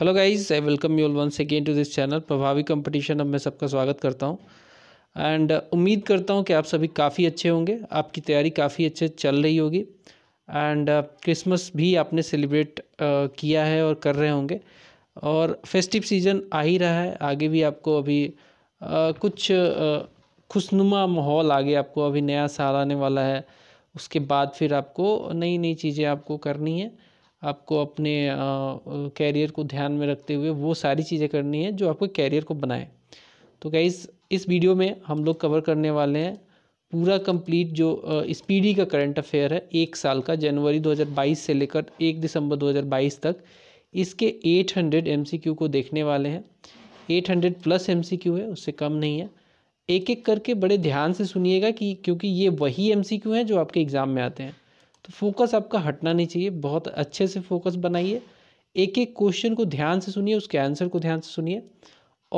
Hello guys I welcome you all once again to this channel Prabhavi competition अब मैं सबका स्वागत करता हूं एंड uh, उम्मीद करता हूं कि आप सभी काफ़ी अच्छे होंगे आपकी तैयारी काफ़ी अच्छे चल रही होगी एंड क्रिसमस uh, भी आपने सेलिब्रेट uh, किया है और कर रहे होंगे और फेस्टिव सीज़न आ ही रहा है आगे भी आपको अभी कुछ खुशनुमा माहौल आगे आपको अभी नया साल आने वाला है उसके बाद फिर आपको नई नई चीज़ें आपको करनी है आपको अपने कैरियर को ध्यान में रखते हुए वो सारी चीज़ें करनी है जो आपके कैरियर को बनाए तो क्या इस वीडियो में हम लोग कवर करने वाले हैं पूरा कंप्लीट जो स्पीडी का करंट अफेयर है एक साल का जनवरी 2022 से लेकर एक दिसंबर 2022 तक इसके 800 हंड्रेड को देखने वाले हैं 800 प्लस एम है उससे कम नहीं है एक एक करके बड़े ध्यान से सुनिएगा कि क्योंकि ये वही एम हैं जो आपके एग्ज़ाम में आते हैं तो फोकस आपका हटना नहीं चाहिए बहुत अच्छे से फोकस बनाइए एक एक क्वेश्चन को ध्यान से सुनिए उसके आंसर को ध्यान से सुनिए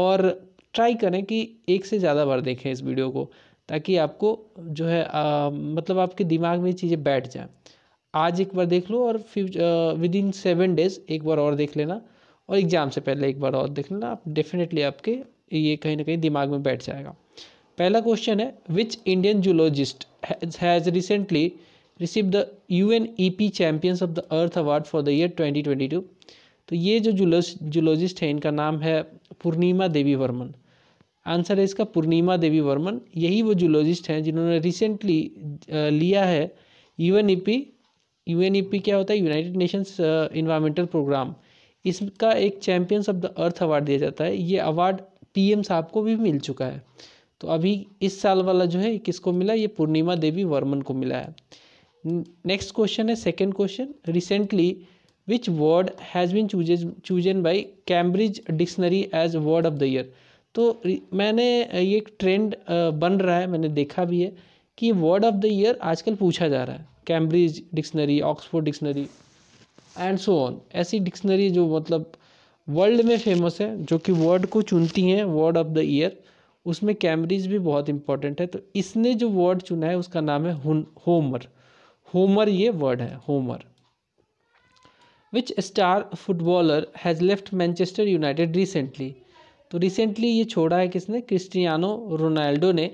और ट्राई करें कि एक से ज़्यादा बार देखें इस वीडियो को ताकि आपको जो है आ, मतलब आपके दिमाग में चीज़ें बैठ जाएं आज एक बार देख लो और फिर विद इन सेवन डेज एक बार और देख लेना और एग्ज़ाम से पहले एक बार और देख लेना आप डेफिनेटली आपके ये कहीं ना कहीं दिमाग में बैठ जाएगा पहला क्वेश्चन है which Indian zoologist has recently receive the U N E P champions of the earth award for the year twenty twenty two तो ये जो जूलॉजिस्ट है इनका नाम है पूर्णिमा देवी वर्मन आंसर है इसका पूर्णिमा देवी वर्मन यही वो जूलॉजिस्ट हैं जिन्होंने रिसेंटली लिया है U N E P U N E P क्या होता है यूनाइटेड नेशंस इन्वायरमेंटल प्रोग्राम इसका एक champions of the earth award दिया जाता है ये अवार्ड पी एम साहब को भी मिल चुका है तो अभी इस साल वाला जो है किसको मिला ये पूर्णिमा देवी वर्मन को मिला है नेक्स्ट क्वेश्चन है second question recently which word has been chooses chosen by Cambridge dictionary as word of the year तो मैंने ये एक ट्रेंड बन रहा है मैंने देखा भी है कि वर्ड ऑफ द ईयर आजकल पूछा जा रहा है Cambridge dictionary Oxford dictionary and so on ऐसी डिक्शनरी जो मतलब वर्ल्ड में फेमस है जो कि वर्ड को चुनती हैं वर्ड ऑफ द ईयर उसमें कैम्ब्रिज भी बहुत इंपॉर्टेंट है तो इसने जो वर्ड चुना है उसका नाम है होमर होमर ये वर्ड है Homer which star footballer has left Manchester United recently तो रिसेंटली ये छोड़ा है किसने क्रिस्टियानो रोनाल्डो ने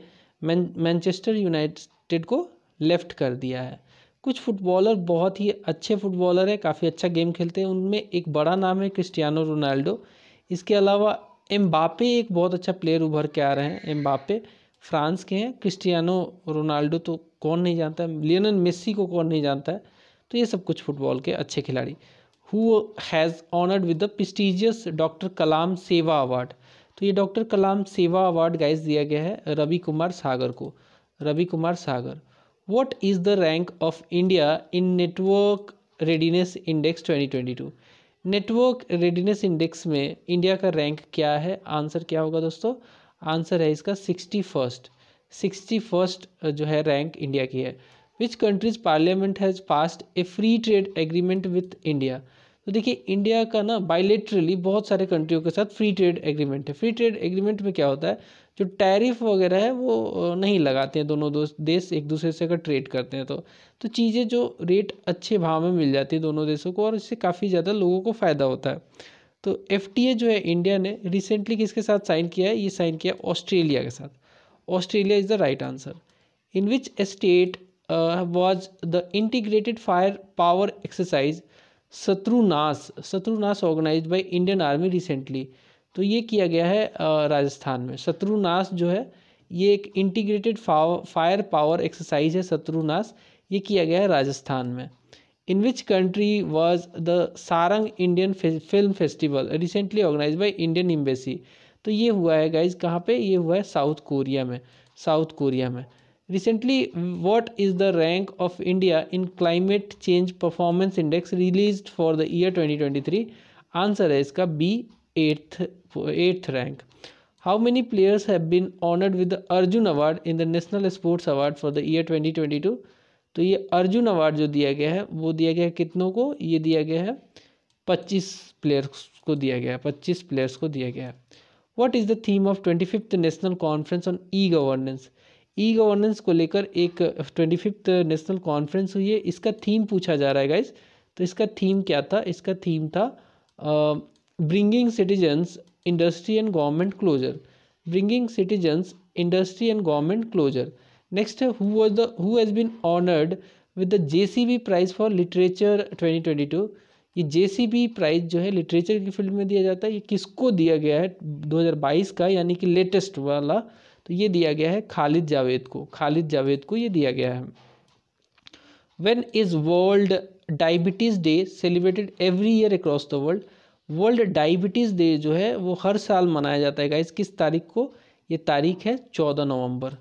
मैनचेस्टर यूनाइटेड को लेफ्ट कर दिया है कुछ फुटबॉलर बहुत ही अच्छे फुटबॉलर हैं काफ़ी अच्छा गेम खेलते हैं उनमें एक बड़ा नाम है क्रिस्टियानो रोनाल्डो इसके अलावा एम्बापे एक बहुत अच्छा प्लेयर उभर के आ रहे हैं एम्बापे फ्रांस के हैं क्रिस्टियानो रोनाल्डो तो कौन नहीं जानता है लियोनल मेसी को कौन नहीं जानता है तो ये सब कुछ फुटबॉल के अच्छे खिलाड़ी who has honoured with the prestigious doctor Kalam Seva award तो ये doctor Kalam Seva award guys दिया गया है रवि कुमार सागर को Ravi Kumar Sagar what is the rank of India in network readiness index 2022 network readiness index में इंडिया का रैंक क्या है आंसर क्या होगा दोस्तों आंसर है इसका सिक्सटी फर्स्ट सिक्सटी फर्स्ट जो है रैंक इंडिया की है which country's parliament has passed a free trade agreement with India तो देखिए इंडिया का ना बाइलेट्रली बहुत सारे कंट्रियों के साथ फ्री ट्रेड एग्रीमेंट है फ्री ट्रेड एग्रीमेंट में क्या होता है जो टैरिफ वगैरह है वो नहीं लगाते हैं दोनों दोस्त देश एक दूसरे से अगर ट्रेड करते हैं तो तो चीज़ें जो रेट अच्छे भाव में मिल जाती है दोनों देशों को और इससे काफ़ी ज़्यादा लोगों को फ़ायदा होता है तो एफ जो है इंडिया ने रिसेंटली किसके साथ साइन किया है ये साइन किया ऑस्ट्रेलिया के साथ Australia is the right answer. In which state uh, was the integrated power exercise Shatrunash Shatrunash organise by Indian army recently तो uh, ये किया गया है राजस्थान में शत्रुनाश जो है ये एक इंटीग्रेटेड फायर पावर एक्सरसाइज है शत्रुनाश ये किया गया है राजस्थान में in which country was the Sarang Indian film festival recently organise by Indian embassy तो ये हुआ है गाइज कहाँ पे ये हुआ है साउथ कोरिया में साउथ कोरिया में recently what is the rank of India in climate change performance index release for the year twenty twenty three answer है इसका B eighth eighth rank how many players have been honoured with Arjun award in the national sports award for the year twenty तो ये Arjun award जो दिया गया है वो दिया गया है कितनों को ये दिया गया है पच्चीस प्लेयर्स को दिया गया है पच्चीस प्लेयर्स को दिया गया है what is the theme of twenty fifth national conference on E governance E governance को लेकर एक ट्वेंटी फिफ्थ नेशनल कॉन्फ्रेंस हुई है इसका थीम पूछा जा रहा है गाइज तो इसका थीम क्या था इसका थीम था bringing citizens industry and government closer bringing citizens industry and government closer next है who's the who has been honoured with the J C B prize for literature twenty twenty two कि J price जो है literature की field में दिया जाता है ये किसको दिया गया है 2022 का यानी कि लेटेस्ट वाला तो ये दिया गया है खालिद जावेद को खालिद जावेद को ये दिया गया है when is world diabetes day celebrated every year across the world world diabetes day जो है वो हर साल मनाया जाता है इस किस तारीख को ये तारीख है चौदह नवंबर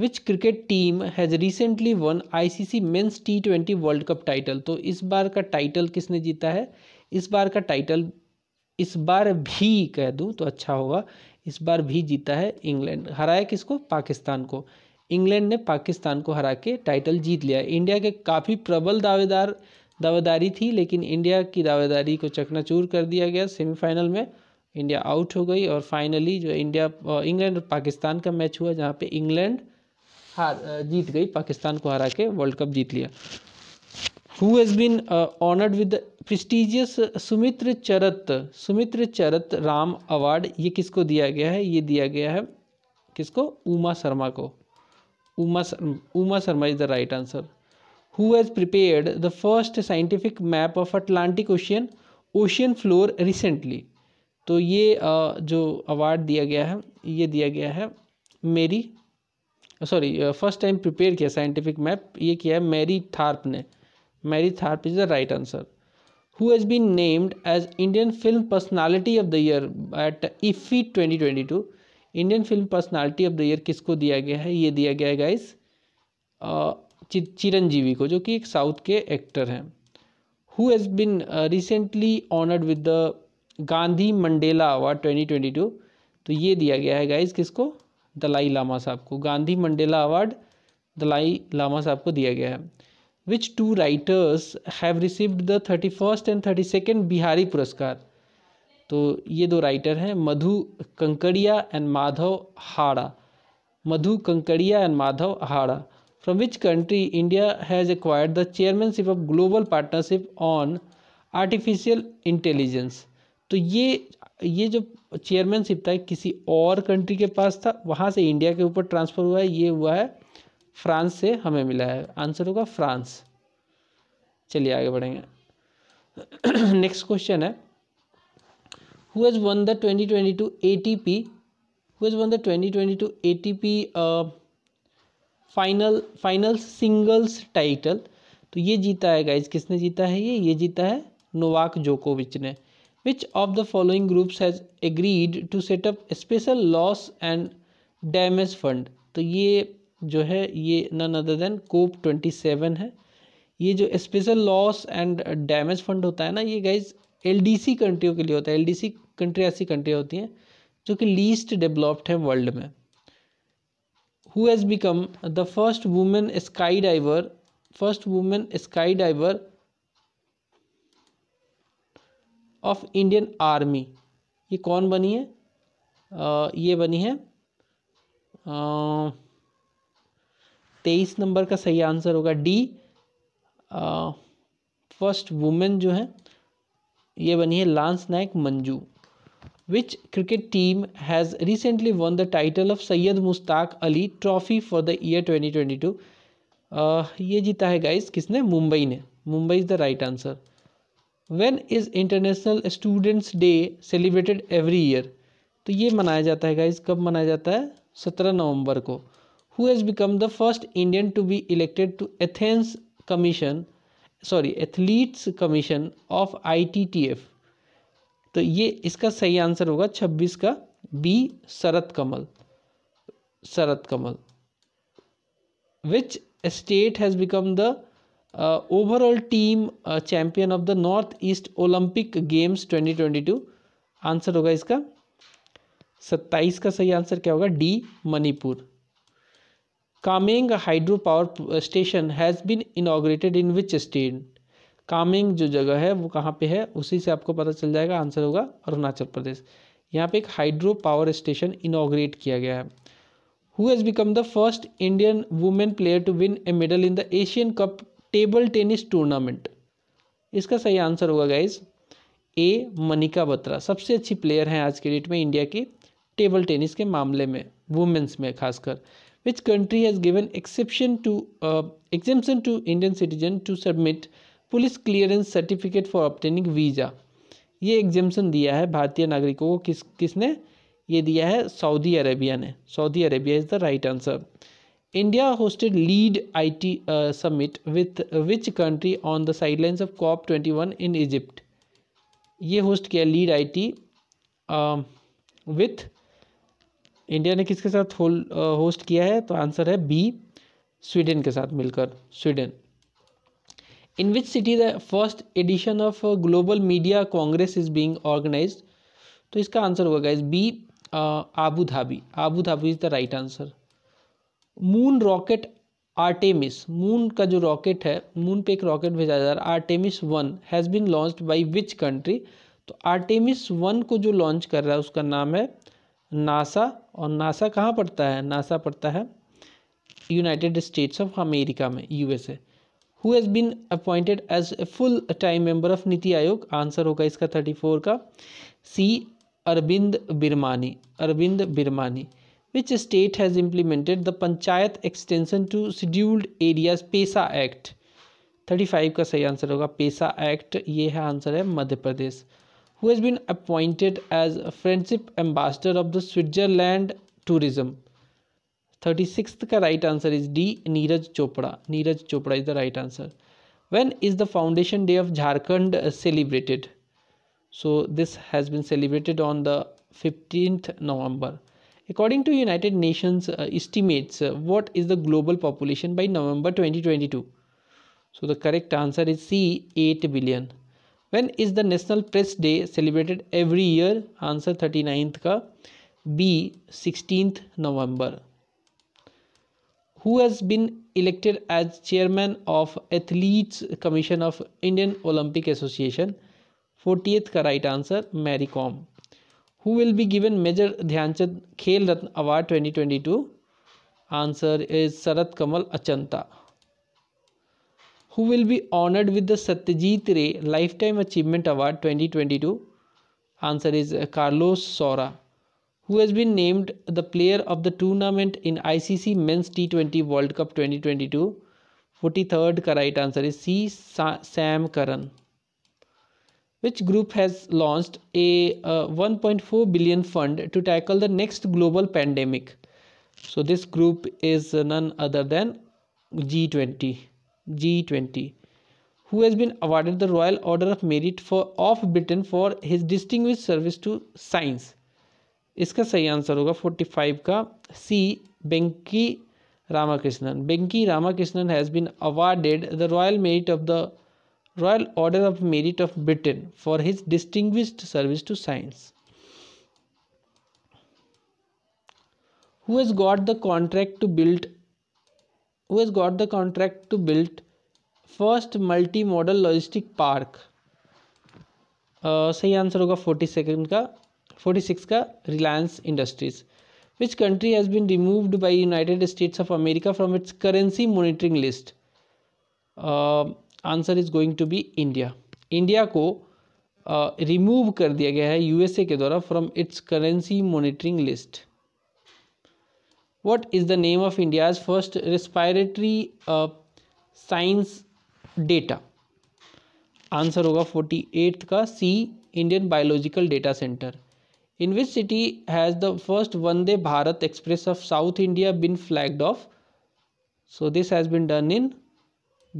which cricket team has recently won I C C men's T twenty world cup title तो इस बार का टाइटल किसने जीता है इस बार का टाइटल इस बार भी कह दूँ तो अच्छा होगा इस बार भी जीता है इंग्लैंड हराया किसको पाकिस्तान को इंग्लैंड ने पाकिस्तान को हरा के टाइटल जीत लिया इंडिया के काफ़ी प्रबल दावेदार दावेदारी थी लेकिन इंडिया की दावेदारी को चकनाचूर कर दिया गया सेमीफाइनल में इंडिया आउट हो गई और फाइनली जो इंडिया इंग्लैंड और पाकिस्तान का मैच हुआ जहाँ पे इंग्लैंड हार जीत गई पाकिस्तान को हरा के वर्ल्ड कप जीत लिया who has been honoured with prestigious Sumitra Charat Sumitra चरत राम अवार्ड ये किसको दिया गया है ये दिया गया है किसको उमा शर्मा को Uma Uma Sharma is the right answer who has prepared the first scientific map of Atlantic ocean ocean floor recently तो ये uh, जो अवार्ड दिया गया है ये दिया गया है Marie sorry first time prepare किया साइंटिफिक मैप ये किया है मैरी थार्प ने Marie Tharp is the right answer who has been named as Indian film personality of the year at IFFI twenty twenty two Indian film personality of the year किसको दिया गया है ये दिया गया है गाइस uh, चिरंजीवी को जो कि एक साउथ के एक्टर हैं who has been recently honoured with the Gandhi Mandela award to तो ये दिया गया है गाइस किसको दलाई लामा साहब को गांधी मंडेला अवार्ड दलाई लामा साहब को दिया गया है which two writers have received the thirty first and thirty second Bihari Puraskar तो ये दो राइटर हैं Madhu Kankaria and Madhav Hada Madhu Kankaria and Madhav Hada from which country India has acquired the chairmanship of global partnership on artificial intelligence तो ये ये जो चेयरमैनशिप था किसी और कंट्री के पास था वहाँ से इंडिया के ऊपर ट्रांसफ़र हुआ है ये हुआ है फ्रांस से हमें मिला है आंसर होगा फ्रांस चलिए आगे बढ़ेंगे नेक्स्ट क्वेश्चन है who has won the twenty twenty two A T P who has won the twenty twenty two A T P final final singles title तो ये जीता है गाइज किसने जीता है ये ये जीता है नोवाक जोकोविच ने which of the following groups has agreed to set up special loss and damage fund तो ये जो है ये none other than COP twenty seven है ये जो special loss and damage fund होता है ना ये गाइज एल डी सी कंट्रियों के लिए होता है एल डी सी कंट्री ऐसी कंट्रियाँ होती हैं जो कि लीस्ट डेवलप्ड है वर्ल्ड में who has become the first women sky diver first women sky diver of Indian army ये कौन बनी है आ, ये बनी है तेईस नंबर का सही आंसर होगा डी फर्स्ट वुमेन जो है ये बनी है lance Naik Manju cricket team has recently won the title of Syed Mushtaq Ali trophy for the year twenty twenty two ये जीता है गाइस किसने मुंबई ने Mumbai is the right answer when is international students day celebrated every year तो ये मनाया जाता है गाइज कब मनाया जाता है सत्रह नवंबर को who has become the first Indian to be elected to Athens commission sorry athletes commission of ITTF तो ये इसका सही आंसर होगा छब्बीस का B Sharath Kamal Sharath Kamal which state has become the overall team champion of the north east olympic games 2022 answer होगा इसका सत्ताईस का सही आंसर क्या होगा D Manipur Kameng hydro power station has been inaugurated in which state Kameng जो जगह है वो कहाँ पे है उसी से आपको पता चल जाएगा आंसर होगा अरुणाचल प्रदेश यहाँ पे एक हाइड्रो पावर स्टेशन इनाग्रेट किया गया है who has become the first Indian women player to win a medal in the Asian cup table tennis tournament इसका सही आंसर होगा गाइज ए मनिका बत्रा सबसे अच्छी प्लेयर हैं आज के डेट में इंडिया की टेबल टेनिस के मामले में वुमेंस में खासकर which country has given exception to uh, to Indian citizen to submit police clearance certificate for obtaining visa ये एग्जेम्पन दिया है भारतीय नागरिकों को किस किसने ये दिया है सऊदी अरेबिया ने Saudi Arabia is the right answer India hosted lead IT uh, summit with which country on the sidelines of COP21 in Egypt? ये होस्ट किया lead I T with India ने किसके साथ होस्ट uh, किया है तो answer है B Sweden के साथ मिलकर Sweden in which city the first edition of global media congress is being organised तो इसका आंसर होगा guys B Abu Dhabi Abu Dhabi is the right answer moon rocket Artemis moon का जो rocket है moon पे एक rocket भेजा जा रहा है Artemis one has been launch by which country तो आर्टेमिस वन को जो लॉन्च कर रहा है उसका नाम है नासा और नासा कहाँ पड़ता है नासा पड़ता है यूनाइटेड स्टेट्स ऑफ अमेरिका में USA who has been appointed as a full time member of Niti Aayog answer होगा इसका थर्टी फोर का सी Arvind बिरमानी Arvind बिरमानी which state has implemented the Panchayat Extension to Scheduled Areas PESA Act? 35 का सही answer होगा पेशा act ये है आंसर है मध्य प्रदेश who has been appointed as friendship ambassador of the Switzerland tourism 36th ka right answer is D Neeraj Chopra Neeraj Chopra is the right answer when is the foundation day of Jharkhand celebrated so this has been celebrated on the 15th November According to United Nations uh, estimates, uh, what is the global population by November 2022? So the correct answer is C, 8 billion. When is the National Press Day celebrated every year? Answer 39th ka. B, 16th November. Who has been elected as chairman of Athletes Commission of Indian Olympic Association? 40th ka right answer, Mary Com. Who will be given Major Dhyanchand Khel Ratna Award 2022? Answer is Sarat Kamal Achanta. Who will be honored with the Satyajit Ray Lifetime Achievement Award 2022? Answer is Carlos Sora. Who has been named the player of the tournament in ICC Men's T20 World Cup 2022? 43rd correct answer is C. Sam Karan which group has launched a uh, 1.4 billion fund to tackle the next global pandemic so this group is uh, none other than G20 G20 who has been awarded the Royal Order of Merit for of Britain for his distinguished service to science इसका सही answer होगा 45 का C Benki Ramakrishnan. Benki Ramakrishnan has been awarded the Royal Merit of the Royal Order of Merit of Britain for his distinguished service to science. Who has got the contract to build who has got the contract to build first multimodal logistic park? Uh, say answer of 42nd 46 ka Reliance Industries. Which country has been removed by United States of America from its currency monitoring list? Uh, answer is going to be India India को remove uh, कर दिया गया है USA के द्वारा from its currency monitoring list what is the name of India first respiratory science data answer होगा forty eight का C Indian biological data center in which city has the first Vande Bharat express of south India been flagged off so this has been done in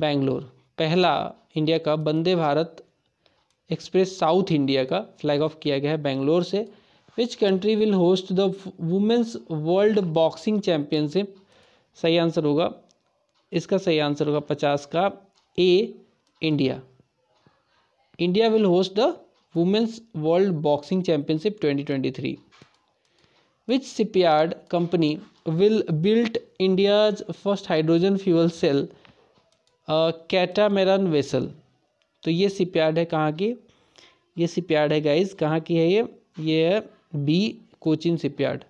Bangalore पहला India का Vande Bharat express south India का flag off किया गया है बेंगलोर से which country will host the women's world boxing championship सही answer होगा इसका सही आंसर होगा पचास का A India India will host the women's world boxing championship three which shipyard company will built India's first hydrogen fuel cell catamaran vessel तो ये shipyard है कहाँ की ये सिपयार्ड है गाइज कहाँ की है ये ये है B Cochin shipyard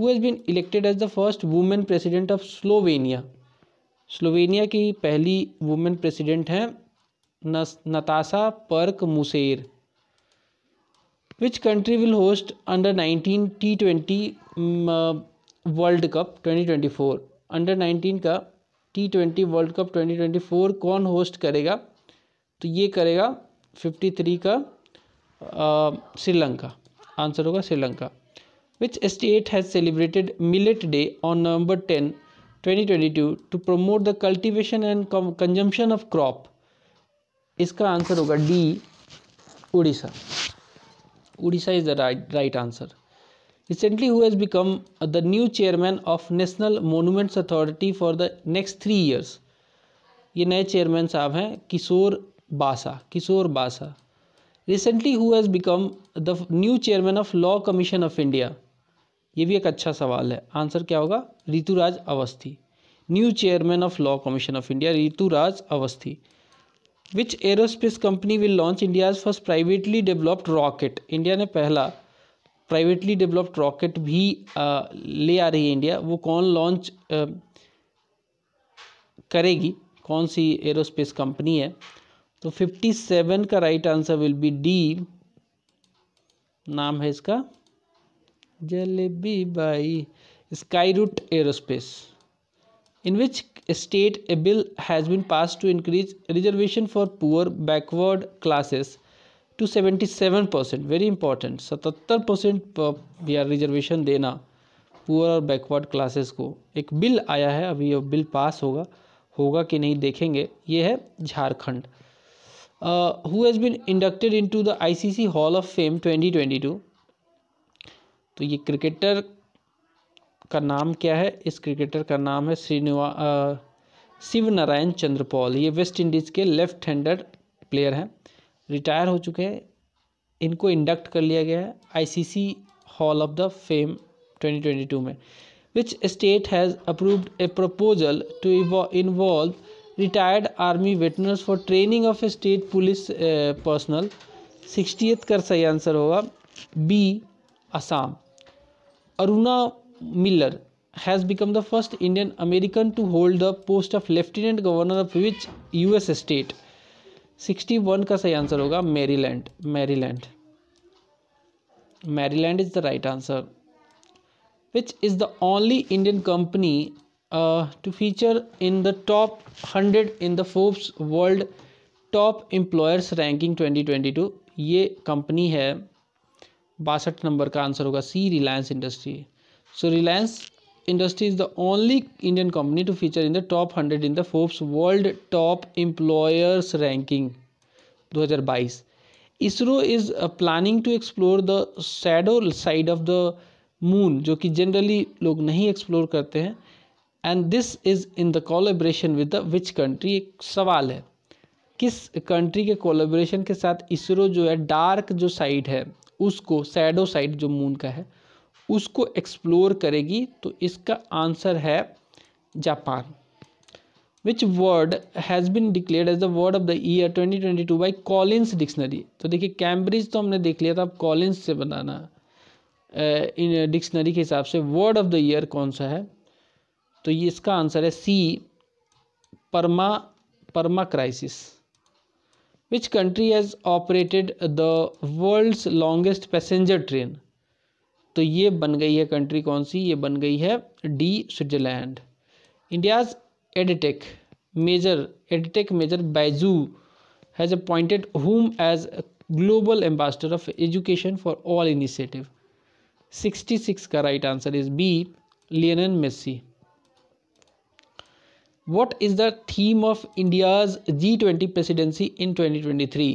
who has been elected as the first women president of Slovenia Slovenia की पहली वुमेन प्रेसिडेंट हैं Natasha Pirc Musar which country will host under nineteen T twenty world cup twenty twenty four under nineteen का T twenty world cup twenty twenty four कौन host करेगा तो ये करेगा fifty three का श्रीलंका आंसर होगा Sri Lanka which state has celebrated millet day on November ten twenty twenty two to promote the cultivation and consumption of crop इसका answer होगा D Orissa Orissa is the right right answer recently who become the new chairman of national monuments authority for the next three years ये नए chairman साहब हैं Kishore Basa Kishore Basa recently who has become the new chairman of law commission of India ये भी एक अच्छा सवाल है आंसर क्या होगा Rituraj Awasthi new chairman of law commission of India Rituraj Awasthi which aerospace company will launch India's first privately developed rocket India ने पहला प्राइवेटली डेवलप्ड रॉकेट भी आ, ले आ रही है इंडिया वो कौन लॉन्च करेगी कौन सी एरोस्पेस कंपनी है तो 57 का right answer will be D नाम है इसका jalebi Bai Skyroot aerospace in which state a bill has been pass to increase reservation for poor backward classes to seventy seven percent very important सतहत्तर percent we are reservation देना poor और backward classes को एक bill आया है अभी ये bill pass होगा होगा कि नहीं देखेंगे ये है Jharkhand who has been inducted to the C hall of fame twenty twenty two तो ये क्रिकेटर का नाम क्या है इस क्रिकेटर का नाम है श्रीनिवा शिव नारायण चंद्रपॉल ये वेस्ट इंडीज़ के लेफ्ट हैंडर प्लेयर हैं रिटायर हो चुके हैं इनको इंडक्ट कर लिया गया है ICC hall of the fame 2022 में which state has approved a proposal to involve retired army veterans for training of state police personnel sixtieth का सही आंसर होगा B Assam Aruna Miller has become the first Indian American to hold the post of lieutenant governor of which US state sixty one का सही answer होगा Maryland Maryland Maryland is the right answer which is the only Indian company to feature in the top hundred in the Forbes world top employers ranking twenty twenty two ये कंपनी है बासठ number का answer होगा C Reliance industry so Reliance industry is the only Indian company to feature in the top hundred in the Forbes world top employers ranking 2022. ISRO is planning to explore the shadow side of the moon जो कि generally लोग नहीं explore करते हैं and this is in the collaboration with the which country एक सवाल है किस कंट्री के कोलेब्रेशन के साथ इसरो जो है डार्क जो साइड है उसको सैडो साइड जो मून का है उसको एक्सप्लोर करेगी तो इसका आंसर है Japan which word has been declare as the word of the year 2022 by Collins dictionary तो देखिए कैम्ब्रिज तो हमने देख लिया था अब कॉलिन्स से बनाना इन डिक्शनरी के हिसाब से वर्ड ऑफ द ईयर कौन सा है तो ये इसका आंसर है सी परमा परमा crisis which country has operated the world's longest passenger train तो ये बन गई है कंट्री कौन सी ये बन गई है D Switzerland India's edtech major edtech major Byju has appointed whom as global ambassador of education for all initiative 66 का right answer is B is Messi theme of India's G twenty presidency in twenty twenty three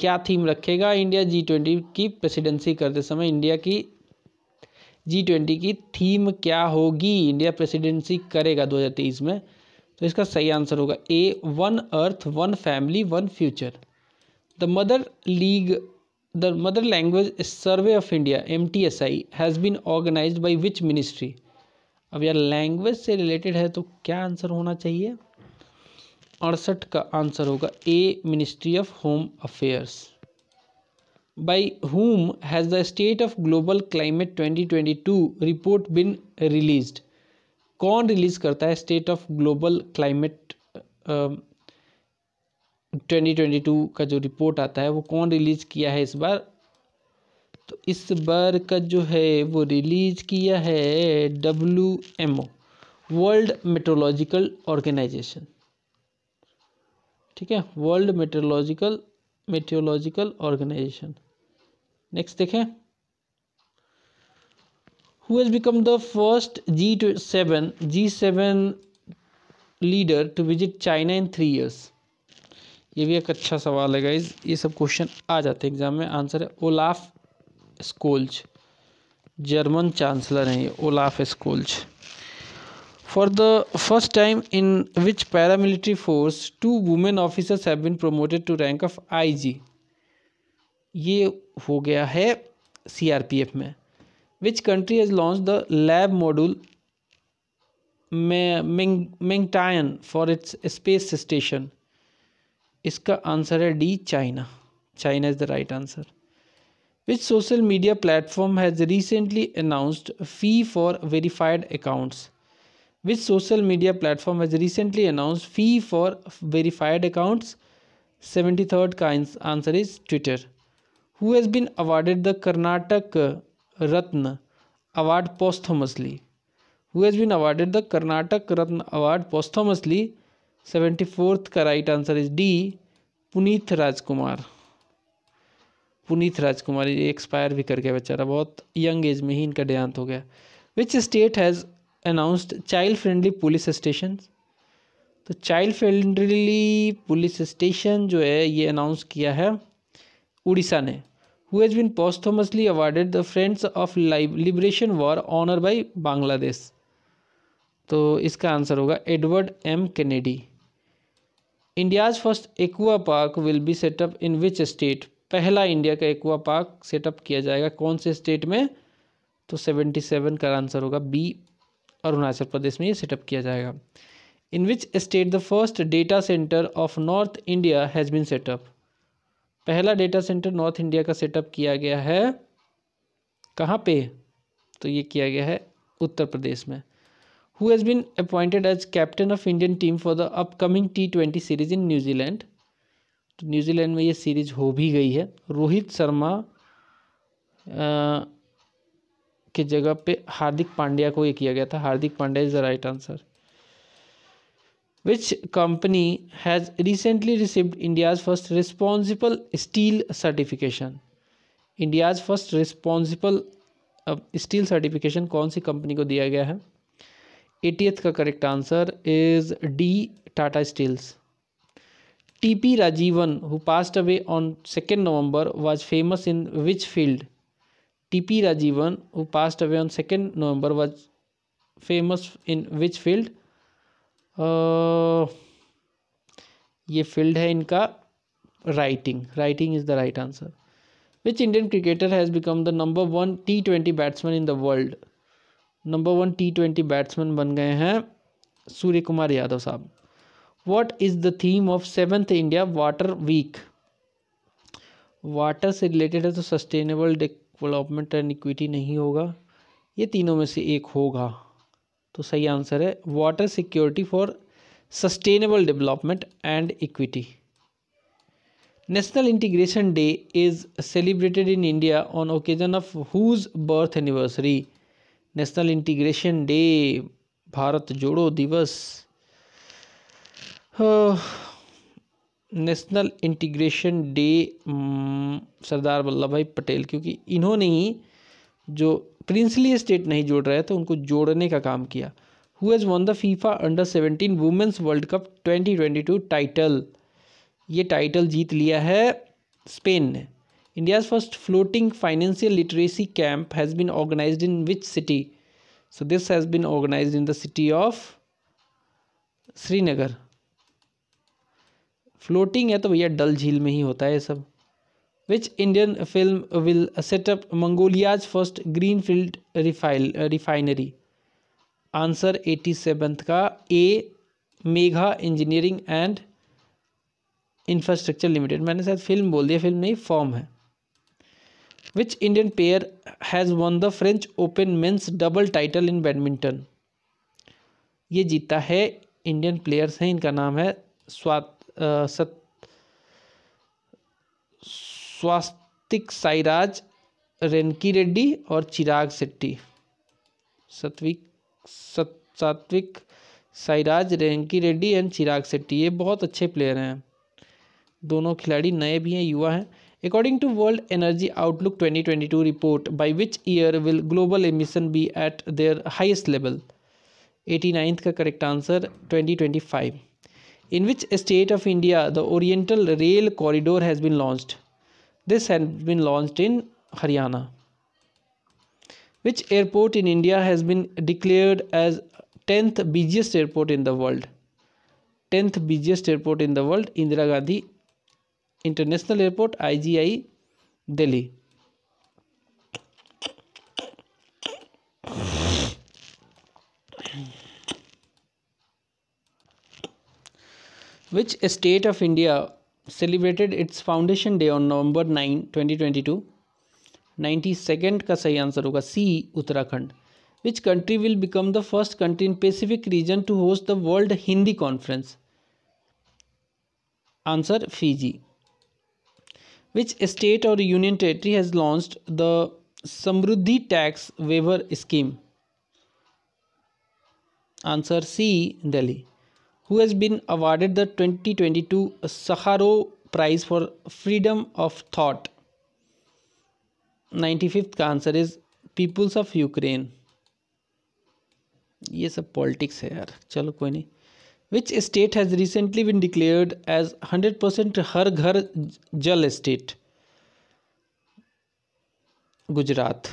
क्या theme रखेगा India G twenty की presidency करते समय India की जी twenty की theme क्या होगी इंडिया प्रेसिडेंसी करेगा 2023 में तो इसका सही आंसर होगा A one earth one family one future the mother league the mother language survey of India M T S I has been organize by which ministry अब यार लैंग्वेज से रिलेटेड है तो क्या आंसर होना चाहिए अड़सठ का आंसर होगा A ministry of home affairs by whom has the state of global climate 2022 report been release कौन रिलीज करता है स्टेट ऑफ ग्लोबल क्लाइमेट 2022 का जो रिपोर्ट आता है वो कौन रिलीज किया है इस बार तो इस बार का जो है वो रिलीज किया है W M O world meteorological organisation ठीक है world meteorological meteorological organisation next देखें who has become the first G to seven G seven leader to visit China in three years ये भी एक अच्छा सवाल है गाइज ये सब क्वेश्चन आ जाते हैं एग्जाम में आंसर है ओलाफ स्कोल्च जर्मन चांसलर हैं ये Olaf Scholz For the first time in which paramilitary force two women officers have been promoted to rank of IG. ये हो गया है सीआरपीएफ में which country has launch the lab module Mengtian for its space station इसका answer है D China China is the right answer which social media platform has recently announced fee for verified accounts Which social media platform has recently announced fee for verified accounts? 73rd ka answer is Twitter. Who has been awarded the Karnataka Ratna Award posthumously? Who has been awarded the Karnataka Ratna Award posthumously? 74th का right answer is D Puneeth Rajkumar Puneeth Rajkumar ये expire भी कर गया बेचारा बहुत young age में ही इनका देहांत हो गया which state has announced child friendly police station तो चाइल्ड फ्रेंडली पुलिस स्टेशन जो है ये अनाउंस किया है उड़ीसा ने who has been posthumously awarded the friends of liberation war honour by Bangladesh तो इसका आंसर होगा Edward M Kennedy India's first aqua park will be set up in which state पहला इंडिया का एक्वा पार्क सेटअप किया जाएगा कौन से स्टेट में तो सेवेंटी सेवन का आंसर होगा बी अरुणाचल प्रदेश में ये सेटअप किया जाएगा in which state the first data centre of north India has been set up पहला डेटा सेंटर नॉर्थ इंडिया का सेटअप किया गया है कहाँ पे तो ये किया गया है उत्तर प्रदेश में who has been appointed as captain of Indian team for the upcoming T twenty series in New Zealand New Zealand में ये सीरीज हो भी गई है रोहित शर्मा के जगह पे हार्दिक पांड्या को ये किया गया था Hardik Pandya is the right answer which company has recently received India's first responsible steel certification India's first responsible steel certification कौन सी कंपनी को दिया गया है एटीएथ का correct answer is D Tata steels T P Rajeevan who passed away on second November was famous in which field T P Rajeevan वो pass away on second was was famous in which field ये field है इनका writing writing is the right answer which Indian cricketer has become the number one T twenty batsman in the world number one T twenty batsman बन गए हैं सूर्य कुमार यादव साहब what is the theme of seventh India water week water से related है तो sustainable development and equity नहीं होगा ये तीनों में से एक होगा तो सही आंसर है water security for sustainable development and equity national integration day is celebrated in India on occasion of whose birth anniversary national integration day Bharat जोड़ो दिवस national integration day Sardar Vallabhbhai Patel क्योंकि इन्होंने ही जो प्रिंसली स्टेट नहीं जोड़ रहे थे तो उनको जोड़ने का काम किया who has won the FIFA under seventeen women's world cup twenty twenty two title ये टाइटल जीत लिया है स्पेन ने India's first floating financial literacy camp has been organize in which city so this has been organize in the city of Srinagar floating है तो भैया डल झील में ही होता है ये सब which Indian film will set up Mongolia's first green field refile refinery answer eighty seventh का A Megha engineering and infrastructure limited मैंने शायद फिल्म बोल दिया फिल्म नहीं फॉर्म है which Indian pair has won the French open men's double title in badminton ये जीता है इंडियन प्लेयर्स हैं इनका नाम है स्वात सत स्वास्तिक साईराज रेनकी रेड्डी और चिराग शेट्टी सत्विक सत सात्विक साईराज रेनकी रेड्डी एंड चिराग शेट्टी ये बहुत अच्छे प्लेयर हैं दोनों खिलाड़ी नए भी हैं युवा हैं according to world energy outlook 2022 report by which year will global emission be at their highest level eighty ninth का correct answer twenty In which state of India the Oriental Rail Corridor has been launched? This has been launched in Haryana. Which airport in India has been declared as 10th busiest airport in the world? 10th busiest airport in the world, Indira Gandhi International Airport, IGI, Delhi. Which state of India celebrated its foundation day on November 9, 2022? 92nd ka sahi answer C Uttarakhand. Which country will become the first country in Pacific region to host the World Hindi Conference? Answer Fiji. Which state or union territory has launched the Samruddhi tax waiver scheme? Answer C Delhi who has been awarded the 2022 Sakharov Prize for Freedom of Thought. 95th answer is people's of Ukraine ये सब politics है यार चलो कोई नहीं which state has recently been declared as hundred percent Har Ghar Jal state Gujarat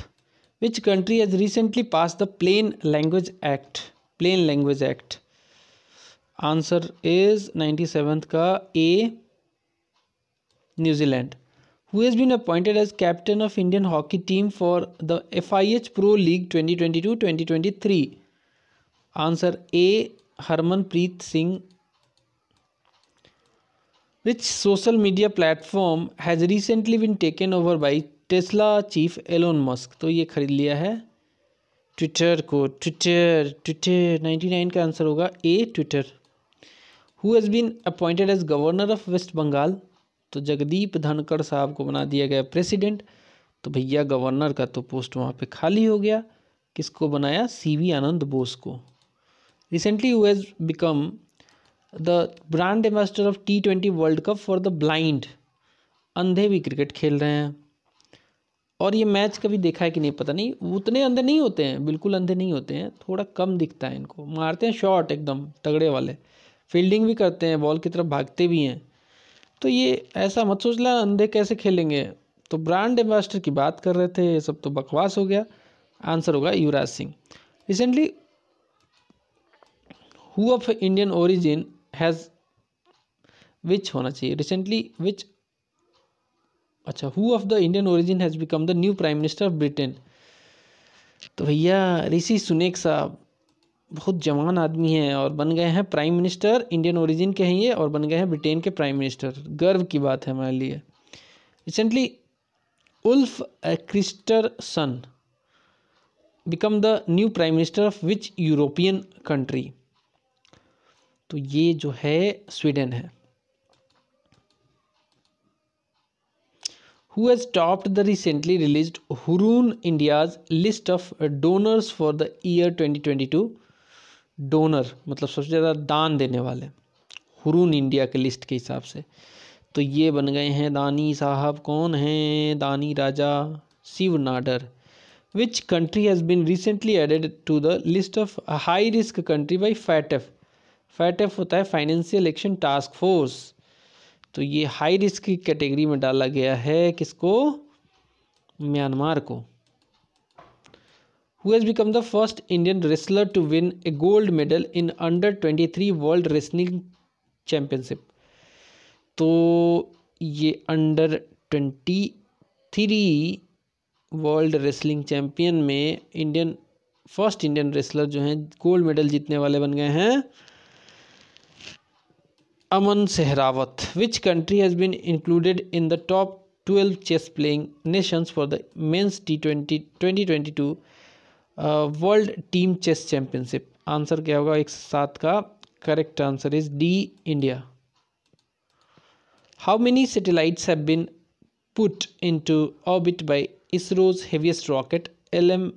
which country has recently pass the plain language act plain language act answer is ninety seven का A New Zealand who is been appointed as captain of Indian hockey team for the F I H pro league twenty twenty two twenty twenty three answer A Harmanpreet Singh which social media platform has recently been taken over by Tesla chief Elon Musk तो ये खरीद लिया है Twitter को Twitter Twitter ninety nine का answer होगा A Twitter who has been appointed as governor of West Bengal तो जगदीप धनखड़ साहब को बना दिया गया प्रेसिडेंट तो भैया गवर्नर का तो पोस्ट वहाँ पे खाली हो गया किसको बनाया सी वी आनंद बोस को recently who has become the brand ambassador of T twenty world cup for the blind अंधे भी क्रिकेट खेल रहे हैं और ये मैच कभी देखा है कि नहीं पता नहीं उतने अंधे नहीं होते हैं बिल्कुल अंधे नहीं होते हैं थोड़ा कम दिखता है इनको मारते हैं शॉट एकदम तगड़े वाले फील्डिंग भी करते हैं बॉल की तरफ भागते भी हैं तो ये ऐसा मत सोचना अंधे कैसे खेलेंगे तो ब्रांड एम्बेसडर की बात कर रहे थे ये सब तो बकवास हो गया आंसर होगा Yuvraj Singh recently who of Indian origin has which होना चाहिए रिसेंटली विच अच्छा who of the Indian origin has become the new prime minister of Britain तो भैया ऋषि सुनेक साहब बहुत जवान आदमी हैं और बन गए हैं प्राइम मिनिस्टर इंडियन ओरिजिन के हैं ये और बन गए हैं ब्रिटेन के प्राइम मिनिस्टर गर्व की बात है हमारे लिए recently Ulf Kristersson become the new prime minister of which European country तो ये जो है स्वीडन है who has topped the recently released Hurun India's list of donors for the year 2022 donor मतलब सबसे ज़्यादा दान देने वाले हुरून इंडिया के लिस्ट के हिसाब से तो ये बन गए हैं दानी साहब कौन हैं दानी राजा Shiv Nadar which country has been recently added to the list of high risk country by FATF FATF होता है फाइनेंशियल एक्शन टास्क फोर्स तो ये हाई रिस्क की कैटेगरी में डाला गया है किसको म्यांमार को who has become the first Indian wrestler to win a gold medal in under 23 World Wrestling Championship. तो ये under twenty three world wrestling champion में इंडियन फर्स्ट इंडियन रेस्लर जो हैं गोल्ड मेडल जीतने वाले बन गए हैं Aman Sehrawat which country has been included in the top twelve chess playing nations for the men's T twenty twenty twenty two world team chess championship answer क्या होगा एक सात का correct answer is D India how many satellites have been heaviest rocket L M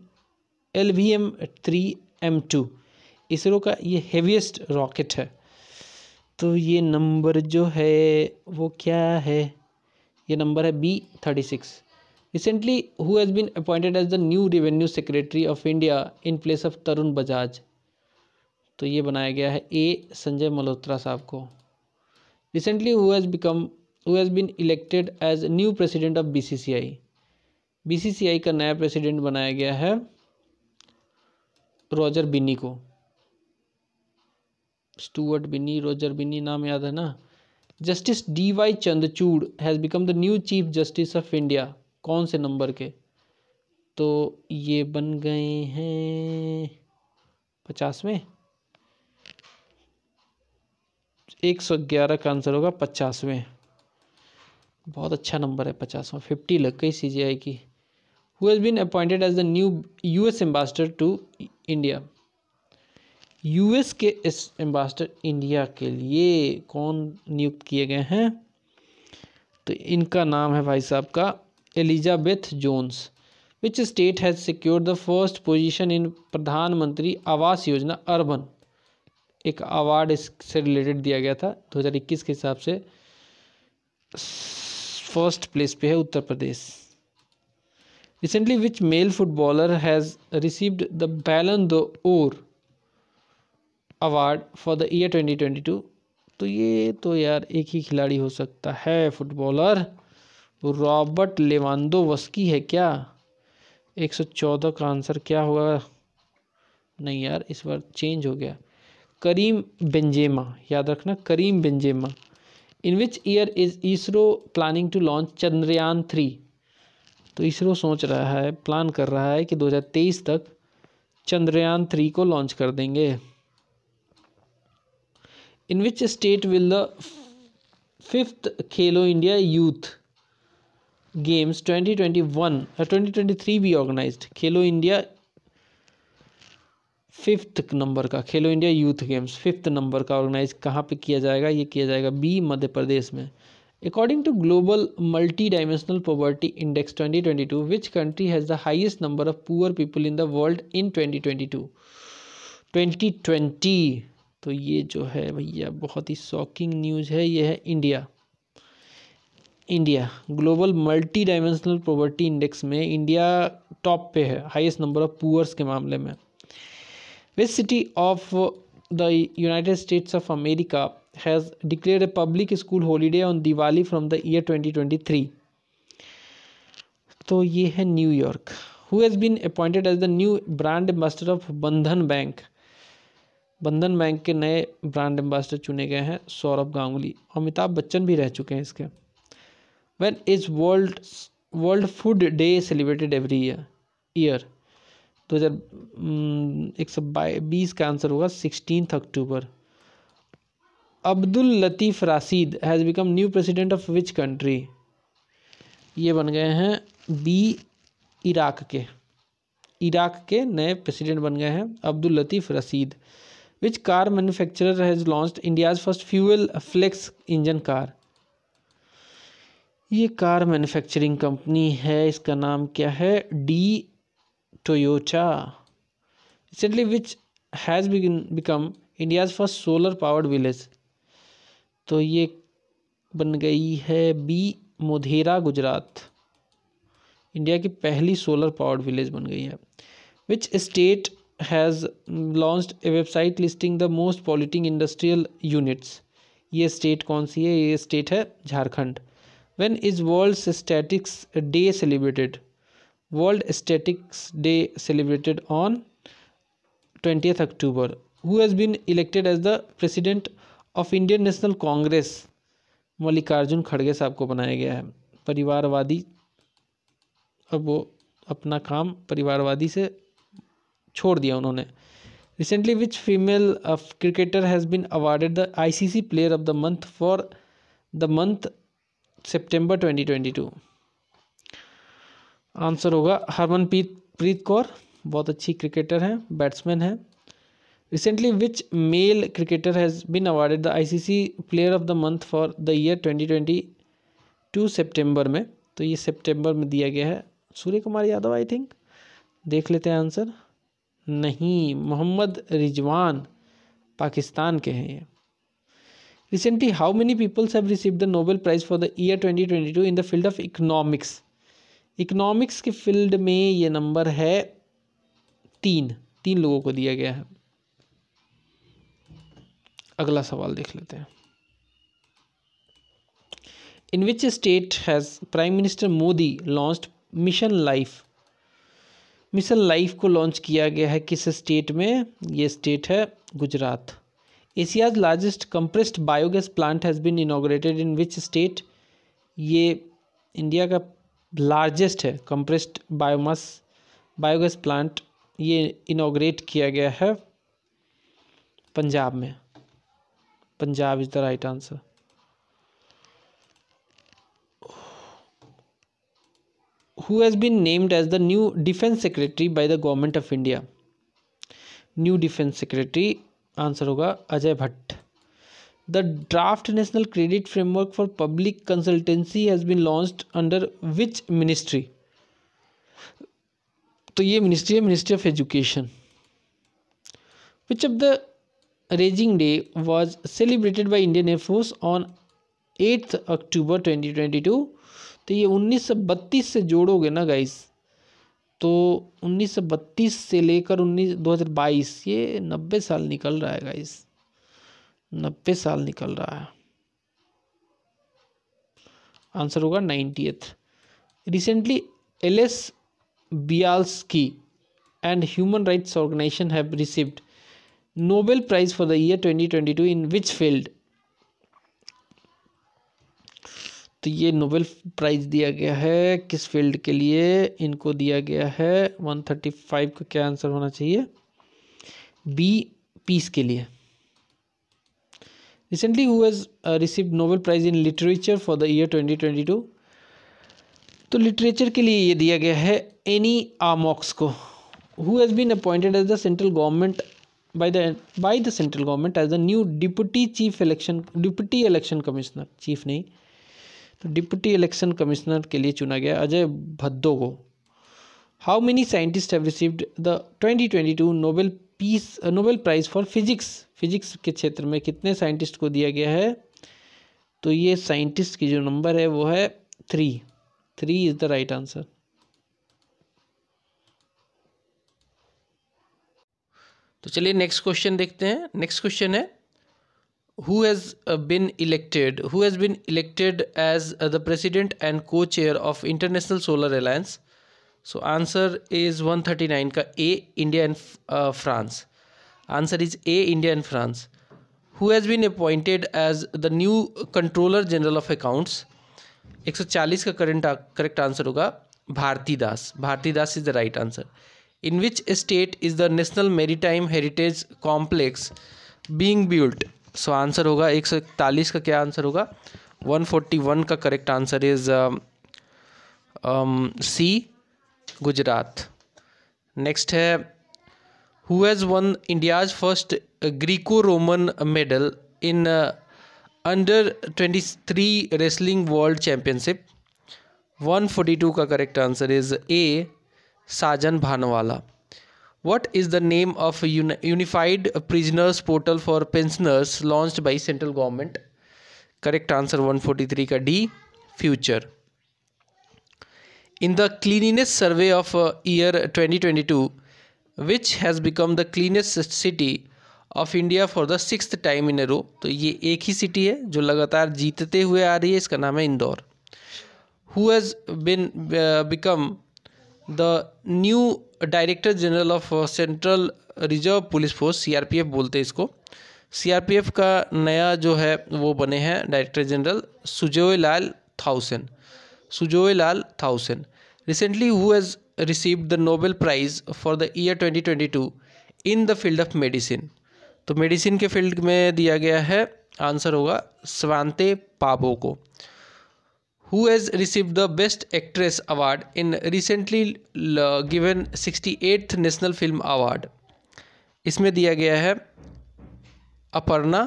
L V M three M two ISRO का ये heaviest rocket है तो ये नंबर जो है वो क्या है ये नंबर है B thirty six recently who has been appointed as the new Revenue Secretary of India in place of Tarun Bajaj? तो ये बनाया गया है ए संजय मल्होत्रा साहब को recently who has become who has been elected as new president of BCCI BCCI का नया president बनाया गया है रोजर बिनी को स्टूअर्ट बिनी रोजर बिनी नाम याद है ना justice D Y Chandrachud has become the new chief justice of India कौन से नंबर के तो ये बन गए हैं पचास में एक सौ ग्यारह का आंसर होगा पचासवें बहुत अच्छा नंबर है पचासवा फिफ्टी लग गई सी जी आई की who has been appointed as the new U S ambassador to India U S के इस एम्बासडर इंडिया के लिए कौन नियुक्त किए गए हैं तो इनका नाम है भाई साहब का Elizabeth Jones which state has secure the first position in Pradhanmantri Awas योजना अर्बन एक अवार्ड इससे रिलेटेड दिया गया था 2021 के हिसाब से फर्स्ट प्लेस पे है Uttar Pradesh recently which male footballer has received the Ballon d'Or award for the year 2022 तो ये तो यार एक ही खिलाड़ी हो सकता है फुटबॉलर रॉबर्ट वस्की है क्या 114 का आंसर क्या होगा नहीं यार इस बार चेंज हो गया करीम बेंजेमा याद रखना Karim Benzema in which year is ISRO planning to launch Chandrayaan three तो इसरो सोच रहा है प्लान कर रहा है कि 2023 तक चंद्रयान थ्री को लॉन्च कर देंगे in which state will the fifth Khelo India youth games 2021 twenty one twenty twenty three भी organize Khelo India fifth number का Khelo India youth games fifth number का ऑर्गेनाइज कहाँ पे किया जाएगा ये किया जाएगा बी मध्य प्रदेश में according to global multi dimensional poverty index twenty twenty two which country has the highest number of poor people in the world in twenty twenty two twenty twenty तो ये जो है भैया बहुत ही शॉकिंग न्यूज़ है ये है India India global multi dimensional poverty index में इंडिया टॉप पे है हाईएस्ट नंबर ऑफ पुअर्स के मामले में which city of the United States of America has declare a public school holiday on Diwali from the year 2023 तो ये है New York who has been appointed as the new brand ambassador of Bandhan bank Bandhan bank के नए brand ambassador चुने गए हैं सौरभ गांगुली अमिताभ बच्चन भी रह चुके हैं इसके when is world world food day celebrated every year year दो हज़ार हम्म, एक सौ बीस का आंसर होगा sixteen October Abdul Latif Rashid has become new president of which country ये बन गए हैं बी इराक के इराक के नए प्रेसिडेंट बन गए हैं Abdul Latif Rashid which car manufacturer has launch India's first fuel flex engine car ये कार मैन्युफैक्चरिंग कंपनी है इसका नाम क्या है D Toyota recently which has become India's first solar powered village तो ये बन गई है बी मोधेरा गुजरात इंडिया की पहली सोलर पावर्ड विलेज बन गई है which state has launch a website listing the most polluting industrial units ये स्टेट कौन सी है ये स्टेट है Jharkhand when is world statistics day celebrated world statistics day celebrated on 20th october who has been elected as the president of indian national congress Mallikarjun खड़गे साहब को बनाया गया है परिवारवादी अब वो अपना काम परिवारवादी से छोड़ दिया उन्होंने recently which female uh, cricketer has been awarded the icc player of the month for the month सितंबर 2022 आंसर होगा हरमनप्रीत प्रीत कौर बहुत अच्छी क्रिकेटर हैं बैट्समैन हैं recently which male cricketer has been awarded the ICC player of the month for the year 2022 सितंबर में तो ये सितंबर में दिया गया है सूर्य कुमार यादव आई थिंक देख लेते हैं आंसर नहीं मोहम्मद रिजवान पाकिस्तान के हैं ये Recently, how many people have received the Nobel Prize for twenty year 2022 in the field of economics? Economics के फील्ड में ये नंबर है तीन तीन लोगों को दिया गया है अगला सवाल देख लेते हैं in which state has prime minister Modi launch mission life mission life को लॉन्च किया गया है किस स्टेट में ये स्टेट है Gujarat Asia's largest compressed biogas plant has been inaugurated in which state ये इंडिया का लार्जेस्ट है कंप्रेस्ड बायोमास बायोगैस प्लांट ये इनाग्रेट किया गया है पंजाब में Punjab is the right answer who has been named as the new defence secretary by the government of India new defence secretary answer होगा Ajay Bhatt the draft national credit framework for public consultancy has been launched under which ministry तो ये ministry है ministry of education which of the raising day was celebrated by Indian air force on eighth October twenty twenty two तो ये उन्नीस सौ बत्तीस से जोड़ोगे ना गाइस तो 1932 से लेकर 19 2022 ये नब्बे साल निकल रहा है गाइस नब्बे साल निकल रहा है आंसर होगा ninety eighth recently L S की and human rights organization have received Nobel prize for the year 2022 in which field तो ये नोबेल प्राइज़ दिया गया है किस फील्ड के लिए इनको दिया गया है वन थर्टी फाइव का क्या आंसर होना चाहिए बी पीस के लिए who has receive Nobel prize in literature for the year twenty twenty two तो लिटरेचर के लिए ये दिया गया है एनी आमॉक्स को who has been appointed as the central government by the by the central government as the new deputy chief election deputy election commissioner chief नहीं तो डिप्टी इलेक्शन कमिश्नर के लिए चुना गया अजय भद्दो को how many scientist have received the 2022 Nobel peace Nobel prize for physics physics के क्षेत्र में कितने साइंटिस्ट को दिया गया है तो ये साइंटिस्ट की जो नंबर है वो है three three is the right answer तो चलिए नेक्स्ट क्वेश्चन देखते हैं नेक्स्ट क्वेश्चन है who has uh, been elected who has been elected as uh, the president and co-chair of international solar alliance so answer is 139 ka a india and uh, france answer is a india and france who has been appointed as the new controller general of accounts 140 का current uh, correct answer होगा Bharati Das Bharati Das is the right answer. In which state is the National Maritime Heritage Complex being built? So answer होगा एक सौ इकतालीस का क्या answer होगा one forty one का correct answer is C Gujarat next है who has won India's first Greco Roman medal in under twenty three wrestling world championship one forty two का correct answer is A Sajan Bhanwala what is the name of unified prisoners portal for pensioners launched by central government correct answer 143 का D future in the cleanliness survey of uh, year 2022 which has become the cleanest city of India for the six time in a row तो ये एक ही city है जो लगातार जीतते हुए आ रही है इसका नाम है Indore who has been become the new director general of central reserve police force CRPF बोलते हैं इसको सीआरपीएफ का नया जो है वो बने हैं director general Sujoy Lal Thaosen Sujoy Lal Thaosen recently who has receive the Nobel prize for the year 2022 in the field of medicine तो मेडिसिन के फील्ड में दिया गया है आंसर होगा स्वान्ते पाबो को who has received the Best Actress Award in recently given 68th National Film Award. इसमें दिया गया है अपर्णा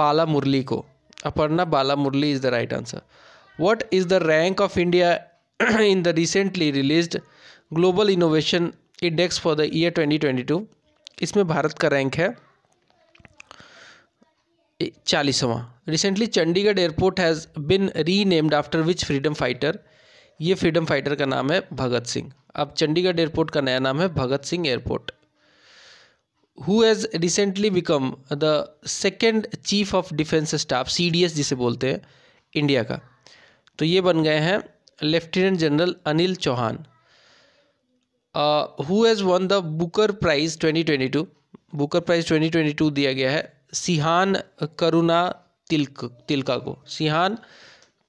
बाला मुरली को अपर्णा बाला Balamurali is the right answer what is the rank of india in the recently released global innovation index for the year 2022 इसमें भारत का rank है चालीसवां recently Chandigarh airport has been renamed after which freedom fighter ये फ्रीडम फाइटर का नाम है भगत सिंह अब Chandigarh airport का नया नाम है Bhagat Singh airport who has recently become the second chief of defence staff C जिसे बोलते हैं इंडिया का तो ये बन गए हैं lieutenant general Anil Chauhan who has won the Booker prize twenty twenty two Booker prize twenty twenty two दिया गया है सिहान करुणा तिलक तिलका को सिहान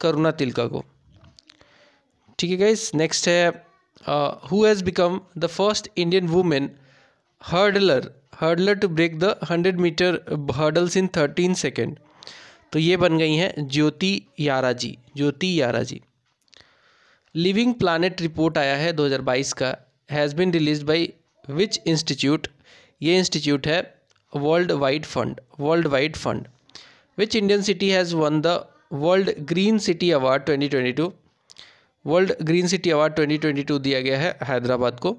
करुणा तिलका को ठीक है गाइस नेक्स्ट है who has become the first Indian women hurdler hurdler to break the hundred metre hurdles in thirteen second तो ये बन गई हैं ज्योति यारा जी ज्योति यारा जी लिविंग प्लानट रिपोर्ट आया है 2022 का has been release by which institute ये इंस्टीट्यूट है world wide fund world wide fund which Indian city has won the world green city award 2022 world green city award 2022 दिया गया है हैदराबाद को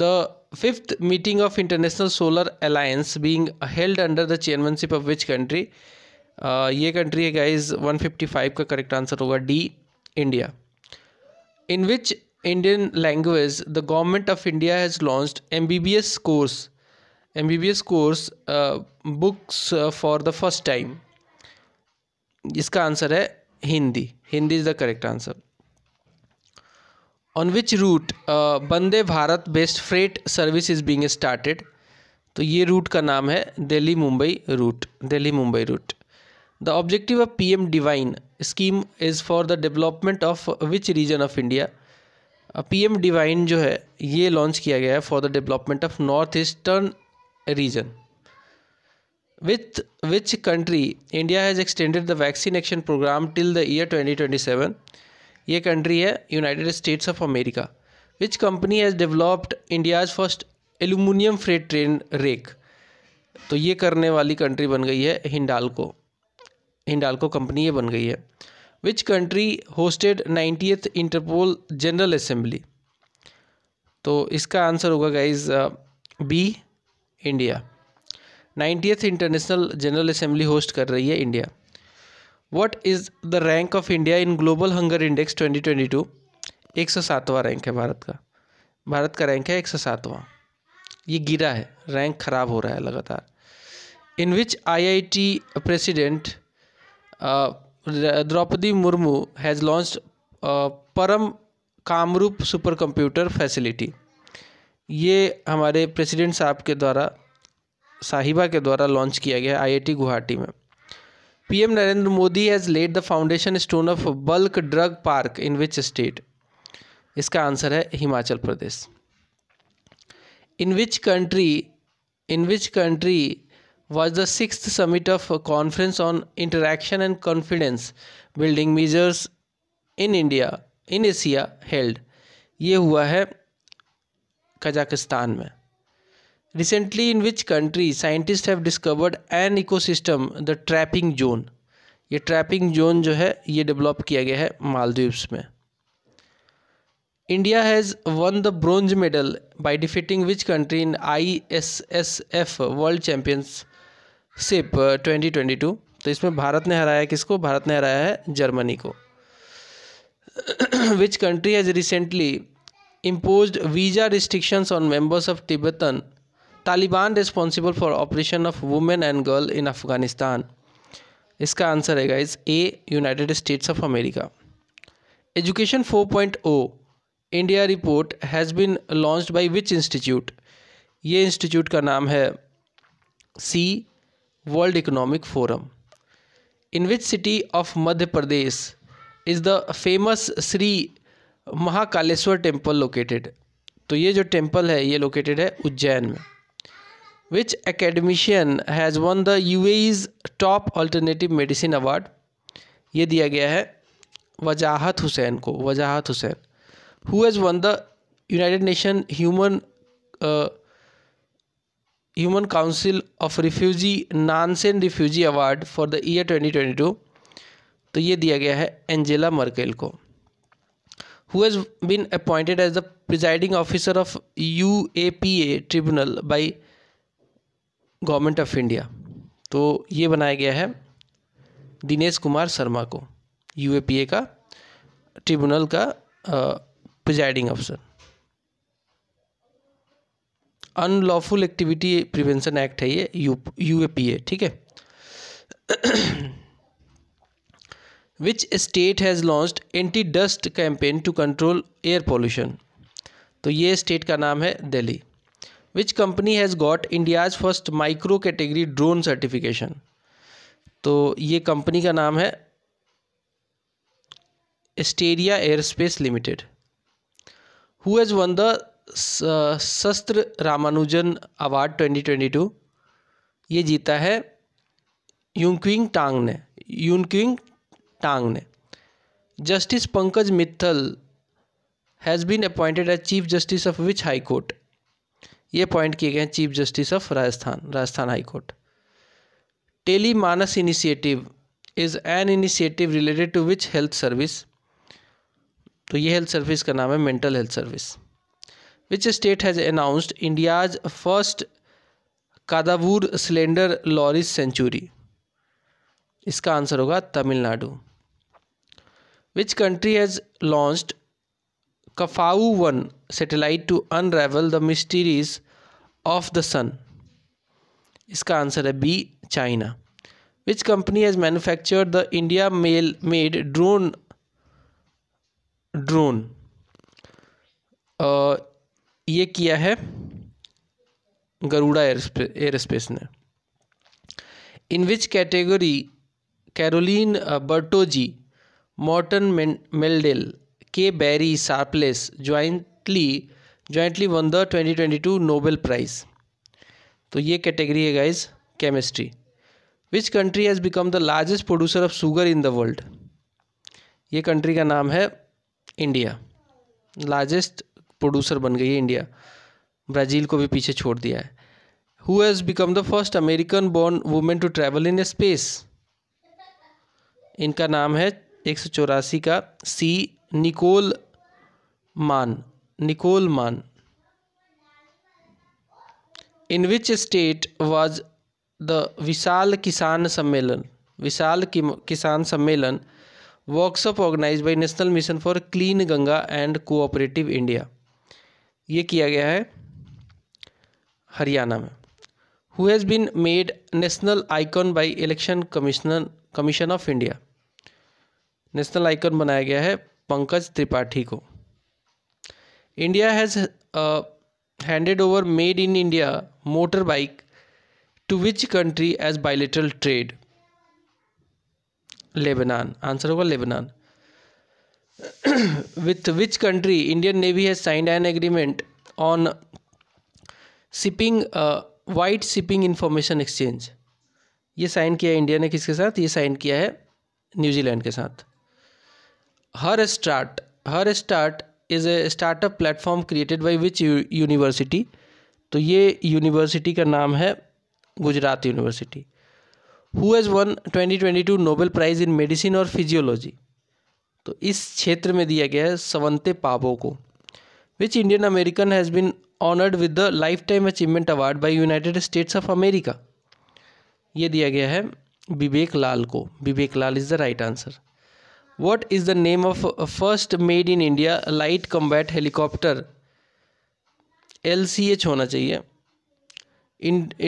the fifth meeting of international solar alliance being held under the chairmanship of which country ये country है guys 155 का correct answer होगा D India in which Indian language the government of India has launched M B B S course M B B S course books for the first time इसका answer है Hindi Hindi is the correct answer on which route Vande Bharat best freight service is being started तो ये route का नाम है Delhi Mumbai route Delhi Mumbai route the objective of P M divine scheme is for the development of which region of India P M divine जो है ये launch किया गया है for the development of north eastern region. With which country India has extended the vaccine action program till the year 2027? ye country hai United States of America. Which company has developed India's first aluminum freight train rake? तो ये करने वाली country बन गई है hindalco Hindalco company ये बन गई है which country hosted ninetieth Interpol general assembly तो इसका आंसर होगा guys B India ninetieth international general assembly host कर रही है India what is the rank of India in global hunger index twenty twenty two एक सौ सातवां रैंक है भारत का भारत का रैंक है एक सौ सातवां ये गिरा है रैंक ख़राब हो रहा है लगातार in which I I T president Draupadi Murmu has launch uh, Param Kamrup super computer facility ये हमारे प्रेसिडेंट साहब के द्वारा साहिबा के द्वारा लॉन्च किया गया आईआईटी गुवाहाटी में PM Narendra Modi has laid the foundation stone of bulk drug park in which state इसका आंसर है Himachal Pradesh in which country in which country was the six summit of conference on interaction and confidence building measures in India in Asia held ये हुआ है Kazakhstan में Recently, in which country scientist have an an ecosystem, the trapping zone ये trapping zone जो है ये develop किया गया है मालदीव्स में India has won the bronze medal by defeating which country in I S S F world championship twenty twenty two तो इसमें भारत ने हराया किसको भारत ने हराया है जर्मनी को which country has recently imposed visa restrictions on members of Tibetan Taliban responsible for operation of women and girl in Afghanistan. इसका आंसर है guys A United States of America education 4.0 India report has been launch by which institute ये institute का नाम है C world economic forum in which city of Madhya Pradesh is the famous Shri Mahakaleshwar temple located तो ये जो temple है ये लोकेटेड है उज्जैन में which academician has won the UAE's top alternative medicine award ये दिया गया है वजाहत हुसैन को Wajahat Hussain who has won the United Nation human human council of refugee Nansen refugee award for the year twenty twenty two तो ये दिया गया है एंजेला मर्केल को who has been appointed as the presiding officer of UAPA tribunal by government of India तो ये बनाया गया है दिनेश कुमार शर्मा को ए का ट्रिब्यूनल का presiding officer unlawful activity prevention act है ये यू ए ठीक है which state has launch anti dust campaign to control air pollution तो ये स्टेट का नाम है Delhi which company has got India's first micro category drone certification तो ये कंपनी का नाम है Asteria Aerospace Limited who has won the SASTRA Ramanujan award 2022 ये जीता है यूनक्विंग टांग ने यूनक्विंग टांग ने justice Pankaj Mittal has been appointed as chief justice of which high court ये अपॉइंट किए गए हैं chief justice of Rajasthan Rajasthan high court tele Manas initiative is an initiative related to which health service तो ये हेल्थ सर्विस का नाम है mental health service which state has announced India's first Kadavur slender loris sanctuary इसका आंसर होगा Tamil Nadu Which country has launched Kafau 1 satellite to unravel the mysteries of the sun इसका answer है B China which company has manufacture the India mail made drone drone ये किया है Garuda Aerospace ने in which category Carolyn Bertozzi के Meldale, Sharpless jointly Sarples won the twenty twenty 2022 Nobel prize तो ये category है guys chemistry which country has become the largest producer of sugar in the world ये country का नाम है India largest producer बन गई है इंडिया ब्राज़ील को भी पीछे छोड़ दिया है who has become the first American born women to travel in space इनका नाम है एक सौ चौरासी का सी Nicol Mann Nicole Mann in which state was the Vishal Kisan Sammelan Vishal Kisan Sammelan workshop organise by national mission for clean Ganga and cooperative India ये किया गया है हरियाणा में who has been made national icon by election commissioner commission of India national icon बनाया गया है पंकज त्रिपाठी को India has handed over made in India motor bike to which country as bilateral trade Lebanon answer होगा Lebanon with which country Indian navy has signed an agreement on shipping white shipping information exchange ये sign किया है India ने किसके साथ ये sign किया है न्यूजीलैंड के साथ her start her start is a startup platform created by which university तो ये यूनिवर्सिटी का नाम है Gujarat university who has won 2022 Nobel prize in medicine और फिजियोलॉजी तो इस क्षेत्र में दिया गया है सवंते पाबो को which Indian American has been honoured with the lifetime achievement award by United States of America ये दिया गया है विवेक लाल को Vivek Lal is the right answer what is the name of uh, first made in India light combat helicopter L C H होना चाहिए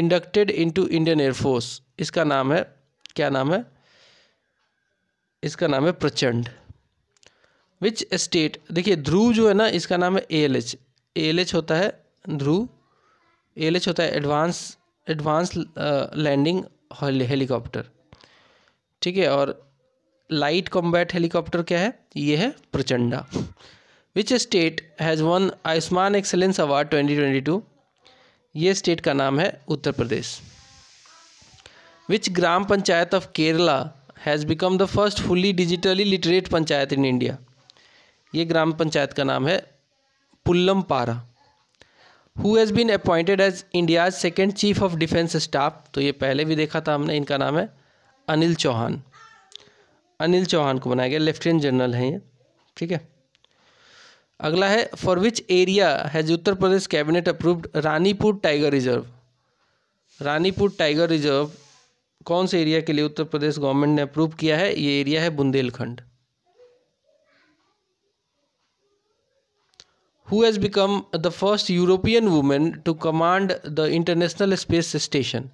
inducted to Indian air force इसका नाम है क्या नाम है इसका नाम है प्रचंड विच स्टेट देखिए ध्रुव जो है ना इसका नाम है A L H A L H होता है ध्रुव ए एल एच होता है एडवांस एडवांस लैंडिंग हेलीकॉप्टर ठीक है और लाइट कॉम्बैट हेलीकॉप्टर क्या है ये है Prachanda which state has won Ayushman excellence award 2022 ये स्टेट का नाम है Uttar Pradesh which gram panchayat of Kerala has become the first fully digitally literate panchayat in India ये ग्राम पंचायत का नाम है Pullampara who has been appointed as India's second chief of defence staff तो ये पहले भी देखा था हमने इनका नाम है अनिल चौहान अनिल चौहान को बनाया गया लेफ्टिनेंट जनरल हैं ये ठीक है अगला है for which area has Uttar Pradesh cabinet approved Ranipur tiger reserve Ranipur tiger reserve कौन से एरिया के लिए उत्तर प्रदेश गवर्नमेंट ने अप्रूव किया है ये एरिया है Bundelkhand who has become the first European woman to command the International Space Station.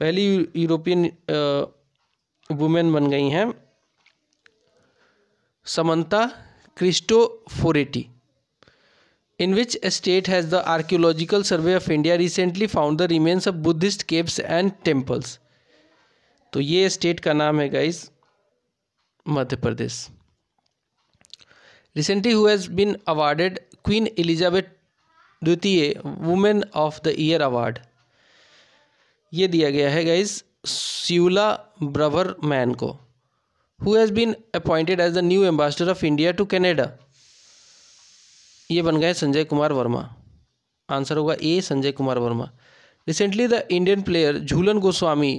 पहली यूरोपियन वुमेन बन गई हैं Samantha Cristoforetti in which state has the archaeological survey of India recently found the remains of Buddhist caves and temples तो ये state का नाम है guys Madhya Pradesh recently who's been awarded Queen Elizabeth द्वितीय women of the year award ये दिया गया है गाइज़ सियूला ब्रवर मैन को who has been appointed as the new ambassador of India to Canada ये बन गए संजय कुमार वर्मा आंसर होगा A Sanjay Kumar Verma recently the Indian player Jhulan Goswami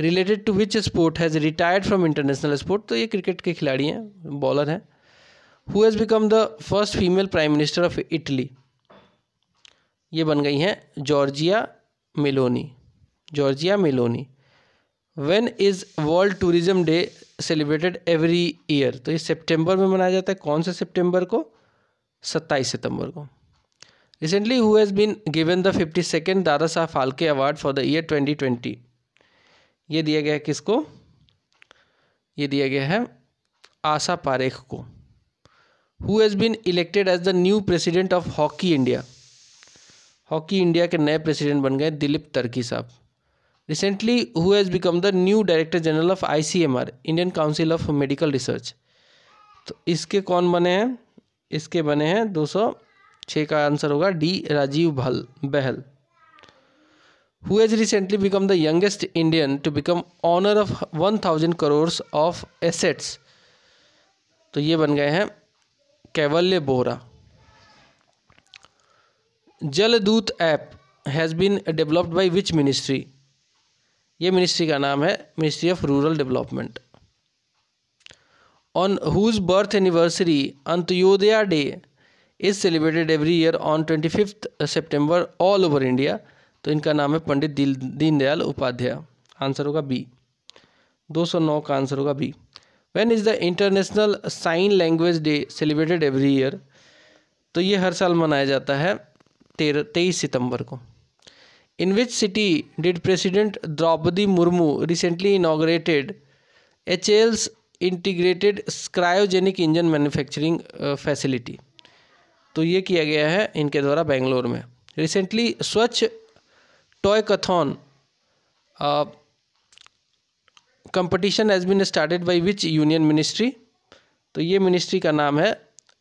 related to which sport has retired from international sport तो ये cricket के खिलाड़ी हैं बॉलर हैं who has become the first female prime minister of Italy ये बन गई हैं Giorgia Meloni Giorgia Meloni when is world tourism day celebrated every year तो ये सितंबर में मनाया जाता है कौन से सितंबर को सत्ताईस सितंबर को recently who has been given the fifty second Dada Saheb Phalke award for the year twenty twenty ये दिया गया है किसको ये दिया गया है आशा पारेख को who has been elected as the new president of Hockey India Hockey India के नए प्रेसिडेंट बन गए दिलीप तर्की साहब Recently, who has become the new director general of I C M R Indian council of medical research तो इसके कौन बने हैं इसके बने हैं दो सौ छः का आंसर होगा डी राजीव भल Bahl who has recently become the youngest Indian to become owner of one thousand crores of assets तो ये बन गए हैं Kaivalya Vohra Jaldoot app has been developed by which ministry ये मिनिस्ट्री का नाम है ministry of rural development on whose birth anniversary Antyodaya day is celebrated every year on twenty fifth September all over India तो इनका नाम है पंडित दीनदयाल उपाध्याय आंसर होगा बी 209 का आंसर होगा B when is the international sign language day celebrated every year तो ये हर साल मनाया जाता है तेरह तेईस सितंबर को in which city did president Draupadi Murmu recently inaugurated H AL's integrated cryogenic engine manufacturing facility तो ये किया गया है इनके द्वारा बेंगलोर में recently Swachh Toycathon competition has been started by which union ministry तो ये मिनिस्ट्री का नाम है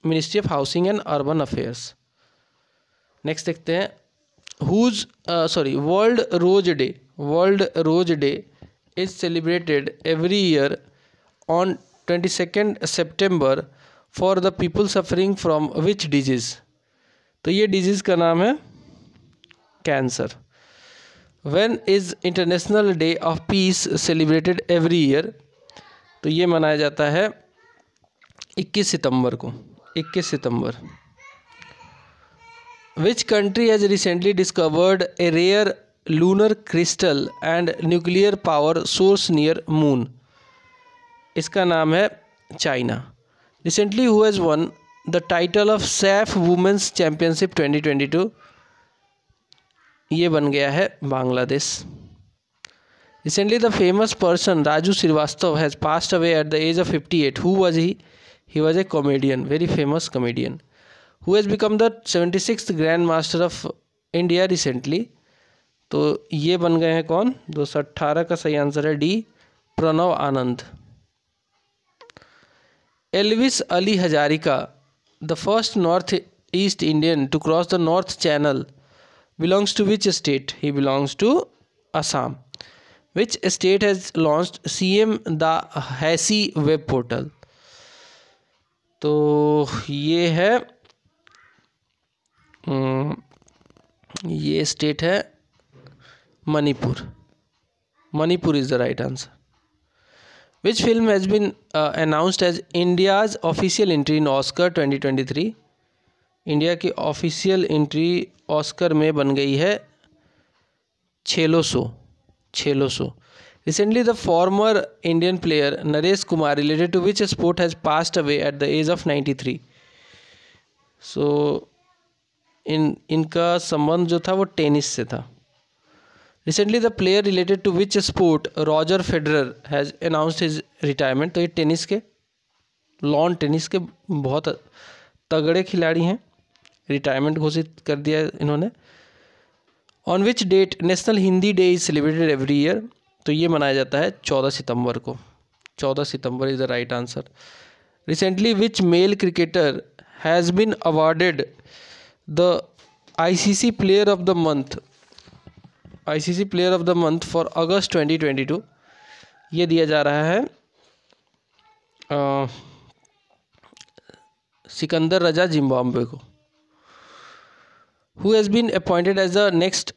ministry of housing and urban affairs next देखते हैं whose sorry world rose day world rose day is celebrated every year on twenty second September for the people suffering from which disease तो ये disease का नाम है cancer when is international day of peace celebrated every year तो ये मनाया जाता है इक्कीस सितंबर को इक्कीस सितंबर Which country has recently discovered a rare lunar crystal and nuclear power source near moon? Iska naam hai China. Recently who has won the title of SAF Women's Championship 2022? Ye ban gaya Bangladesh. Recently the famous person Raju Srivastav has passed away at the age of 58. Who was he? He was a comedian, very famous comedian. Who has become the seventy six grand master of India recently तो ये बन गए हैं कौन दो सौ अट्ठारह का सही आंसर है D Pranav Anand Elvis Ali Hazarika the first north east Indian to cross the north channel belongs to which state he belongs to Assam which state has launch C M द हैसी वेब पोर्टल तो ये है हम्म, ये स्टेट है Manipur Manipur is the right answer which film has been announced as India's official entry in Oscar 2023 India की official entry Oscar में बन गई है Chhello show Chhello show recently the former Indian player Naresh Kumar related to which sport has passed away at the age of 93 three so इन इनका संबंध जो था वो टेनिस से था recently the player related to which sport Roger Federer has announced his retirement तो ये टेनिस के लॉन टेनिस के बहुत तगड़े खिलाड़ी हैं रिटायरमेंट घोषित कर दिया इन्होंने on which date national Hindi day is celebrated every year तो ये मनाया जाता है चौदह सितंबर को चौदह सितंबर is the right answer recently which male cricketer has been awarded the ICC Player of the Month ICC Player of the Month for August 2022 ये दिया जा रहा है आ, सिकंदर रजा जिम्बाब्वे को who has been appointed as the next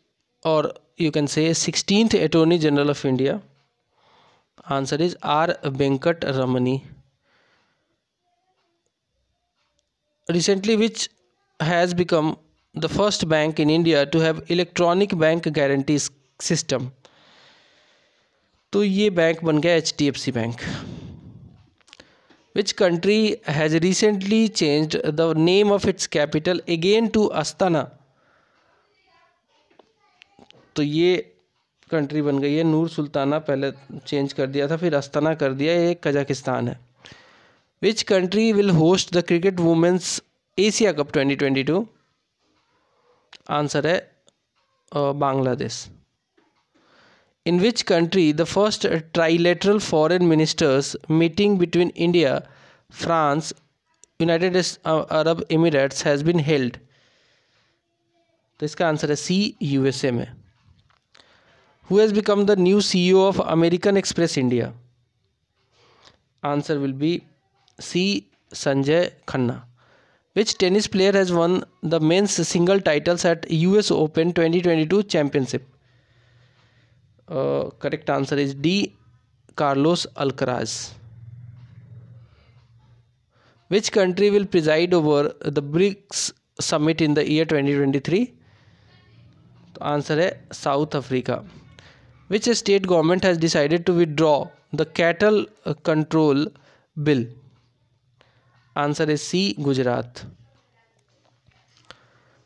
और you can say sixteenth attorney general of India answer is R Venkataramani recently which has become the first bank in India to have electronic bank guarantee system. तो ये bank बन गया H D F C bank which country has recently change the name of its capital again to Astana तो ये country बन गई है नूर सुल्ताना पहले चेंज कर दिया था फिर अस्ताना कर दिया ये कजाकिस्तान है which country will host the cricket women's Asia cup 2022 answer है Bangladesh in which country the first trilateral foreign ministers meeting between India France United Arab Emirates has been held तो इसका आंसर है C USA में who has become the new CEO of American Express India answer will be C Sanjay Khanna Which tennis player has won the men's single titles at US Open 2022 Championship? Uh, correct answer is D. Carlos Alcaraz. Which country will preside over the BRICS summit in the year 2023? Answer answer है south Africa which state government has decided to withdraw the cattle control answer is C Gujarat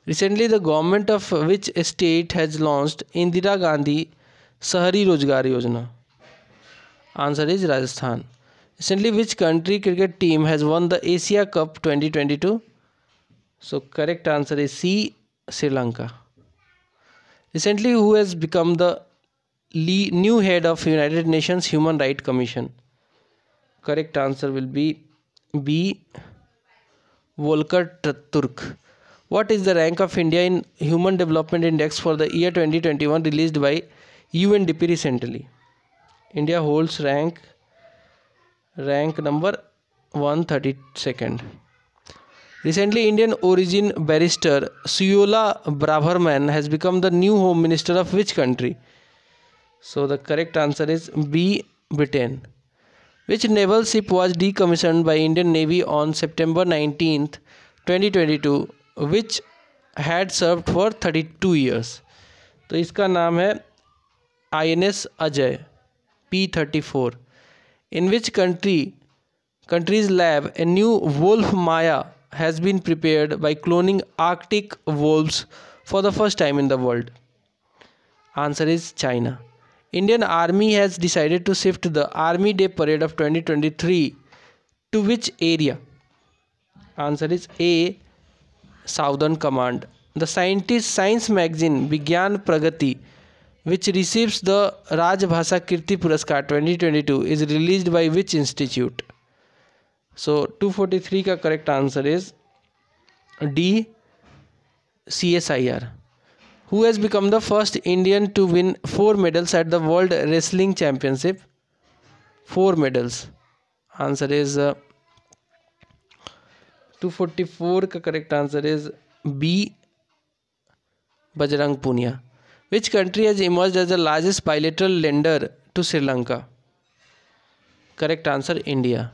recently the government of which state has launched Indira Gandhi Shahari Rozgar Yojana answer is Rajasthan recently which country cricket team has won the Asia cup 2022? Twenty two so correct answer is C Sri Lanka recently who has become the new head of United Nations human right commission correct answer will be B. Volker Turk. What is the rank of India in Human Development Index for the year 2021 released by UNDP recently? India holds rank rank number 132nd. Recently, Indian origin barrister Suyola Braverman has become the new Home Minister of which country? So, the correct answer is B. Britain which naval ship was decommissioned by Indian Navy on September 19, 2022, which had served for 32 years. तो इसका नाम है INS Ajay P34. In which country country's lab a new wolf Maya has been prepared by cloning Arctic wolves for the first time in the world? Answer is China. Indian Army has decided to shift the Army Day Parade of 2023 to which area? Answer is A. Southern Command. The scientist science magazine Vigyan Pragati, which receives the Raj Bhasha Kirti Puraskar 2022, is released by which institute? So 243 का correct answer is D, CSIR who has become the first Indian to win four medals at the World Wrestling Championship? Four medals. Answer is uh, 244. Ka correct answer is B. Bajrang Punya. Which country has emerged as the largest bilateral lender to Sri Lanka? Correct answer India.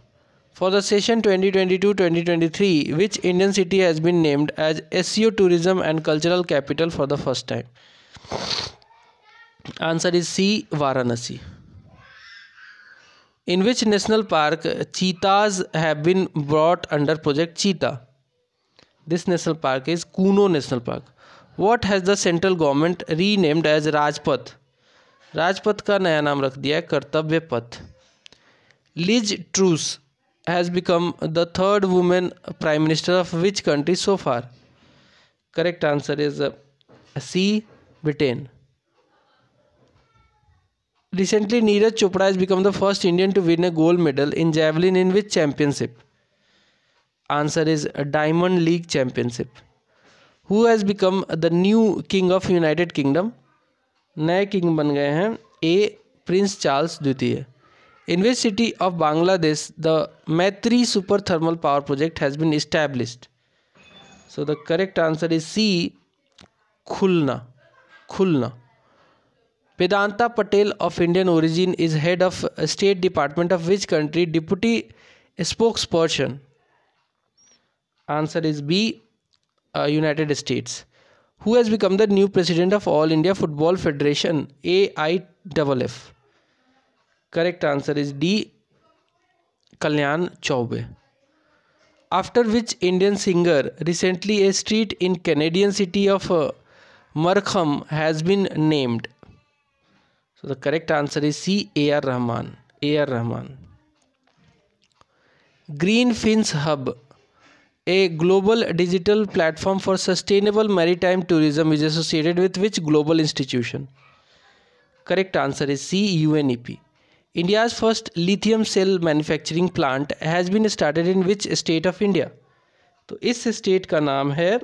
For the session 2022-2023, which Indian city has been named as SEO Tourism and Cultural Capital for the first time? Answer is C. Varanasi. In which national park cheetahs have been brought under Project Cheetah? This national park is Kuno National Park. What has the central government renamed as Rajpath? Rajpath ka naya naam रख diya है Kartavya Path. Liz Truce. Has become the third women prime minister of which country so far correct answer is C Britain recently Neeraj Chopra is become the first Indian to win a gold medal in javelin in which championship answer is diamond league championship who has become the new king of United Kingdom नए king बन गए हैं A prince Charles द्वितीय In which city of Bangladesh the Maitri Super Thermal Power Project has been established? So the correct answer is C. Khulna. Khulna. Vedanta Patel of Indian origin is head of State Department of which country? Deputy spokesperson. Answer is B. Uh, United States. Who has become the new president of All India Football Federation? AIFF. Correct answer is D. Kalyan Chaube. After which Indian singer recently a street in Canadian city of uh, Markham has been named? So the correct answer is C. A. R. Rahman. A. R. Rahman. Greenfins Hub, a global digital platform for sustainable maritime tourism, is associated with which global institution? Correct answer is C. U. N. E. P. India's first lithium cell manufacturing plant has been started in which state of India? तो इस state का नाम है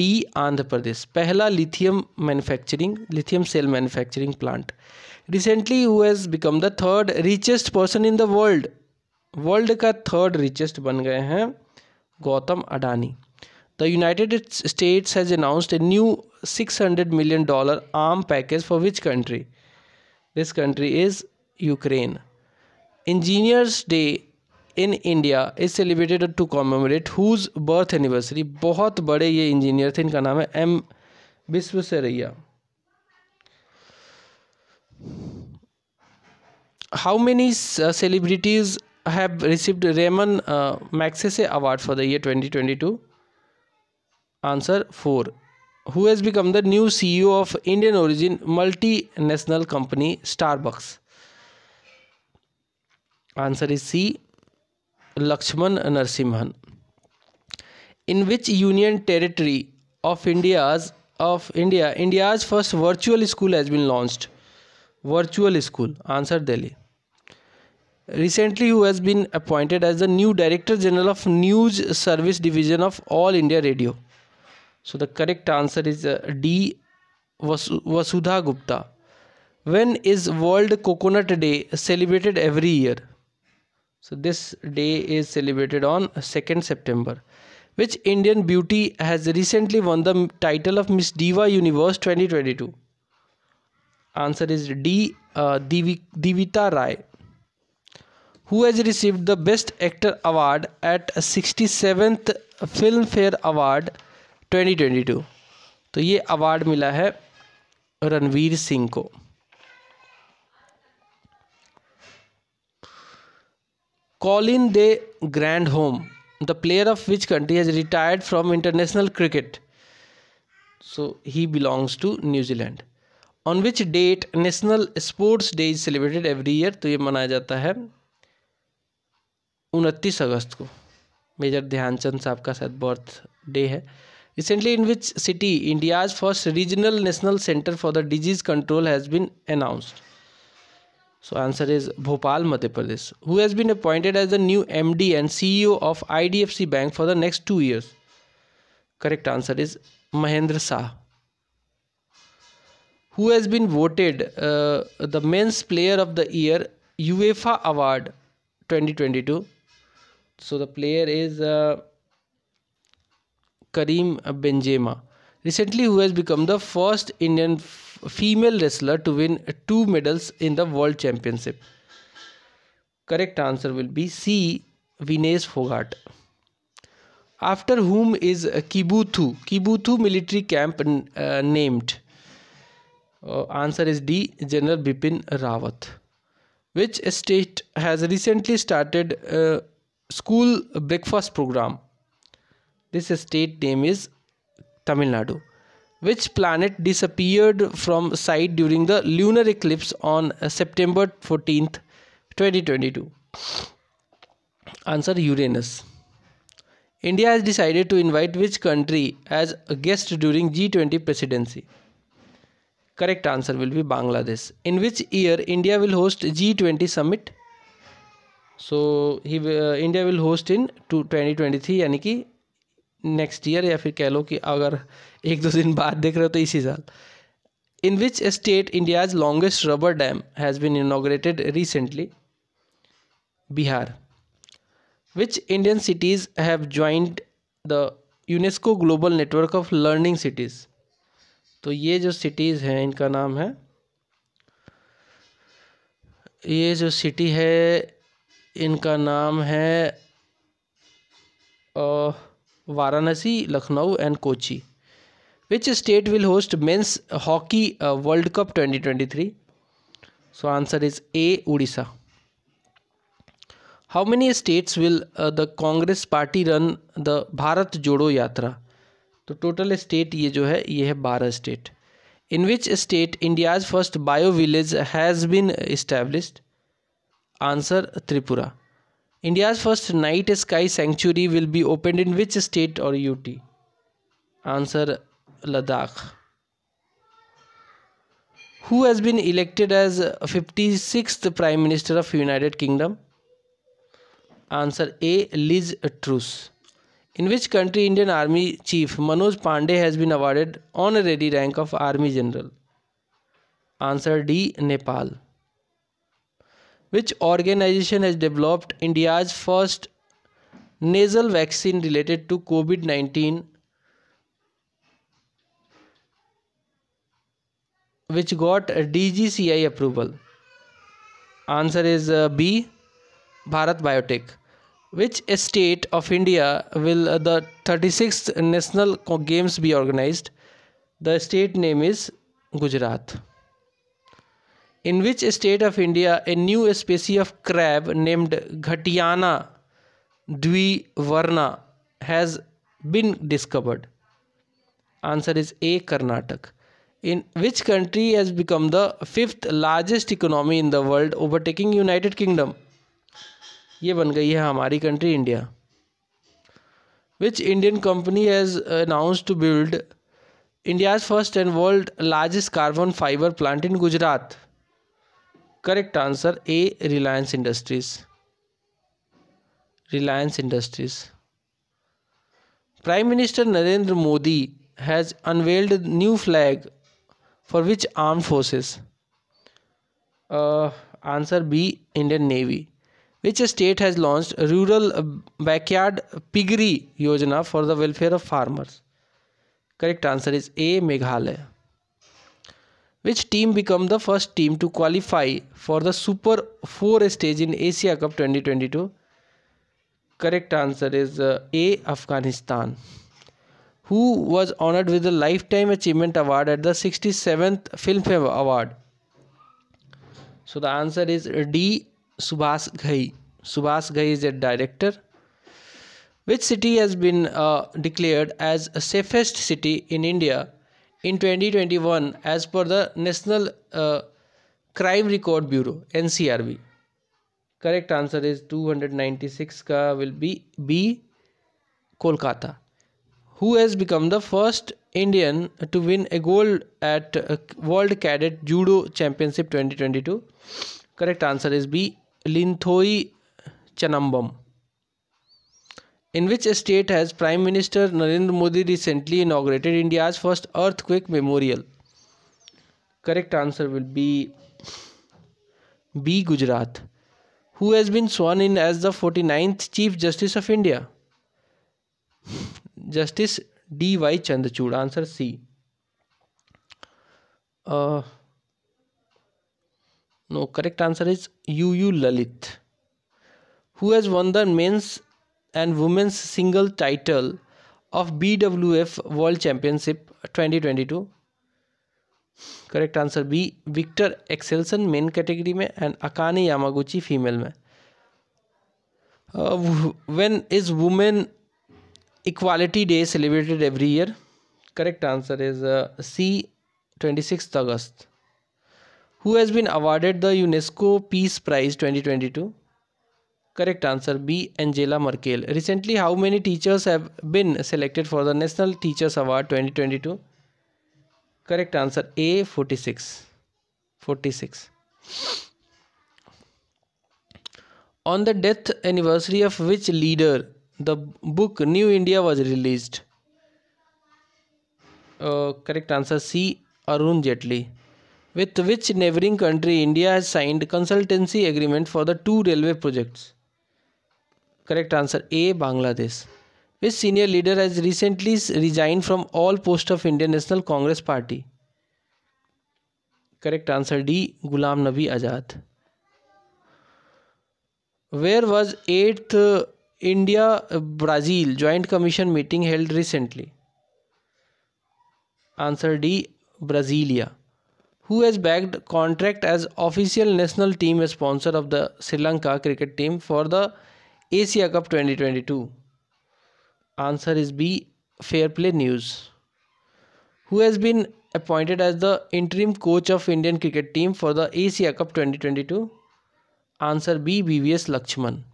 D Andhra Pradesh पहला lithium manufacturing lithium cell manufacturing plant recently who has become the third richest person in the world world का third richest बन गए हैं Gautam Adani the United States has announced a new six hundred million dollar arm package for which country this country is Ukraine engineers day in India is celebrated to commemorate whose birth anniversary बहुत बड़े ये engineer थे इनका नाम है M विश्वसरैया how many celebrities have received Ramon Magsaysay award for the year twenty twenty two answer four who has become the new C E O of Indian origin multi national company Starbucks Answer is C. Lakshman Narsimhan. In which union territory of India's of India, India's first virtual school has been launched? Virtual school. Answer Delhi. Recently, who has been appointed as the new Director General of News Service Division of All India Radio? So the correct answer is uh, D. Vasudha Gupta. When is World Coconut Day celebrated every year? so this day is celebrated on 2nd september which indian beauty has recently won the title of miss diva universe 2022 answer is d uh, Divi, divita rai who has received the best actor award at 67th film fare award 2022 तो ye award mila hai ranveer singh ko Colin De Grandhomme, the player of which country has retired from international cricket? So he belongs to New Zealand. On which date National Sports Day is celebrated every year? तो ये मनाया जाता है उनतीस अगस्त को major Dhyanchand साहब का शायद बर्थ डे है recently in which city india's first regional national center for the disease control has been announced So answer is Bhopal, Madhya Pradesh, who has been appointed as the new MD and CEO of IDFC Bank for the next two years. Correct answer is Mahendra Sah. who has been voted uh, the men's player of the year UEFA Award 2022. So the player is uh, Karim Benzema, recently who has become the first Indian female wrestler to win two medals in the World Championship? Correct answer will be C. Vinay Fogart. After whom is Kibuthu? Kibuthu military camp uh, named. Uh, answer is D. General Bipin Rawat. Which state has recently started uh, school breakfast program? This state name is Tamil Nadu. Which planet disappeared from sight during the lunar eclipse on September 14th, 2022? Answer Uranus. India has decided to invite which country as a guest during G20 presidency? Correct answer will be Bangladesh. In which year India will host G20 summit? So he uh, India will host in 2023 यानी कि next year या फिर कह लो कि एक दो दिन बाद देख रहे हो तो इसी साल in which state India's longest rubber dam has been inaugurated recently Bihar which Indian cities have joined the UNESCO global network of learning cities तो ये जो सिटीज़ हैं इनका नाम है ये जो सिटी है इनका नाम है Varanasi Lucknow and Kochi which state will host men's hockey world cup twenty twenty three so answer is A Odisha how many states will the Congress party run the Bharat Jodo Yatra तो टोटल स्टेट ये जो है ये है बारह state in which state India's first bio village has been established answer Tripura India's first night sky century will be open in which state और UT answer Ladakh, who has been elected as 56th Prime Minister of United Kingdom? Answer A. Liz Truss. In which country Indian Army Chief Manoj Pandey has been awarded honorary rank of Army General? Answer D. Nepal. Which organization has developed India's first nasal vaccine related to COVID 19 which got DGCI approval? Answer is uh, B. Bharat Biotech. Which state of India will uh, the 36th National Games be organized? The state name is Gujarat. In which state of India a new species of crab named Ghatiana Dvivarna has been discovered? Answer is A. Karnataka in which country has become the fifth largest economy in the world overtaking united kingdom ये बन गई है हमारी country India which Indian company has announce to build India's first and world largest carbon fibre plant in Gujarat correct answer A Reliance Industries Reliance Industries prime minister Narendra Modi has unveiled new flag For which armed forces? Uh, answer B Indian Navy. Which state has launched rural uh, backyard piggery yojana for the welfare of farmers? Correct answer is A Meghalaya. Which team become the first team to qualify for the Super 4 stage in Asia Cup 2022? Correct answer is uh, A Afghanistan who was honored with the Lifetime Achievement Award at the 67th Filmfare Award? So the answer is D. Subhash Ghai. Subhash Ghai is a director. Which city has been uh, declared as safest city in India in 2021 as per the National uh, Crime Record Bureau NCRB? Correct answer is 296 का will be B. Kolkata who has become the first Indian to win a gold at uh, World Cadet Judo Championship 2022? Correct answer is B. Linthoi Chanambam. In which state has Prime Minister Narendra Modi recently inaugurated India's first earthquake memorial? Correct answer will be B. Gujarat. Who has been sworn in as the 49th Chief Justice of India? Justice D Y Chandrachud answer C no correct answer is U U Lalit who has won the men's and women's single title of B W F world championship twenty twenty two correct answer B Viktor Axelsen men category में and Akane Yamaguchi female में when is women equality day celebrated every year correct answer is uh, c 26th august who has been awarded the unesco peace prize 2022 correct answer b angela merkel recently how many teachers have been selected for the national teachers award 2022 correct answer a 46 46 on the death anniversary of which leader the book new india was released uh, correct answer c arun jetli with which neighboring country india has signed consultancy agreement for the two railway projects correct answer a bangladesh which senior leader has recently resigned from all post of indian national congress party correct answer d gulam nabi azad where was 8th India uh, Brazil Joint Commission meeting held recently? Answer D. Brasilia. Who has bagged contract as official national team sponsor of the Sri Lanka cricket team for the Asia Cup 2022? Answer is B. Fair Play News. Who has been appointed as the interim coach of Indian cricket team for the Asia Cup 2022? Answer B. BVS Lakshman.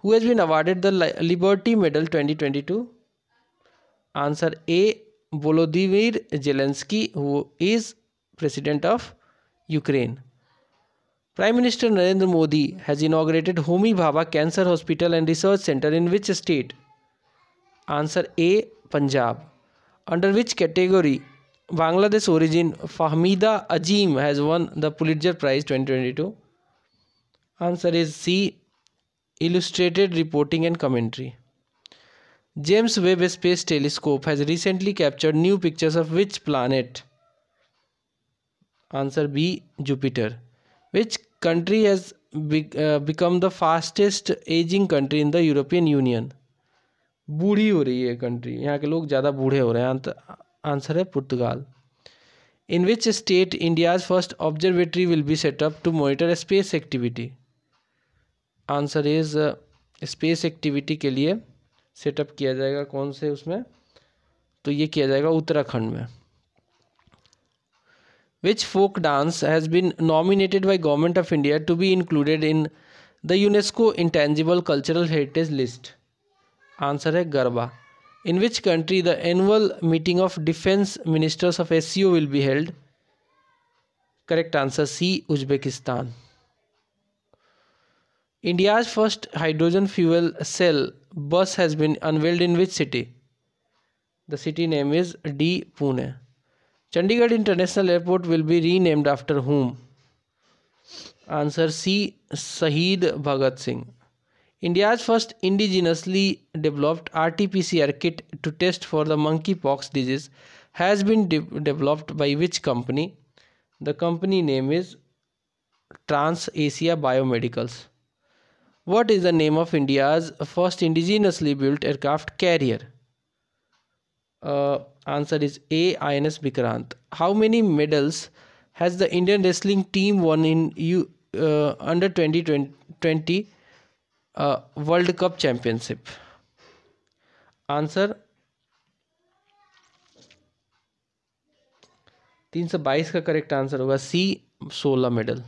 Who has been awarded the Liberty Medal 2022? Answer A. Volodymyr Zelensky, who is President of Ukraine. Prime Minister Narendra Modi has inaugurated Homi Bhabha Cancer Hospital and Research Center in which state? Answer A. Punjab. Under which category Bangladesh origin Fahmida Ajim has won the Pulitzer Prize 2022? Answer is C. illustrated reporting and commentary. James Webb Space Telescope has recently captured new pictures of which planet? Answer B Jupiter. Which country has be, uh, become the fastest aging country in the European Union? बूढ़ी हो रही है country यहाँ के लोग ज़्यादा बूढ़े हो रहे हैं आंसर है Portugal in which state India's first observatory will be set up to monitor space activity answer is space activity के लिए सेटअप किया जाएगा कौन से उसमें तो ये किया जाएगा उत्तराखंड में which folk dance has been nominated by government of India to be included in the UNESCO intangible cultural heritage list answer है Garba in which country the annual meeting of defence ministers of S C will be held correct answer C Uzbekistan India's first hydrogen fuel cell bus has been unveiled in which city? The city name is D. Pune. Chandigarh International Airport will be renamed after whom? Answer C. Saheed Bhagat Singh. India's first indigenously developed RT-PCR kit to test for the monkeypox disease has been de developed by which company? The company name is Trans Asia Biomedicals. What is the name of India's first indigenously built aircraft carrier? Uh, answer is A. INS Bikrant. How many medals has the Indian wrestling team won in U, uh, under 2020 uh, World Cup Championship? Answer three hundred twenty two. सौ बाईस का correct answer होगा C सोलह medal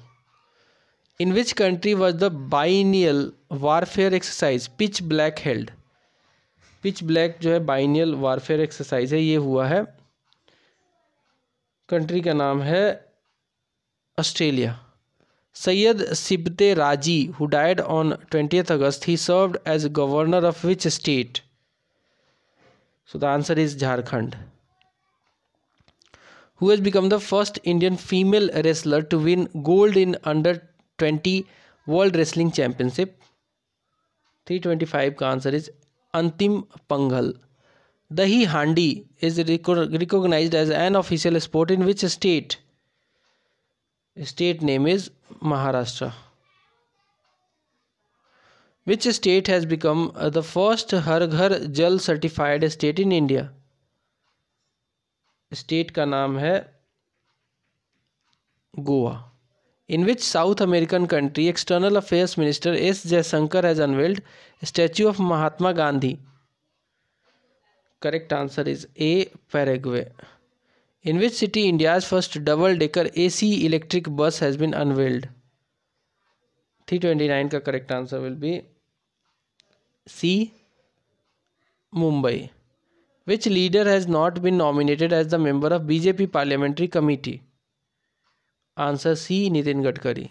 in which country was the biennial warfare exercise pitch black held pitch black जो है biennial warfare exercise है ये हुआ है कंट्री का नाम है Australia Syed Sibtey Razi who died on twenty August he served as governor of which state so the answer is Jharkhand who has become the first Indian female wrestler to win gold in under twenty world wrestling championship three twenty five का answer is Antim Panghal Dahi Handi is recognise as an official sport in which state state name is Maharashtra which state has become the first Har Ghar जल certified state in India state का नाम है Goa In which South American country External Affairs Minister S. Jaishankar has unveiled statue of Mahatma Gandhi? Correct answer is A. Paraguay. In which city India's first double-decker AC electric bus has been unveiled? 329 का correct answer will be C. Mumbai. Which leader has not been nominated as the member of BJP parliamentary committee? Answer C Nitin Gadkari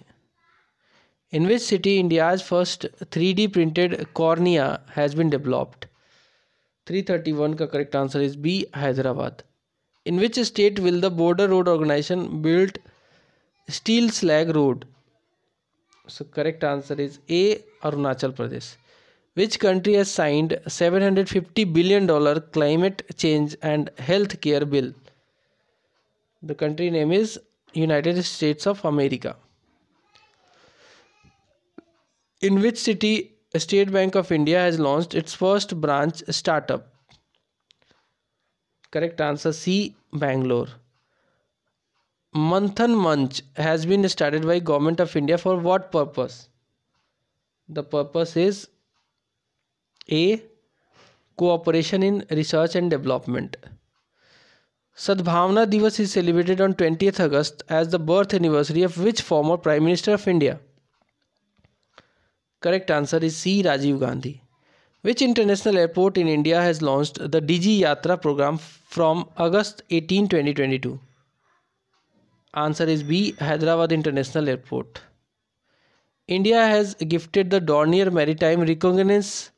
in which city India is first three D printed cornea has been developed three thirty one का correct answer is B Hyderabad in which state will the border road organisation built steel slag road correct answer is A Arunachal Pradesh which country has signed seven hundred fifty billion dollar climate change and health care bill the country name is United States of America. In which city State Bank of India has launched its first branch startup? Correct answer C. Bangalore. Manthan Munch has been started by Government of India for what purpose? The purpose is A. Cooperation in research and development. Sadbhavana Divas is celebrated on 20th August as the birth anniversary of which former Prime Minister of India? Correct answer is C. Rajiv Gandhi. Which international airport in India has launched the DG Yatra program from August 18, 2022? Answer is B. Hyderabad International Airport. India has gifted the Dornier Maritime Reconnaissance,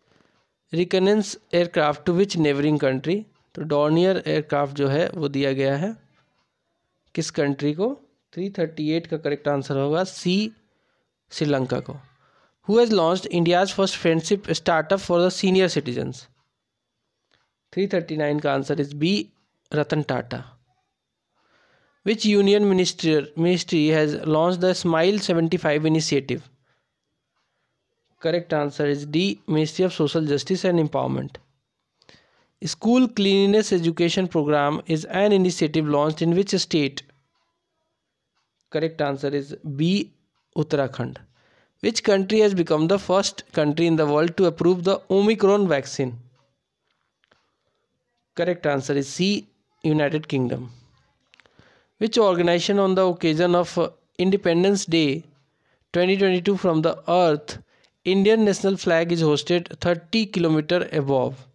Reconnaissance aircraft to which neighboring country? तो Dornier aircraft जो है वो दिया गया है किस country को 338 का करेक्ट आंसर होगा सी श्रीलंका को who has launch India's first friendship startup for the senior citizens 339 का answer is B Ratan Tata which union minister ministry has launch the smile 75 initiative correct answer is D ministry of social justice and empowerment School Cleanliness Education Program is an initiative launched in which state? Correct answer is B. Uttarakhand. Which country has become the first country in the world to approve the Omicron vaccine? Correct answer is C. United Kingdom. Which organization on the occasion of uh, Independence Day 2022 from the Earth, Indian national flag is hosted 30 km above?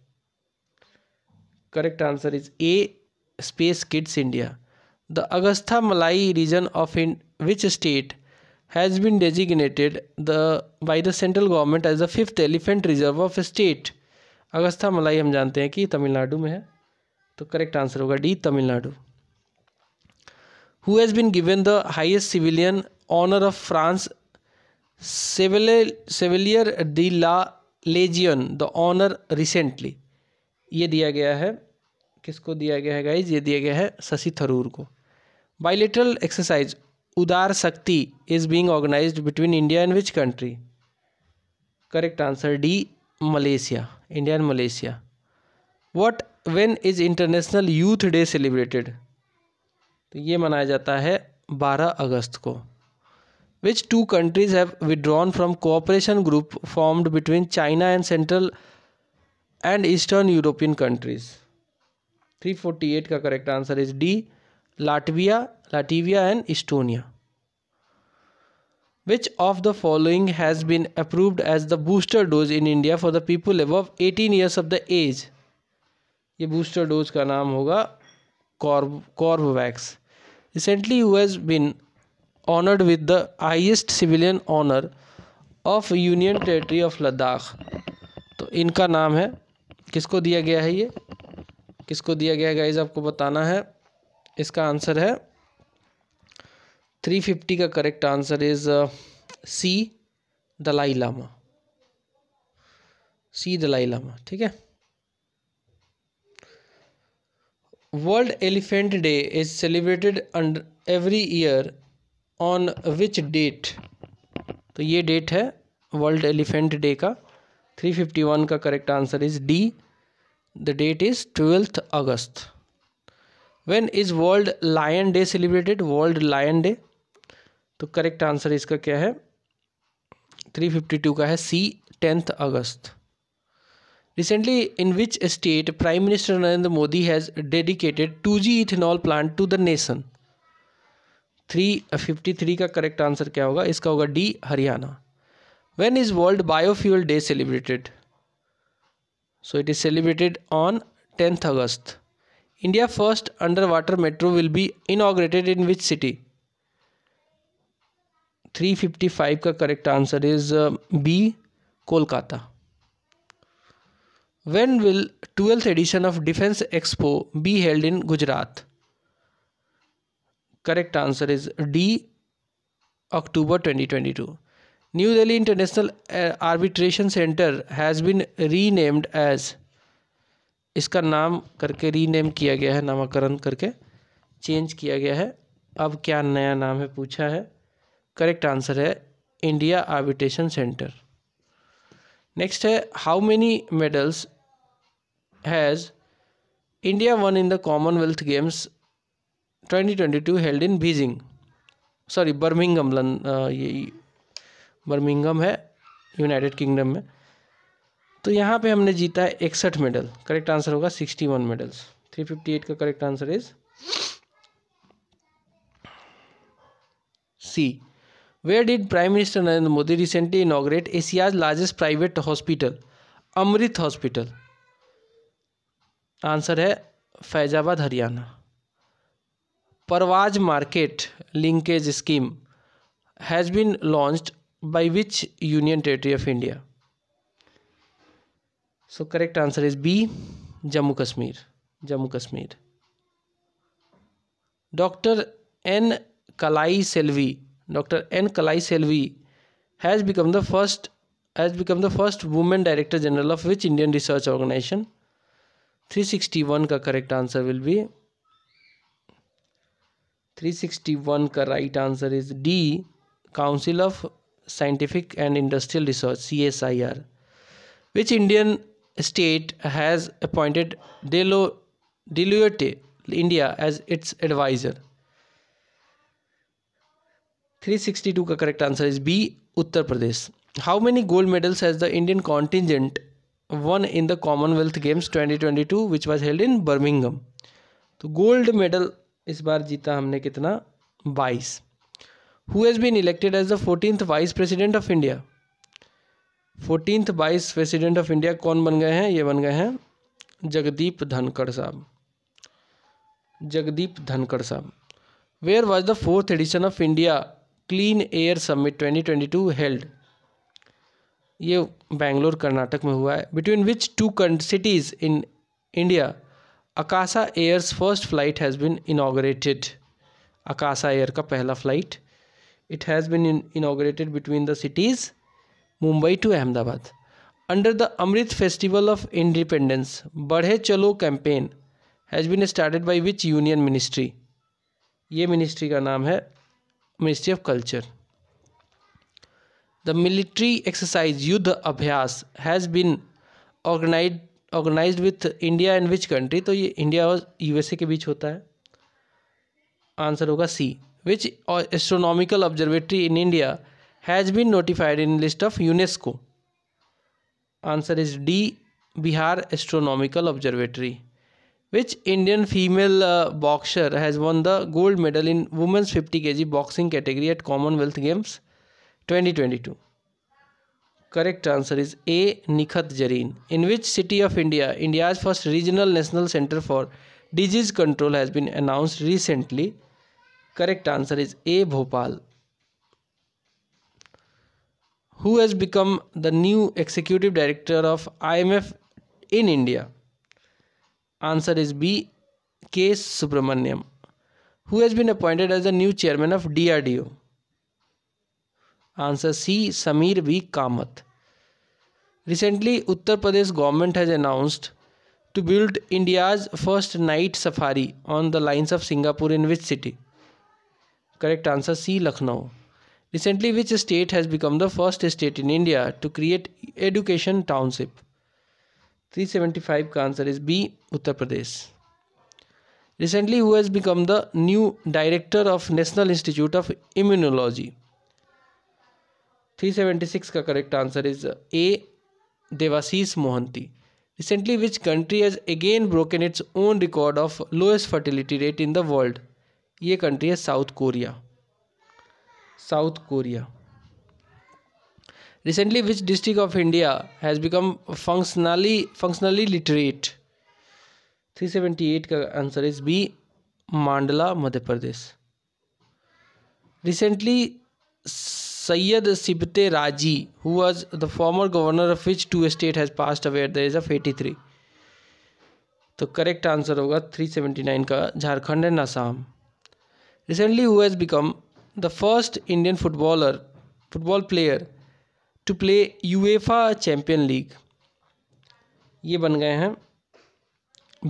Correct answer is A space kids India the Agasthya Malai region of in which state has been designated the by the central government as the fifth elephant reserve of state Agasthya Malai हम जानते हैं कि तमिलनाडु में है तो correct answer होगा D Tamil Nadu who has been given the highest civilian honour of France chevalier de la legion the honour recently ये दिया गया है किसको दिया गया है गाइज ये दिया गया है शशि थरूर को bilateral exercise Udar Shakti is being organised between India and which country correct answer D Malaysia India and Malaysia what when is international youth day celebrated तो ये मनाया जाता है 12 अगस्त को which two countries have withdrawn from cooperation group formed between China and central and eastern European countries three forty eight का correct answer is D Latvia Latvia and Estonia which of the following has been approved as the booster dose in India for the people above eighteen years of the age ये booster dose का नाम होगा Corb Corbevax recently who has been honoured with the highest civilian honour of union territory of Ladakh तो इनका नाम है किसको दिया गया है ये किसको दिया गया है गाइज आपको बताना है इसका आंसर है थ्री फिफ्टी का correct answer is C Dalai Lama C Dalai Lama ठीक है world elephant day is celebrated under every year on which date तो ये डेट है वर्ल्ड एलिफेंट डे का थ्री फिफ्टी वन का correct answer is D the date is 12th august when is world lion day celebrated world lion day तो correct answer इसका क्या है 352 का है C tenth August recently in which state prime minister Narendra Modi has dedicated two G ethanol plant to the nation three fifty three का correct answer क्या होगा इसका होगा D Haryana when is world biofuel day celebrated So it is celebrated on 10th August. India first underwater metro will be inaugurated in which city? 355 का correct answer is B Kolkata when will 12th edition of defense expo be held in gujarat correct answer is d october 2022 New Delhi international arbitration centre has been renamed as इसका नाम करके rename किया गया है नामकरण करके change किया गया है अब क्या नया नाम है पूछा है करेक्ट आंसर है इंडिया आर्बिट्रेशन सेंटर नेक्स्ट है how many medals has India won in the Commonwealth games 2022 held in Beijing sorry Birmingham ये बर्मिंगम है यूनाइटेड किंगडम में तो यहाँ पे हमने जीता है इकसठ मेडल करेक्ट आंसर होगा sixty one medals three fifty eight का correct answer is C where did prime minister Narendra Modi recently inaugurate Asia's largest private hospital Amrita hospital answer है Faizabad Haryana Parwaz market linkage scheme has been launched by which Union Territory of India? So correct answer is B. Jammu Kashmir. Jammu Kashmir. Dr. N. Kalai Selvi. Dr. N. Kalai Selvi has become the first has become the first woman director general of which Indian research organization? 361 का correct answer will be 361 का right answer is D. Council of scientific and industrial research csir which indian state has appointed Delo, deloitte india as its advisor 362 का correct answer is B Uttar Pradesh how many gold medals has the Indian contingent won in the Commonwealth games 2022 which was held in Birmingham तो gold medal इस बार जीता हमने कितना बाईस who has been elected as the fourteen vice president of India fourteen vice president of India कौन बन गए हैं ये बन गए हैं जगदीप धनखड़ साहब जगदीप धनखड़ साहब where was the fourth edition of India Clean Air Summit to held ये बेंगलोर कर्नाटक में हुआ है between which two cities in India Akasa Air's first flight has been inaugurated Akasa Air का पहला flight it has been in inaugurated between the cities Mumbai to Ahmedabad. Under the Amrit Festival of Independence, Badhe Chalo campaign has been started by which union ministry? ye ministry ka naam hai Ministry of Culture. The military exercise युद्ध abhyas has been organized organised with India and which country तो ये India और USA के बीच होता है answer होगा C which uh, astronomical observatory in India has been notified in list of UNESCO? Answer is D. Bihar Astronomical Observatory. Which Indian female uh, boxer has won the gold medal in women's 50 kg boxing category at Commonwealth Games 2022? Correct answer is A. Nikhat Jareen. In which city of India, India's first regional national center for disease control has been announced recently? Correct answer is A Bhopal who has become the new executive director of I M F in India answer is B K Subramaniam who has been appointed as the new chairman of D D R O answer C Sameer B Kamath recently Uttar Pradesh government has announced to build India's first night safari on the lines of Singapore in which city correct answer C Lucknow recently which state has become the first state in India to create education township 375 का answer is B Uttar Pradesh recently who has become the new director of National Institute of Immunology 376 का correct answer is A Devashish Mohanty recently which country has again broken its own record of lowest fertility rate in the world ये country है South Korea South Korea district of India has become functionally functionally literate three seventy eight का answer is B Mandla Madhya Pradesh recently Syed Sibtey Razi who was the former governor of which two state has passed away at the age of eighty three तो correct answer होगा three seventy nine का Jharkhand and Assam recently who has become the first Indian footballer, football player to play UEFA Champion League. ये बन गए हैं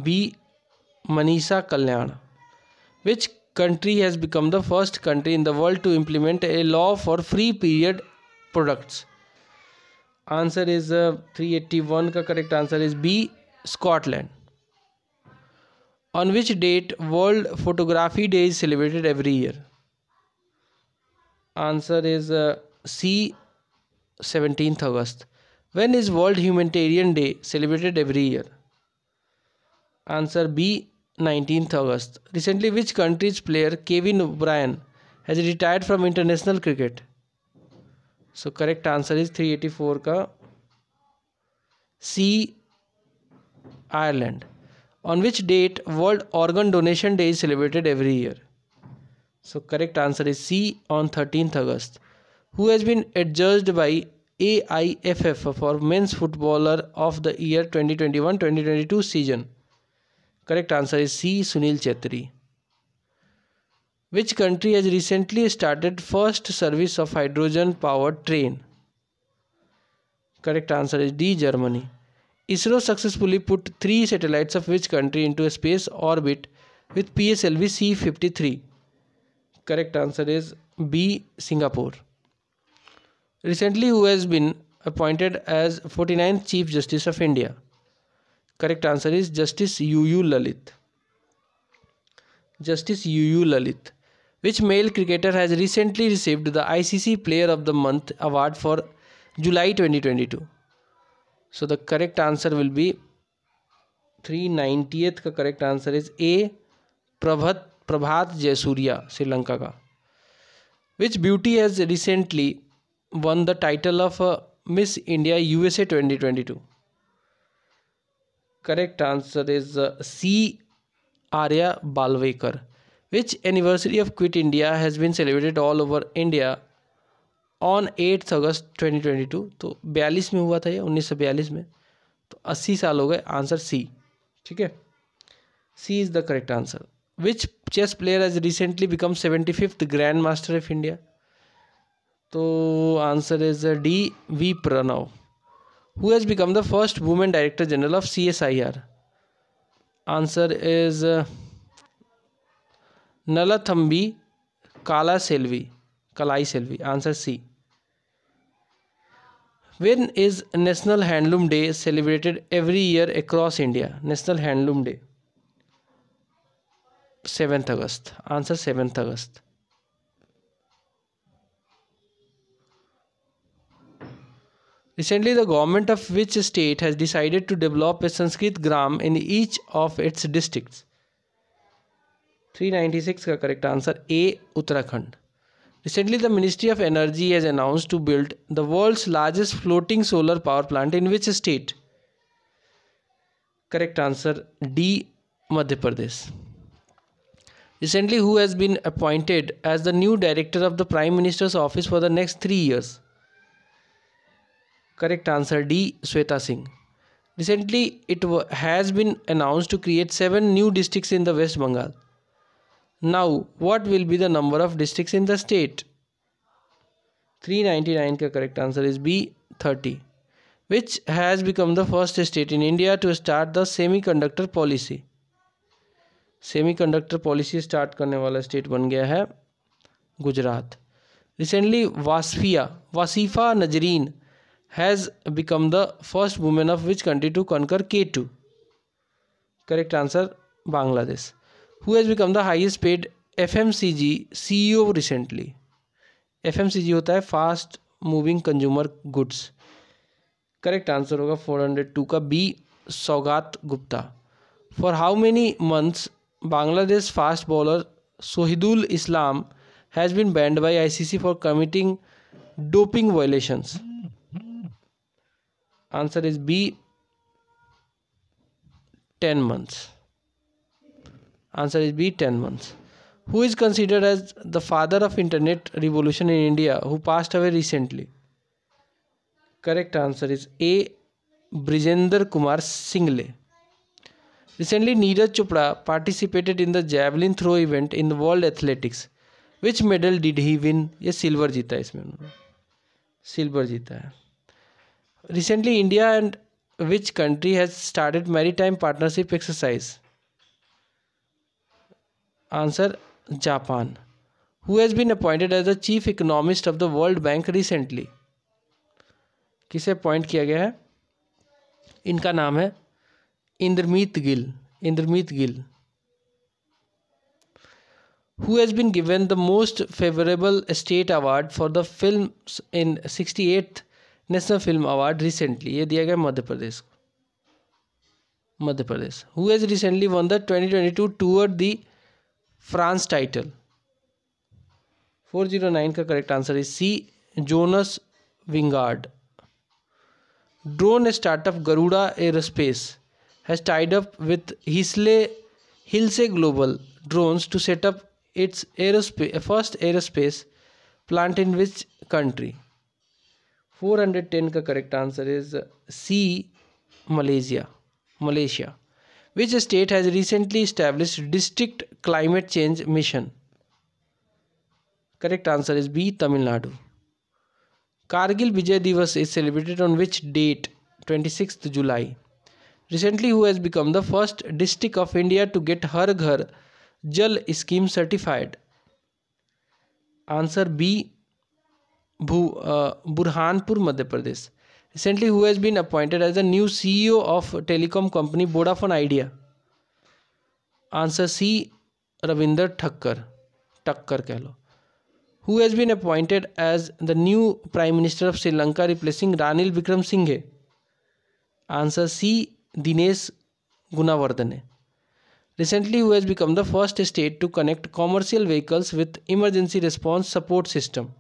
B Manisha Kalyan which country has become the first country in the world to implement a law for free period products answer is uh, 381 का correct answer is b scotland on which date World Photography Day is celebrated every year? Answer is uh, C 17th August. When is World Humanitarian Day celebrated every year? Answer B 19th August. Recently, which country's player Kevin O'Brien has retired from international cricket? So, correct answer is 384 C, Ireland. On which date World Organ Donation Day is celebrated every year? So correct answer is C on 13th August. Who has been adjudged by AIFF for Men's Footballer of the Year 2021-2022 season? Correct answer is C. Sunil Chetri. Which country has recently started first service of hydrogen powered train? Correct answer is D. Germany. ISRO successfully put three satellites of which country into a space orbit with PSLV C 53? Correct answer is B. Singapore. Recently, who has been appointed as 49th Chief Justice of India? Correct answer is Justice UU Lalit. Justice UU Lalit. Which male cricketer has recently received the ICC Player of the Month award for July 2022? So the correct answer will be 390th का correct answer is A Prabhat प्रभात जयसूर्या श्रीलंका का which beauty has recently won the title of uh, Miss India USA 2022 correct answer is uh, C Arya Balwekar which anniversary of quit India has been celebrated all over India on eighth August 2022 तो बयालीस में हुआ था ये 1942 में तो 80 साल हो गए आंसर सी ठीक है C is the correct answer which chess player has recently become seventy fifth grand master of India तो answer is D V Pranav who has become the first women director general of C S I R answer is Nallathamby Kala Selvi Kalai Silvi answer C when is national handloom day celebrated every year across india national handloom day 7th august answer 7th august recently the government of which state has decided to develop a sanskrit gram in each of its districts 396 का correct answer A Uttarakhand Recently, the Ministry of Energy has announced to build the world's largest floating solar power plant in which state? Correct answer D. Madhya Pradesh. Recently, who has been appointed as the new director of the Prime Minister's office for the next three years? Correct answer D. Sweta Singh. Recently, it has been announced to create seven new districts in the West Bengal. Now what will be the number of district in the state three ninety nine का correct answer is B thirty which has become the first state in India to start the semi conductor policy semi conductor policy start करने वाला state बन गया है Gujarat recently Wasfia Wasifa Nazreen has become the first women of which country to conquer K two correct answer Bangladesh who has become the highest paid FMCG CEO recently? FMCG होता है fast moving consumer goods. Correct answer होगा 402 का B सौगात Gupta. For how many months Bangladesh fast bowler Sohidul Islam has been banned by ICC for committing doping violations? Answer is B. 10 months. Answer is B ten months who is considered as the father of internet revolution in India who passed away recently correct answer is A Brijendra Kumar Syngal recently Neeraj Chopra participated in the javelin throw event in the World Athletics which medal did he win ये silver जीता है इसमें उन्होंने silver जीता है recently India and which country has started maritime partnership exercise answer Japan who has been appointed as the chief economist of the World Bank recently किसे अपॉइंट किया गया है इनका नाम है Indermit Gill Indermit Gill who has been given the most favourable state award for the film in sixty eighth National Film Award recently ये दिया गया मध्य प्रदेश को Madhya Pradesh who has recently won the twenty twenty two Tour de France title four zero nine का correct answer है C Jonas Vingegaard drone startup Garuda Aerospace has tied up with Hisle Hilse Global Drones to set up its aerospace first aerospace plant in which 410 का correct answer is C Malaysia Malaysia which state has recently established district climate change mission correct answer is b tamil nadu kargil vijay divas is celebrated on which date 26th july recently who has become the first district of india to get har ghar jal scheme certified answer b bu uh, burhanpur madhya pradesh recently who has been appointed as the new CEO of telecom company Vodafone Idea? Answer C. Ravinder Thakkar. Thakkar कह Who has been appointed as the new Prime Minister of Sri Lanka replacing Ranil Vikram Singhe? Answer C. Dinesh Gunawardene. Recently, who has become the first state to connect commercial vehicles with emergency response support system?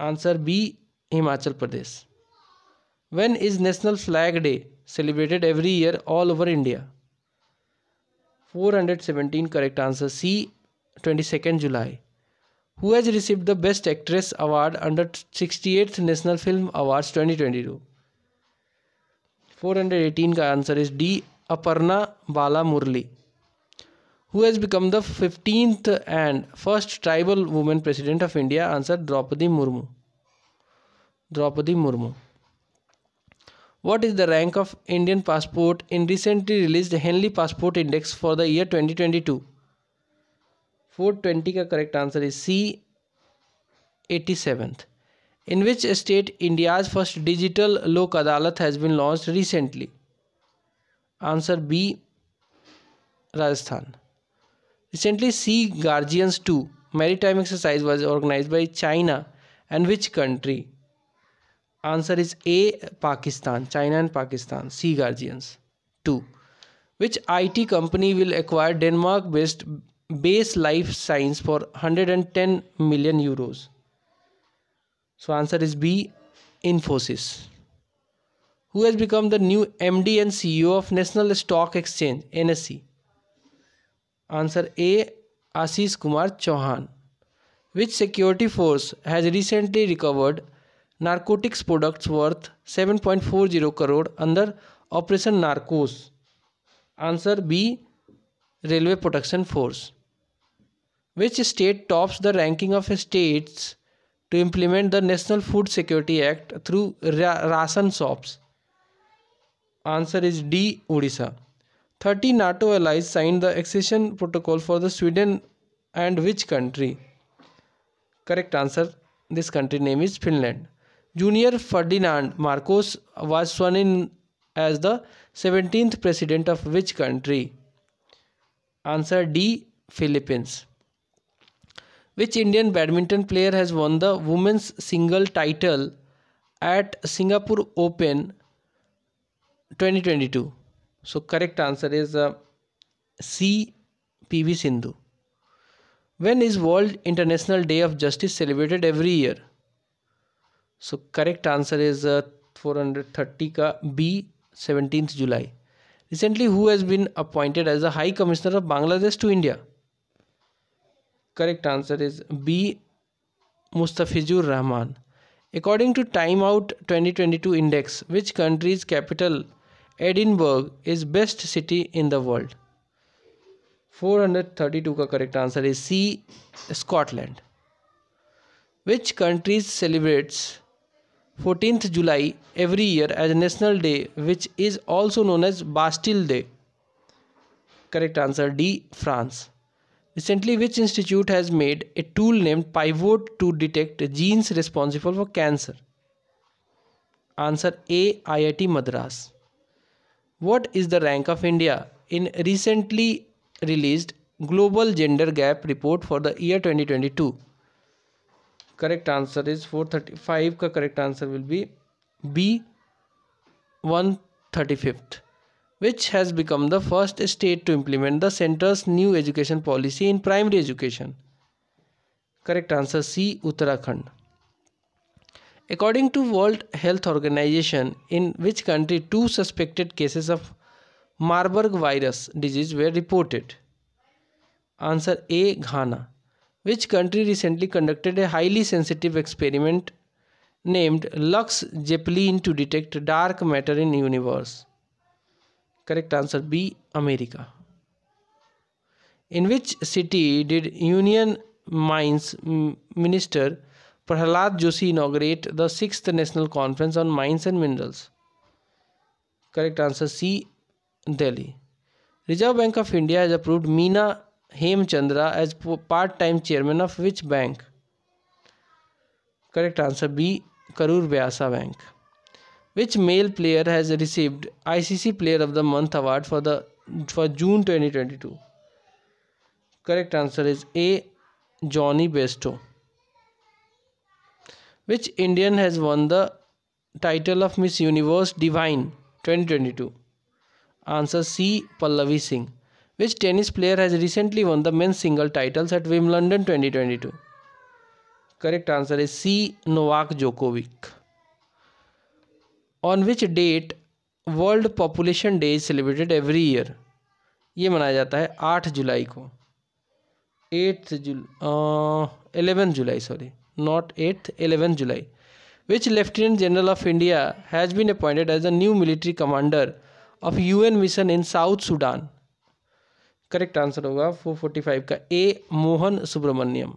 Answer B. Himachal Pradesh when is National Flag Day celebrated every year all over India four hundred 417 correct answer C twenty second July who has received the best actress award under sixty eighth National Film Award twenty twenty two four hundred eighteen का answer is D Aparna Bala Murali who has become the fifteenth and first tribal women president of India answer Draupadi Murmu Draupadi Murmu. What is the rank of Indian passport in recently released Henley Passport Index for the year 2022? 420 का correct answer is C. 87th. In which state India's first digital lok adalat has been launched recently? Answer B. Rajasthan. Recently, Sea Guardians 2 maritime exercise was organized by China and which country? Answer is A. Pakistan, China and Pakistan. C. Guardians. 2. Which IT company will acquire Denmark based Base Life Science for 110 million euros? So, answer is B. Infosys. Who has become the new MD and CEO of National Stock Exchange, NSE? Answer A. Ashish Kumar Chauhan. Which security force has recently recovered narcotics products worth 7.40 crore under Operation Narcos. Answer B Railway Protection Force. Which state tops the ranking of states to implement the National Food Security Act through ra- ration shops? Answer is D Odisha. 30 NATO allies signed the accession protocol for the Sweden and which country? Correct answer this country name is Finland. Junior Ferdinand Marcos was sworn in as the 17th president of which country? Answer D. Philippines. Which Indian badminton player has won the women's single title at Singapore Open 2022? So correct answer is uh, C. PV Sindhu. When is World International Day of Justice celebrated every year? So correct answer is uh, 430 hundred thirty का B seventeen July recently who has been appointed as the high commissioner of bangladesh to india correct answer is b mustafizur rahman according to time out 2022 index which country's capital edinburgh is best city in the world 432 का correct answer is C Scotland which countries celebrates 14th July every year as National Day, which is also known as Bastille Day. Correct answer D. France. Recently, which institute has made a tool named Pivot to detect genes responsible for cancer? Answer A. IIT Madras. What is the rank of India in recently released Global Gender Gap Report for the year 2022? correct answer is 435 का correct answer will be B 135th which has become the first state to implement the center's new education policy in primary education correct answer C Uttarakhand according to World Health Organization in which country two suspected cases of Marburg virus disease were reported answer A Ghana which country recently conducted a highly sensitive experiment named Lux Zeppelin to detect dark matter in universe? Correct answer B. America. In which city did Union Mines Minister Prahlad Joshi inaugurate the 6th National Conference on Mines and Minerals? Correct answer C. Delhi. Reserve Bank of India has approved Mina. Hemachandra as part time chairman of which bank correct answer B Karur Vysya Bank which male player has received ICC player of the month award for the for June 2022 correct answer is A Jonny Bairstow which Indian has won the title of Miss Universe Divine 2022 answer C Pallavi Singh Which tennis player has recently won the men's single titles at Wimbledon 2022? Correct answer is C. Novak Djokovic. On which date world population day is celebrated every year ये मनाया जाता है आठ जुलाई को eighth Jul eleventh July sorry not eighth eleventh July which lieutenant general of India has been appointed as a new military commander of UN mission in South Sudan correct answer होगा four forty five का A Mohan Subramaniam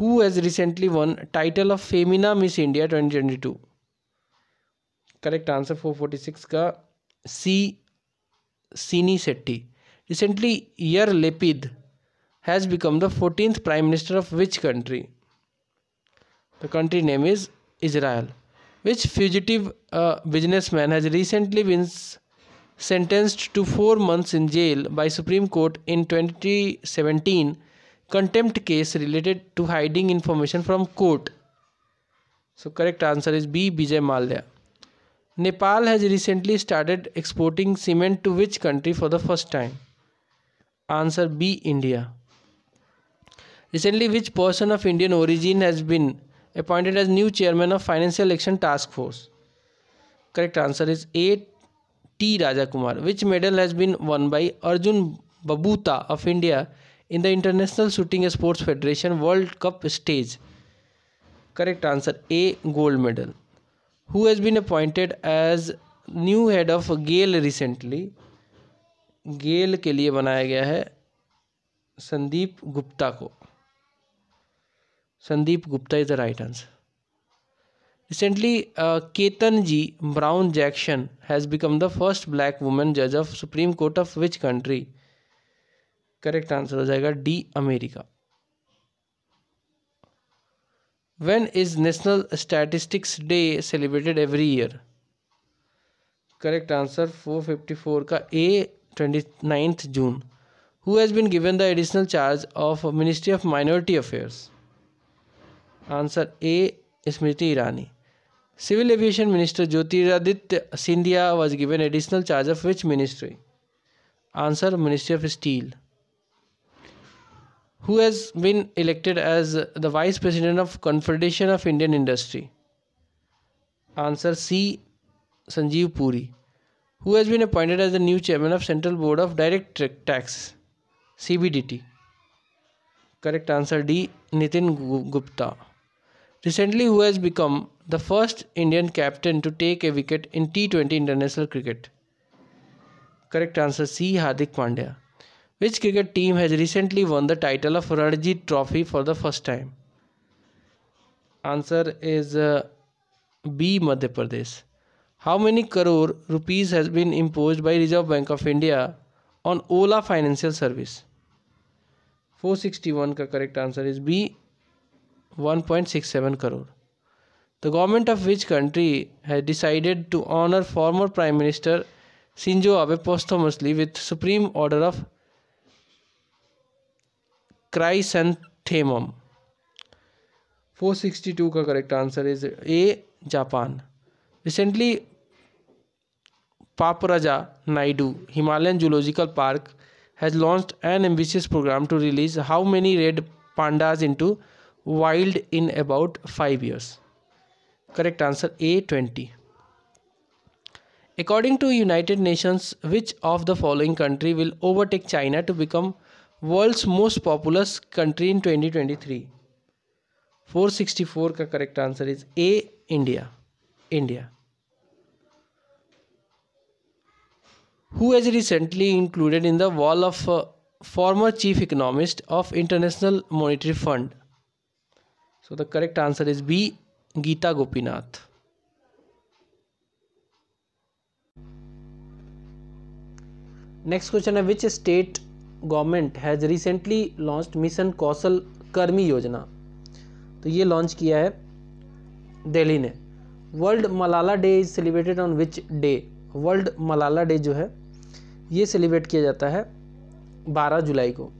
who has recently won title of Femina Miss India twenty twenty two correct answer four forty six का C Sini Shetty recently Yair Lapid has become the fourteenth prime minister of which country the country name is Israel which fugitive business man has recently wins sentenced to four months in jail by Supreme Court in 2017 contempt case related to hiding information from court. So correct answer is B. Bijay Malia. Nepal has recently started exporting cement to which country for the first time? Answer B. India. Recently, which person of Indian origin has been appointed as new chairman of Financial Action Task Force? Correct answer is A. T Raja Kumar which medal has been won by Arjun Babuta of India in the International Shooting Sports Federation World Cup stage correct answer A gold medal who has been appointed as new head of GAIL recently GAIL के लिए बनाया गया है संदीप गुप्ता को Sandeep Gupta is the right answer Recently, uh, Ketan G. Brown Jackson has become the first black woman judge of Supreme Court of which country? Correct answer is जाएगा D, America. when is national statistics day celebrated every year correct answer 454 का a 29th june who has been given the additional charge of ministry of minority affairs answer a smriti irani Civil Aviation Minister Jyotiraditya Sindhya was given additional charge of which ministry? Answer Ministry of Steel. Who has been elected as the Vice President of Confederation of Indian Industry? Answer C. Sanjeev Puri. Who has been appointed as the new chairman of Central Board of Direct Tax? CBDT. Correct answer D. Nitin Gupta. Recently, who has become the first Indian captain to take a wicket in T20 international cricket? Correct answer C. Hardik Pandya. Which cricket team has recently won the title of Ranji Trophy for the first time? Answer is uh, B. Madhya Pradesh. How many crore rupees has been imposed by Reserve Bank of India on Ola Financial Service? 461 Correct answer is B. 1.67 crore. The government of which country has decided to honor former Prime Minister Shinzo Abe posthumously with Supreme Order of Chrysanthemum? 462 का correct answer is A. Japan. Recently, Padmaja Naidu, Himalayan Zoological Park, has launched an ambitious program to release how many red pandas into wild in about 5 years correct answer a 20 according to united nations which of the following country will overtake china to become world's most populous country in 2023 464 correct answer is a india india who has recently included in the wall of uh, former chief economist of international monetary fund so the correct answer is b Geeta Gopinath next question है which state government has recently launch mission Kaushal Karmi Yojana तो ये launch किया है दिल्ली ने World Malala Day is celebrated on which day World Malala Day जो है ये celebrate किया जाता है 12 जुलाई को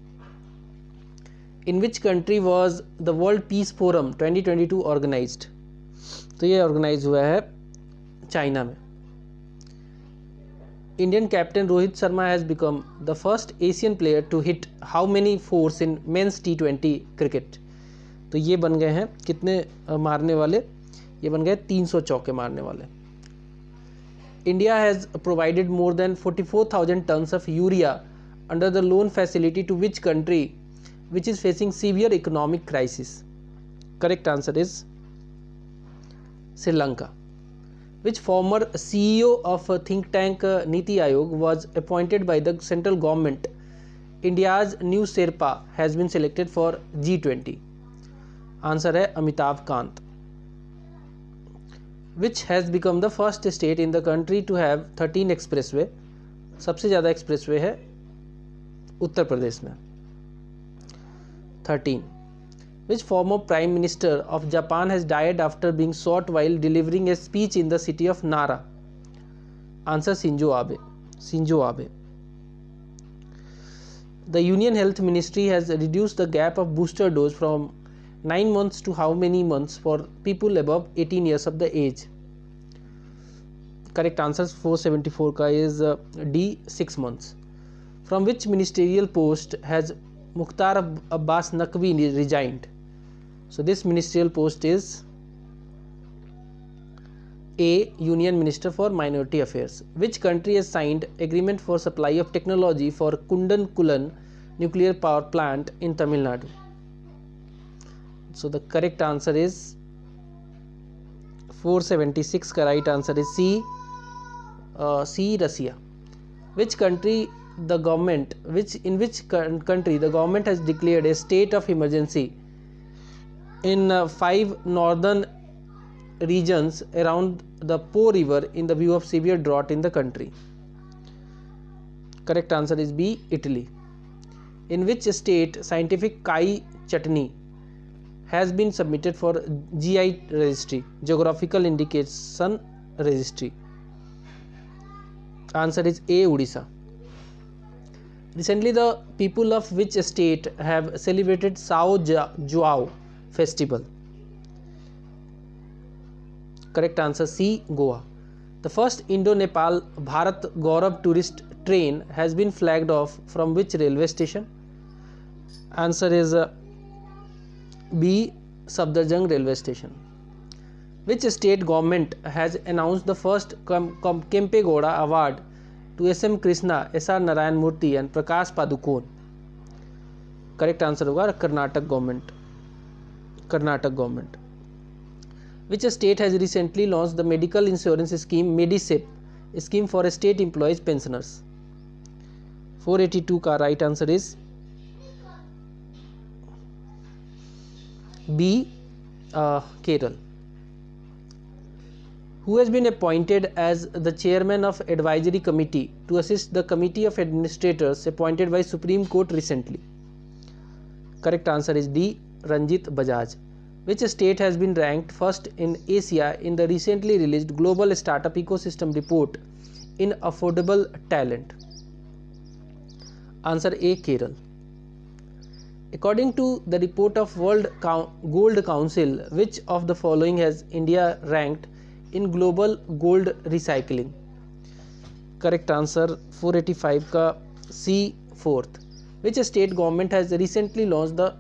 in which country was the World Peace Forum 2022 organise तो ये ऑर्गेनाइज हुआ है चाइना में Indian captain Rohit Sharma has become the first Asian player to hit how many fours in men's T twenty cricket तो ये बन गए हैं कितने मारने वाले ये बन गए तीन सौ चौके मारने वाले India has provided more than forty four thousand tonne of urea under the loan facility to which country which is facing severe economic crisis correct answer is Sri which former CEO of think tank Niti Aayog was appointed by the central government. India's new Sherpa has been selected for G20. Answer है Amitabh Kant which has become the first state in the country to have thirteen expressway सबसे ज़्यादा expressway है उत्तर प्रदेश में thirteen Which former Prime Minister of Japan has died after being shot while delivering a speech in the city of Nara? Answer Shinzo Abe. Shinzo Abe. The Union Health Ministry has reduced the gap of booster dose from 9 months to how many months for people above 18 years of the age? Correct answer 474 ka is uh, D 6 months. From which ministerial post has Mukhtar Abbas Naqvi resigned? So, this ministerial post is a Union Minister for Minority Affairs. Which country has signed agreement for supply of technology for Kundan Kulan nuclear power plant in Tamil Nadu? So the correct answer is 476. Correct answer is C. Uh, C. Russia. Which country the government? Which in which country the government has declared a state of emergency? in uh, five northern regions around the Po River in the view of severe drought in the country? Correct answer is B. Italy. In which state scientific Kai chutney has been submitted for GI registry, Geographical Indication Registry? Answer is A. Odisha. Recently, the people of which state have celebrated Sao Joao festival correct answer c goa the first indo-nepal bharat gaurav tourist train has been flagged off from which railway station answer is uh, b sabdarjung railway station which state government has announced the first Kempe Gowda award to S M Krishna S R Narayan Murthy and Prakash Padukone correct answer होगा Karnataka government Karnataka government, which state has recently launched the medical insurance scheme MediSip, scheme for state employees pensioners. 482 ka right answer is B. Uh, Keral, who has been appointed as the chairman of advisory committee to assist the committee of administrators appointed by Supreme Court recently. Correct answer is D. Ranjit Bajaj, which state has been ranked first in Asia in the recently released Global Startup Ecosystem Report in Affordable Talent? Answer A. Kerala. According to the report of World Gold Council, which of the following has India ranked in global gold recycling? Correct answer 485 का C fourth. Which state government has recently launched the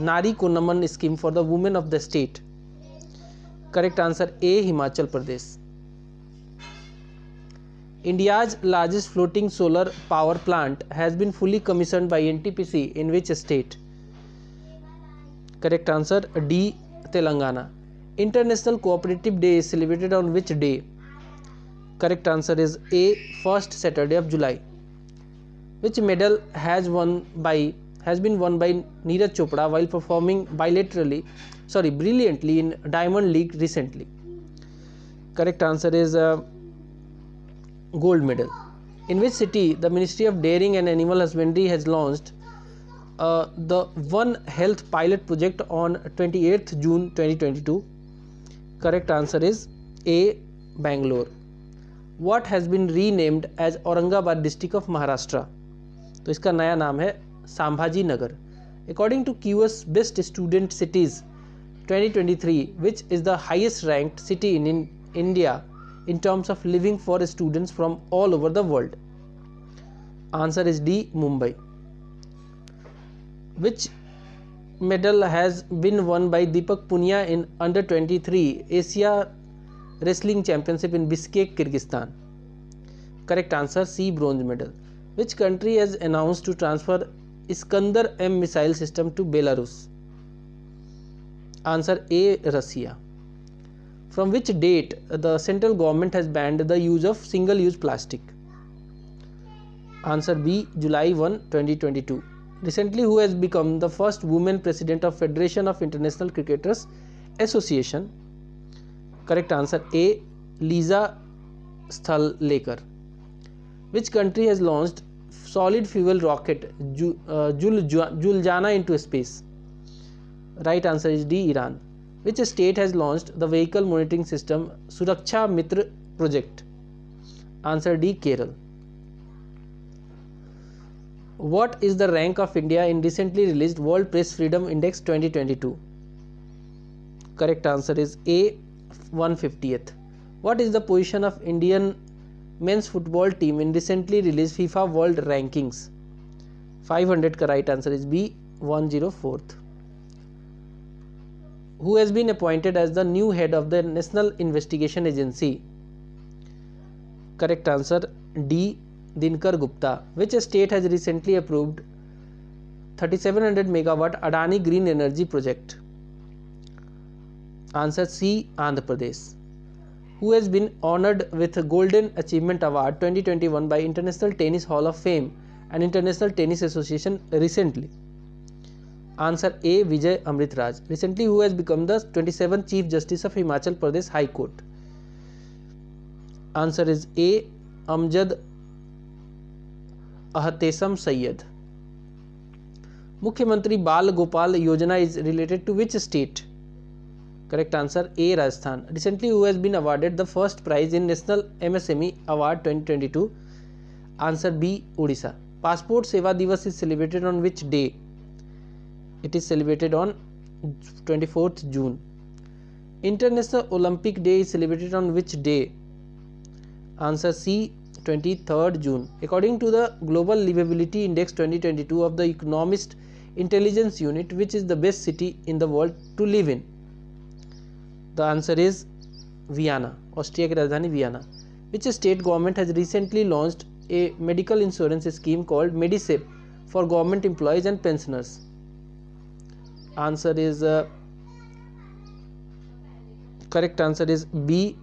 Nari Ko Naman scheme for the women of the state correct answer A Himachal Pradesh India's largest floating solar power plant has been fully commission by N in which state correct answer D Telangana international cooperative day is celebrated on which day correct answer is A first Saturday of July which medal has won by has been won by Neeraj Chopra while performing bilaterally, sorry, brilliantly in Diamond League recently. Correct answer is uh, gold medal. In which city the Ministry of Dairy and Animal Husbandry has launched uh, the One Health pilot project on 28th June 2022? Correct answer is A. Bangalore. What has been renamed as Aurangabad district of Maharashtra? तो इसका नया नाम है Nagar, According to QS Best Student Cities 2023, which is the highest ranked city in, in India in terms of living for students from all over the world. Answer is D. Mumbai. Which medal has been won by Deepak Punia in under 23 Asia Wrestling Championship in Biskek, Kyrgyzstan? Correct answer C. Bronze medal. Which country has announced to transfer Iskander M missile system to Belarus answer A Russia from which date the central government has banned the use of single use plastic answer b july 1 2022 recently who has become the first woman president of federation of international cricketers association correct answer a lisa sthalekar which country has launched solid fuel rocket uh, Juljana into space? Right answer is D. Iran. Which state has launched the vehicle monitoring system Suraksha Mitra project? Answer D. Kerala. What is the rank of India in recently released World Press Freedom Index 2022? Correct answer is A. 150th. What is the position of Indian men's football team in recently release FIFA world rankings 500 का right answer is B one zero fourth who has been appointed as the new head of the national investigation agency correct answer D Dinkar Gupta which state has recently approved 3700 megawatt Adani green energy project answer C Andhra Pradesh who has been honored with Golden Achievement Award 2021 by International Tennis Hall of Fame and International Tennis Association recently? Answer A. Vijay Amritraj, recently who has become the 27th Chief Justice of Himachal Pradesh High Court. Answer is A. Amjad Ahatesam Sayyed. Mukhyamantri Bal Gopal Yojana is related to which state? Correct answer A. Rajasthan. Recently, who has been awarded the first prize in National MSME Award 2022? Answer B. Odisha. Passport Seva Divas is celebrated on which day? It is celebrated on 24th June. International Olympic Day is celebrated on which day? Answer C. 23rd June. According to the Global Livability Index 2022 of the Economist Intelligence Unit, which is the best city in the world to live in? The answer is Vienna, Austria's Rajdhani Vienna. Which state government has recently launched a medical insurance scheme called MediSafe for government employees and pensioners? Answer is uh, correct answer is B.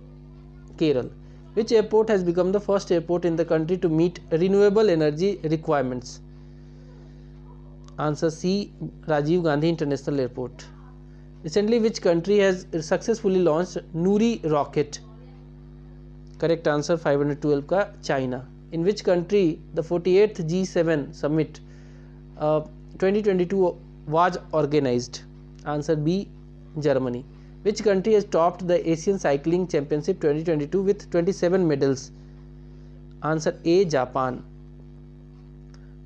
Kerala. Which airport has become the first airport in the country to meet renewable energy requirements? Answer C. Rajiv Gandhi International Airport. Recently, which country has successfully launched Nuri rocket? Correct answer 512 का China. In which country the 48th G7 summit uh, 2022 was organized? Answer B Germany. Which country has topped the Asian Cycling Championship 2022 with 27 medals? Answer A Japan.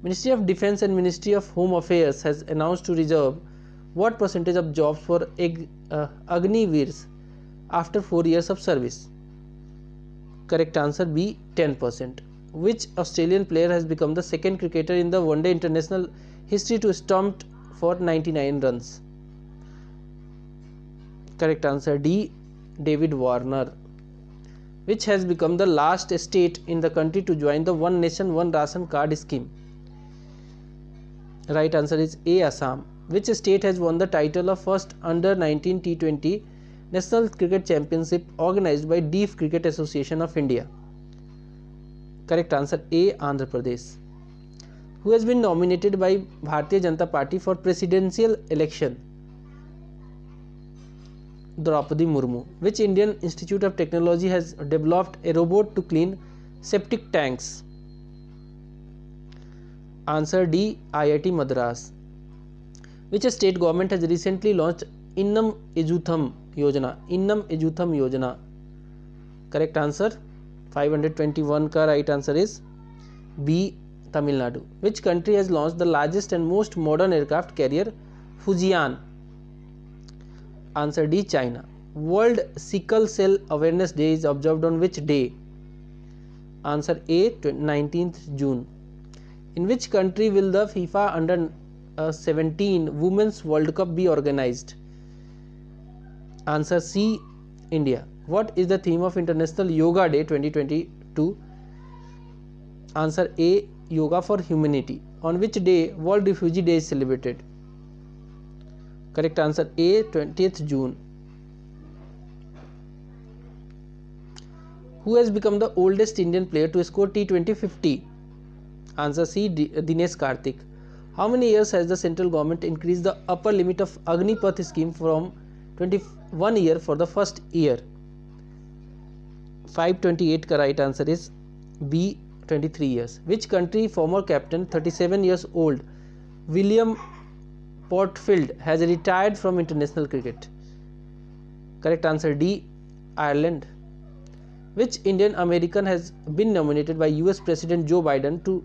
Ministry of Defense and Ministry of Home Affairs has announced to reserve what percentage of jobs for ag, uh, Agni Veers after 4 years of service? Correct answer B 10%. Which Australian player has become the second cricketer in the one day international history to stump for 99 runs? Correct answer D David Warner. Which has become the last state in the country to join the One Nation One Ration Card scheme? Right answer is A Assam which state has won the title of first under 19 T20 National Cricket Championship organized by Deaf Cricket Association of India? Correct answer A Andhra Pradesh. Who has been nominated by Bharatiya Janata Party for presidential election? Draupadi Murmu. Which Indian Institute of Technology has developed a robot to clean septic tanks? Answer D IIT Madras which a state government has recently launched Innam Ejutham Yojana. Innam Ejutham Yojana. Correct answer 521 ka right answer is B. Tamil Nadu. Which country has launched the largest and most modern aircraft carrier Fujian? Answer D. China. World Sickle Cell Awareness Day is observed on which day? Answer A. 19th June. In which country will the FIFA Under 2017 uh, Women's World Cup be organized? Answer C India. What is the theme of International Yoga Day 2022? Answer A Yoga for Humanity. On which day World Refugee Day is celebrated? Correct answer A 20th June. Who has become the oldest Indian player to score T20 50? Answer C Dinesh Karthik. How many years has the central government increased the upper limit of Agni scheme from 21 year for the first year? 528 Correct answer is B 23 years. Which country former captain 37 years old William Portfield has retired from international cricket? Correct answer D Ireland. Which Indian American has been nominated by US President Joe Biden to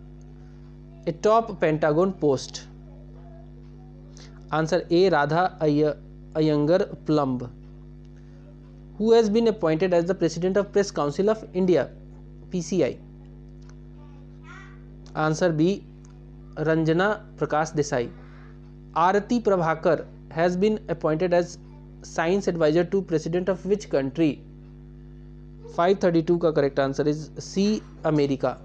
a top Pentagon post answer A Radha Iyengar Plumb who has been appointed as the president of press council of India PCI answer B Ranjana Prakash Desai Aarti Prabhakar has been appointed as science adviser to president of which country 532 का correct answer is C America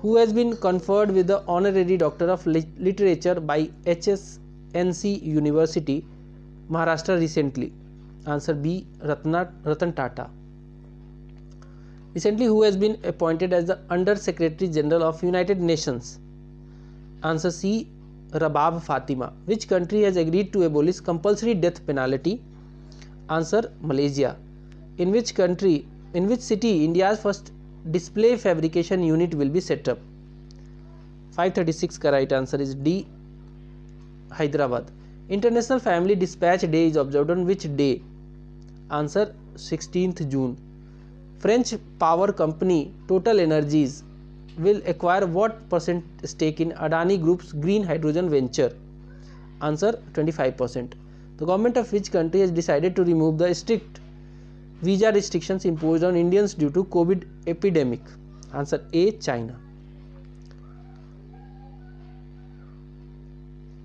who has been conferred with the Honorary Doctor of Literature by HSNC University, Maharashtra recently? Answer B. Ratna, Ratan Tata. Recently, who has been appointed as the Under Secretary General of United Nations? Answer C. Rabab Fatima. Which country has agreed to abolish compulsory death penalty? Answer Malaysia. In which country, in which city India's first display fabrication unit will be set up 536 ka right answer is d hyderabad international family dispatch day is observed on which day answer 16th june french power company total energies will acquire what percent stake in adani group's green hydrogen venture answer 25% the government of which country has decided to remove the strict visa restriction impose on Indians due to COVID epidemic answer A China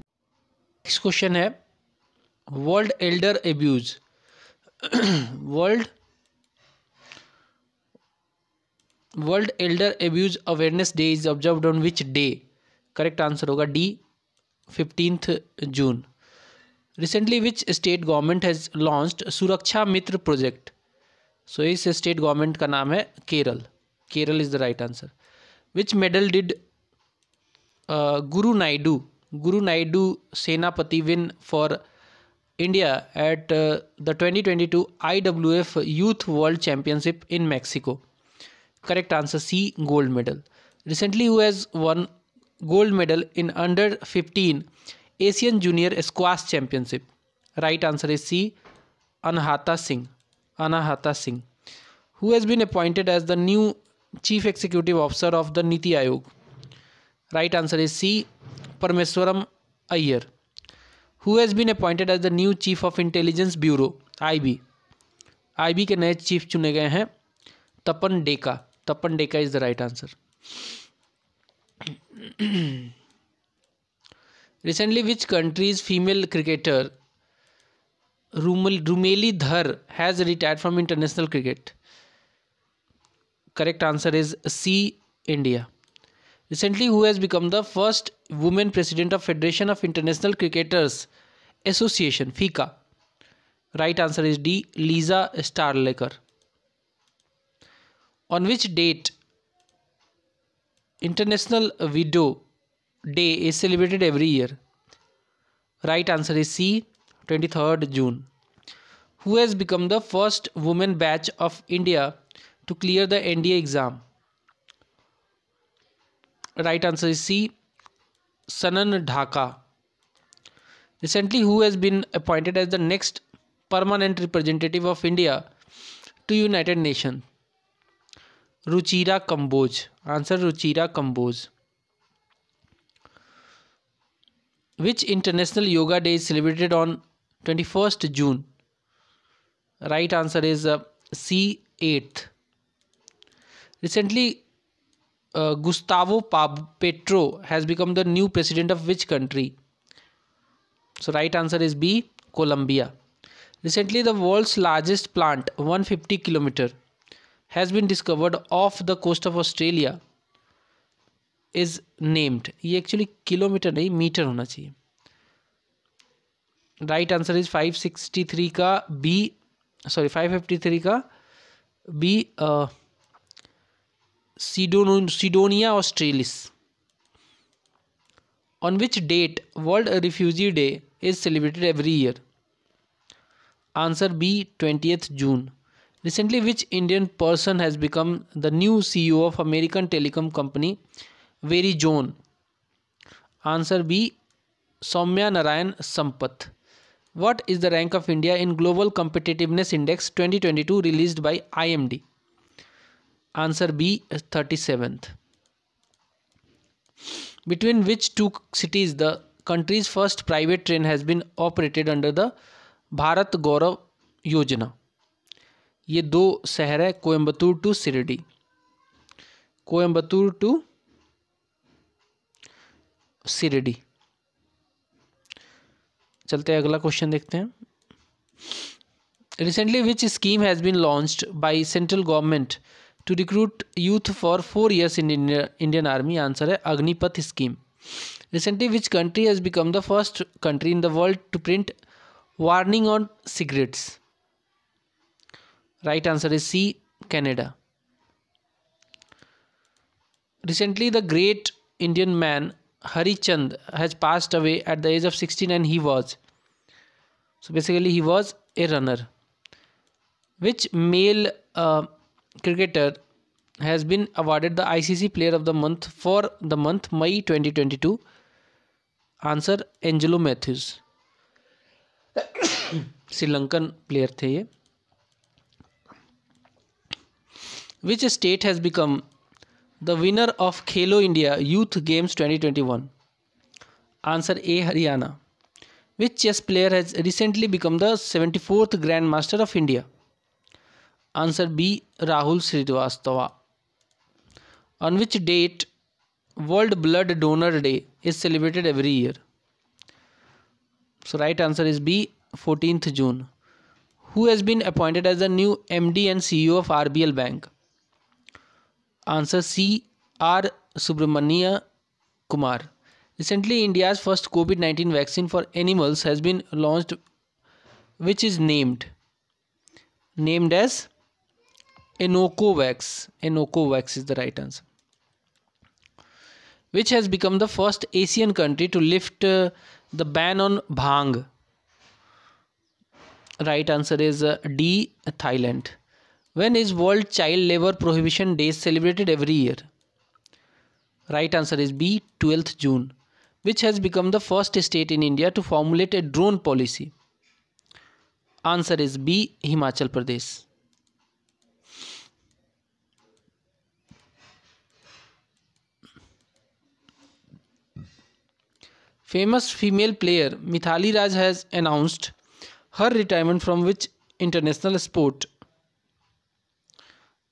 next question है world elder abuse world world elder abuse awareness day is observe on which day correct answer होगा D fifteenth June recently which state government has launched Suraksha Mitra project so इस state government का नाम है Kerala Kerala is the right answer which medal did Guru Naidu Guru Naidu Sanapathi win for India at the twenty twenty two I W F youth world championship in Mexico correct answer C gold medal recently who won gold medal in under fifteen Asian junior squash championship right answer is C Anahata Singh Anahata Singh, who has been appointed as the new Chief Executive Officer of the Niti Aayog. Right answer is C. Parmeswaram Iyer, who has been appointed as the new Chief of Intelligence Bureau (IB). IB के नए chief चुने गए हैं Tapan Deka Tapan Deka is the right answer recently which country's female cricketer Rumel Rumeli Dhar has retired from international cricket correct answer is C India recently who become the first women president of federation of international cricketers association FICA right answer is D Lisa Sthalekar on which date international widow day is celebrated every year right answer is C 23rd June, who has become the first woman batch of India to clear the NDA exam. Right answer is C. Sanan Dhaka. Recently, who has been appointed as the next permanent representative of India to United Nations? Ruchira Kamboj. Answer Ruchira Kamboj. Which International Yoga Day is celebrated on 21st June. Right answer is uh, C. 8th. Recently, uh, Gustavo Petro has become the new president of which country? So, right answer is B. Colombia. Recently, the world's largest plant, 150 kilometer, has been discovered off the coast of Australia. Is named. ये actually kilometer नहीं meter होना चाहिए. Right answer is five sixty three का B sorry five fifty three का B Posidonia australis on which date world refugee day is celebrated every year answer B twentieth June recently which Indian person has become the new C E O of American telecom company Verizon answer B Sowmya Narayan Sampath What is the rank of India in Global Competitiveness Index 2022 released by IMD? Answer B 37th. Between which two cities the country's first private train has been operated under the Bharat Gaurav Yojana ये दो शहर है Coimbatore to Shirdi Coimbatore to Shirdi चलते हैं अगला question देखते हैं recently which scheme has been launch by central government to recruit youth for four years in Indian army answer है Agnipath scheme recently which country has become the first country in the world to print warning on cigarettes right answer is C Canada recently the great Indian man Harichand has passed away at the age of 16 and he was. So basically he was a runner. Which male uh, cricketer has been awarded the ICC Player of the Month for the month May 2022? Answer Angelo Matthews. Lankan player. थे ये which state has become? the winner of Khelo India Youth Games 2021? Answer A. Haryana. Which chess player has recently become the 74th Grandmaster of India? Answer B. Rahul Srivastava. On which date World Blood Donor Day is celebrated every year? So right answer is B. 14th June. Who has been appointed as the new MD and CEO of RBL Bank? Answer C. R. Subramania Kumar. Recently, India's first COVID 19 vaccine for animals has been launched, which is named named as Enocovax. Enocovax is the right answer. Which has become the first Asian country to lift uh, the ban on bhang. Right answer is uh, D. Thailand. When is World Child Labor Prohibition Day celebrated every year? Right answer is B 12th June, which has become the first state in India to formulate a drone policy. Answer is B Himachal Pradesh. Famous female player Mithali Raj has announced her retirement from which international sport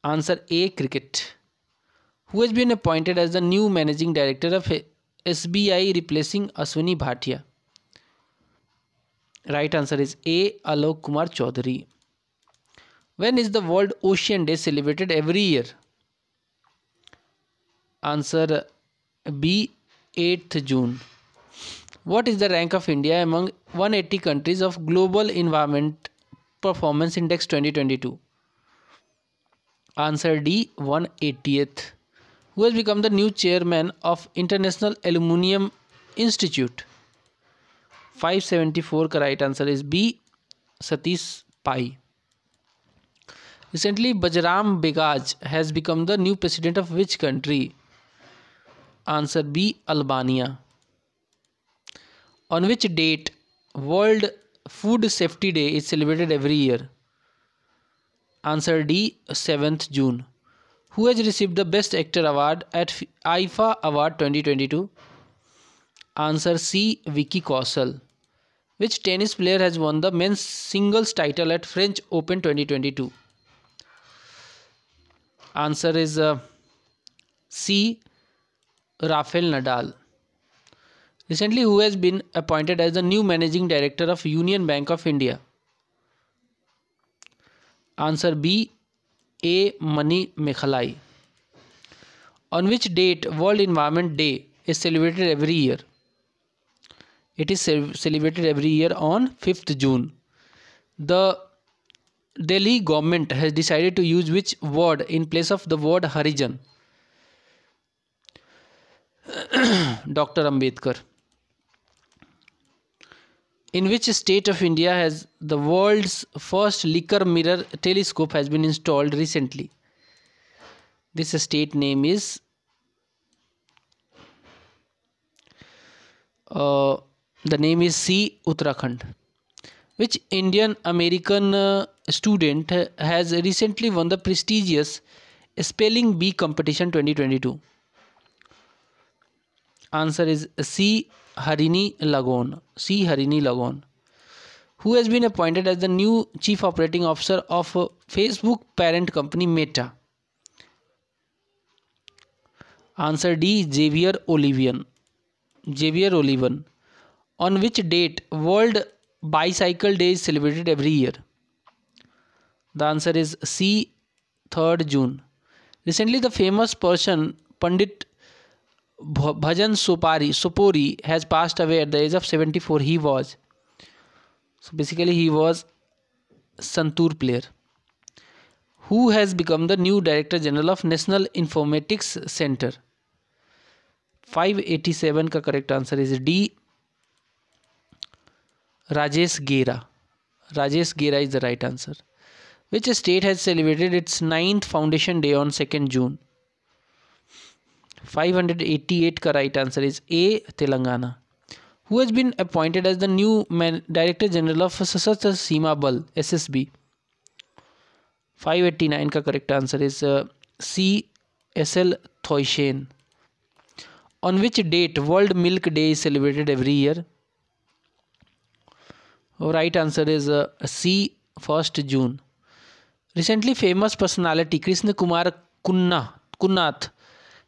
Answer A. Cricket. Who has been appointed as the new managing director of SBI replacing Aswini Bhatia? Right answer is A. Alok Kumar Chaudhary. When is the World Ocean Day celebrated every year? Answer B. 8th June. What is the rank of India among 180 countries of Global Environment Performance Index 2022? answer D 180th who has become the new chairman of International Aluminium Institute 574 ka right answer is B Satish Pai recently Bajram Begaj has become the new president of which country answer B Albania on which date World Food Safety Day is celebrated every year Answer D 7th June. Who has received the Best Actor Award at IFA Award 2022? Answer C Vicky Kaushal. Which tennis player has won the men's singles title at French Open 2022? Answer is uh, C Rafael Nadal. Recently, who has been appointed as the new managing director of Union Bank of India? Answer B A Mani Mekhalai on which date world environment day is celebrated every year it is celebrated every year on fifth June the Delhi government has decided to use which word in place of the word Harijan doctor Ambedkar in which state of India has the world's first liquor mirror telescope has been installed recently? This state name is uh, the name is C. Uttarakhand. Which Indian American uh, student has recently won the prestigious Spelling Bee competition 2022? Answer is C. Harini Lagon, C. Harini Lagon, who has been appointed as the new Chief Operating Officer of uh, Facebook parent company Meta. Answer D. Xavier Olivian. Xavier Olivan. On which date World Bicycle Day is celebrated every year? The answer is C. 3rd June. Recently, the famous Persian Pandit Bhajan Supari Supuri has passed away at the age of 74. He was. So basically he was Santur player. Who has become the new Director General of National Informatics Center? 587 ka correct answer is D. Rajesh Gera. Rajesh Gera is the right answer. Which state has celebrated its 9th foundation day on 2nd June? 588 का right answer is A Telangana who has been appointed as the new man director general of Sashastra Seema Bal S S B five eighty nine का correct answer is C S L Thaosen on which date world milk day is celebrated every year right answer is C first June recently famous personality Krishna Kumar Kunna Kunnath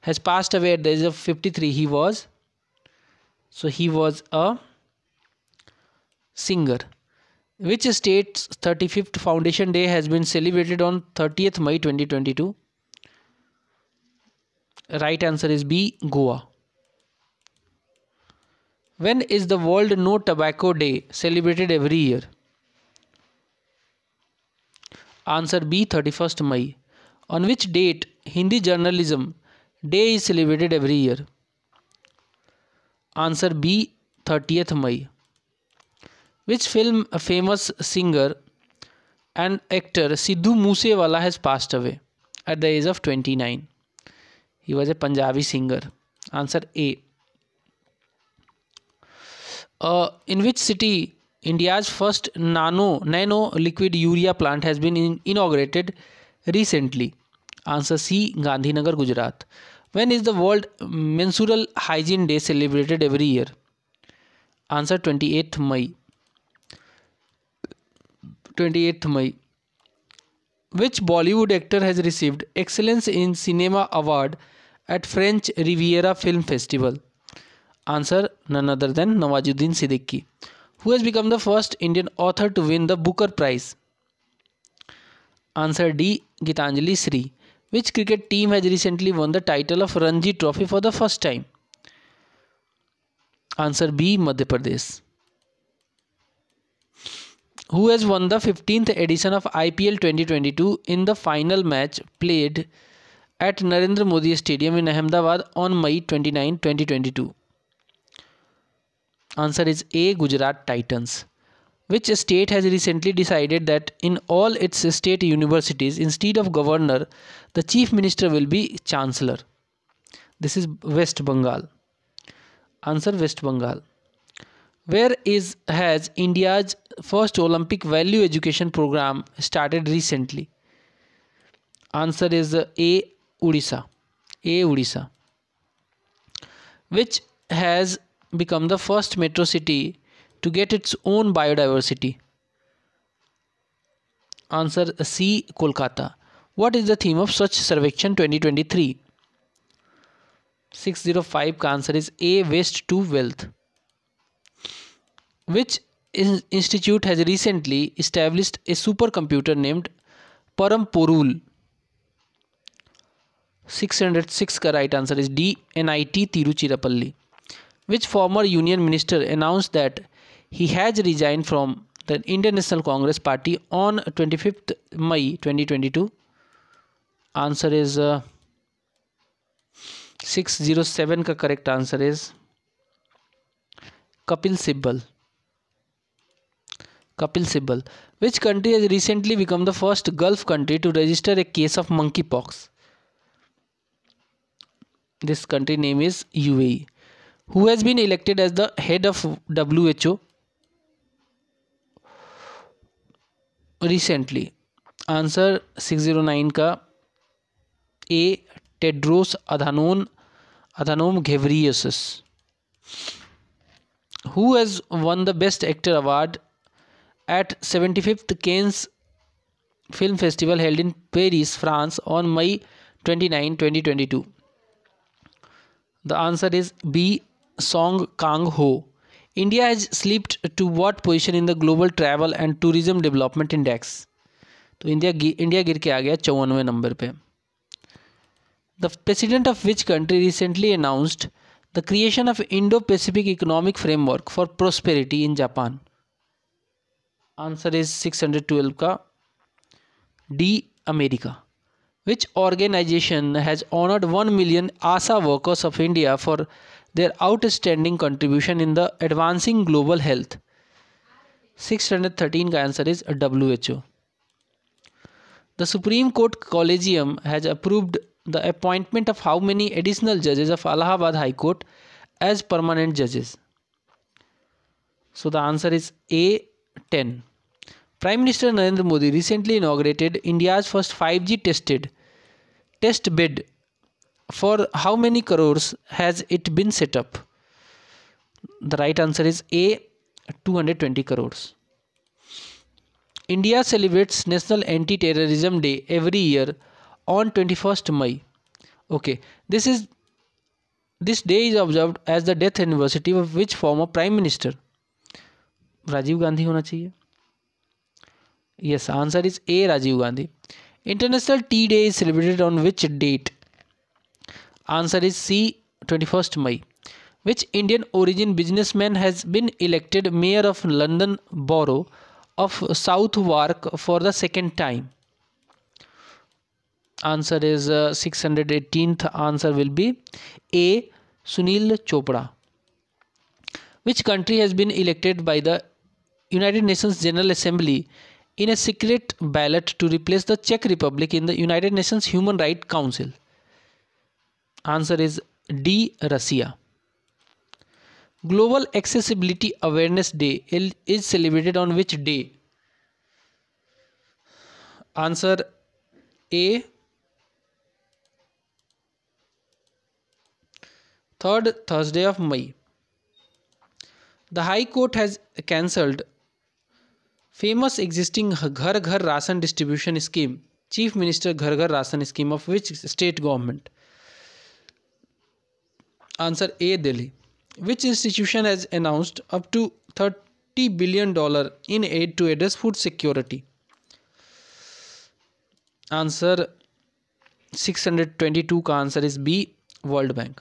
has passed away at the age of 53 he was so he was a singer which state's 35th foundation day has been celebrated on 30th may 2022 right answer is b goa when is the world no tobacco day celebrated every year answer b 31st may on which date hindi journalism day is celebrated every year answer B thirtieth May which film famous singer and actor Sidhu Moosewala has passed away at the age of twenty nine he was a Punjabi singer answer A in which city India's first nano nano liquid urea plant has been inaugurated recently answer C Gandhinagar Gujarat When is the World Menstrual Hygiene Day celebrated every year? Answer 28th May. 28th May. Which Bollywood actor has received Excellence in Cinema Award at French Riviera Film Festival? Answer none other than Nawazuddin Siddiqui, who has become the first Indian author to win the Booker Prize. Answer D. Gitanjali Sri which cricket team has recently won the title of Ranji Trophy for the first time? Answer B Madhya Pradesh. Who has won the 15th edition of IPL 2022 in the final match played at Narendra Modi Stadium in Ahmedabad on May 29, 2022? Answer is A Gujarat Titans. Which state has recently decided that in all its state universities, instead of governor, the chief minister will be chancellor this is west bengal answer west bengal where is has india's first olympic value education program started recently answer is a odisha a odisha which has become the first metro city to get its own biodiversity answer c kolkata what is the theme of Swachh Sarvekshan 2023? 605 का answer is A waste to wealth which institute has recently established a supercomputer named Paramporul 606 का right answer is D N I T Tiruchirappalli which former union minister announce that he has resign from the Indian national Congress party on twenty fifth May twenty twenty two answer is six zero seven का correct answer is Kapil Sibal Kapil Sibal which country is recently become the first gulf country to register a case of monkey pox this country name is U who has been elected as the head of W H O recently answer six zero nine का A Tedros Adhanon Adhanom Ghebreyesus who has won the best actor award at seventy fifth Cannes film festival held in Paris France on May twenty nine twenty twenty two the answer is B Song Kang Ho India has slipped to what position in the global travel and tourism development index तो India India गिर के आ गया चौवनवे number पर The president of which country recently announced the creation of Indo-Pacific Economic Framework for Prosperity in Japan? Answer is 612 ka D. America. Which organization has honored 1 million ASA workers of India for their outstanding contribution in the advancing global health? 613 का answer is WHO. The Supreme Court Collegium has approved the appointment of how many additional judges of Allahabad High Court as permanent judges? So the answer is A 10. Prime Minister Narendra Modi recently inaugurated India's first 5G tested test bed. For how many crores has it been set up? The right answer is A 220 crores. India celebrates National Anti-Terrorism Day every year on 21st May. Okay, this is this day is observed as the death anniversary of which former prime minister? Rajiv Gandhi होना चाहिए Yes, answer is A. Rajiv Gandhi. International tea day is celebrated on which date? Answer is C. Twenty-first May. which indian origin businessman has been elected mayor of london borough of southwark for the second time answer is uh, 618th answer will be a sunil chopra which country has been elected by the united nations general assembly in a secret ballot to replace the czech republic in the united nations human rights council answer is d russia global accessibility awareness day is celebrated on which day answer a third Thursday of May. The High Court has cancelled famous existing Ghar Ghar Rasan distribution scheme, Chief Minister Ghar Ghar Rasan scheme of which state government? Answer A. Delhi. Which institution has announced up to 30 billion dollar in aid to address food security? Answer 622 का answer is B world bank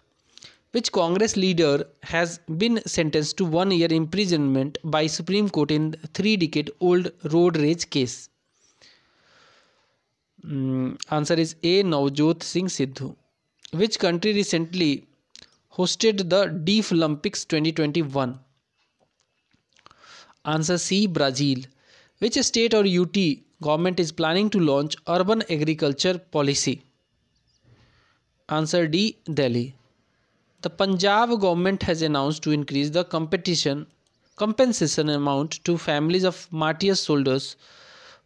which Congress leader has been sentenced to one year imprisonment by Supreme Court in three-decade-old road rage case? Mm, answer is A. Navjot Singh Sidhu. Which country recently hosted the Deaf Olympics 2021? Answer C. Brazil. Which state or UT government is planning to launch urban agriculture policy? Answer D. Delhi. The Punjab government has announced to increase the competition compensation amount to families of martyrs soldiers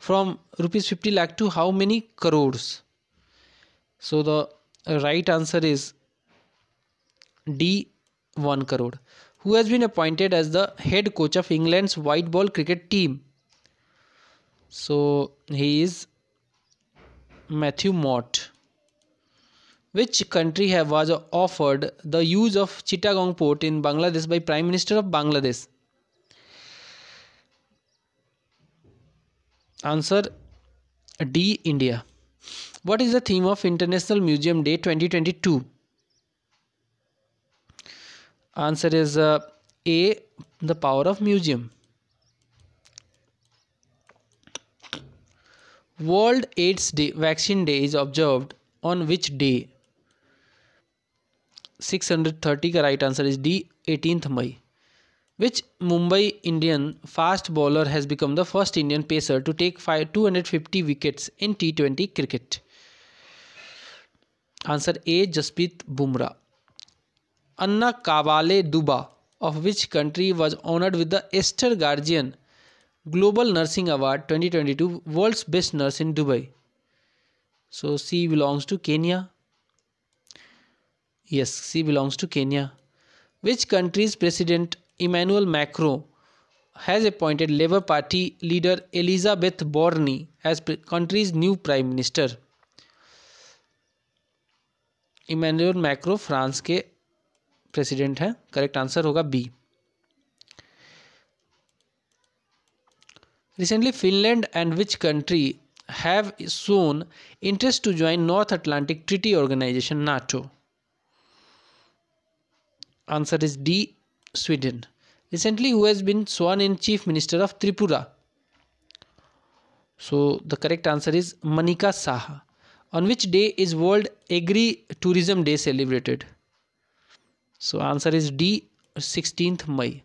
from rupees 50 lakh to how many crores? So the right answer is D 1 crore who has been appointed as the head coach of England's white ball cricket team. So he is Matthew Mott. Which country have was offered the use of Chittagong port in Bangladesh by Prime Minister of Bangladesh? Answer D. India. What is the theme of International Museum Day 2022? Answer is uh, A. The power of museum. World AIDS Day, Vaccine Day is observed on which day? 630 का right answer is D eighteenth May which Mumbai Indian fast bowler has become the first Indian pacer to take 5, 250 wickets in T20 cricket? Answer A. Jasprit Bumrah. Anna Kavale Duba of which country was honored with the Esther Guardian Global Nursing Award 2022 World's Best Nurse in Dubai? So C belongs to Kenya. Yes C belongs to Kenya which country's president Emmanuel Macron has appointed labour party leader Elisabeth Borne as country's new prime minister Emmanuel Macron France के president हैं correct answer होगा B recently Finland and which country have shown interest to join north Atlantic treaty organisation NATO Answer is D. Sweden. Recently, who has been sworn in Chief Minister of Tripura? So the correct answer is Manika Saha. On which day is World Agri Tourism Day celebrated? So answer is D. 16th May.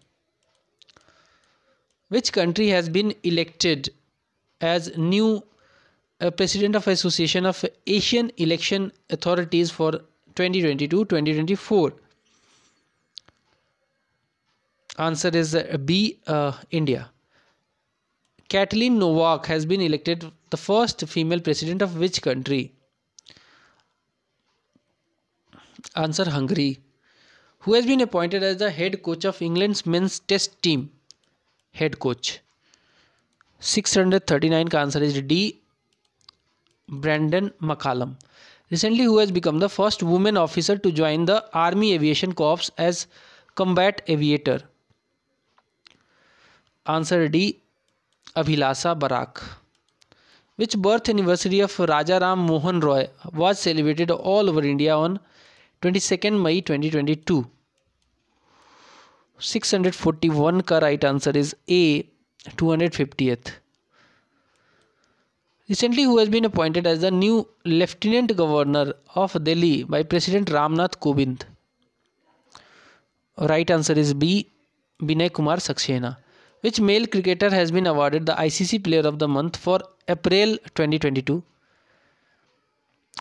Which country has been elected as new uh, president of Association of Asian Election Authorities for 2022-2024? answer is uh, B uh, India Kathleen Novak has been elected the first female president of which country? Answer Hungary. Who has been appointed as the head coach of England's men's test team? Head coach. 639 answer is D. Brandon McCallum. Recently, who has become the first woman officer to join the Army Aviation Corps as combat aviator? Answer D Abhilasha Barak which birth anniversary of Raja Ram Mohan Roy was celebrated all over India on twenty second May twenty twenty two six hundred forty one का right answer is A two hundred 250th. Recently, who has been appointed as the new Lieutenant Governor of Delhi by President Ramnath Kovind? Right answer is B. Binay Kumar Saxena. which male cricketer has been awarded the ICC Player of the Month for April 2022?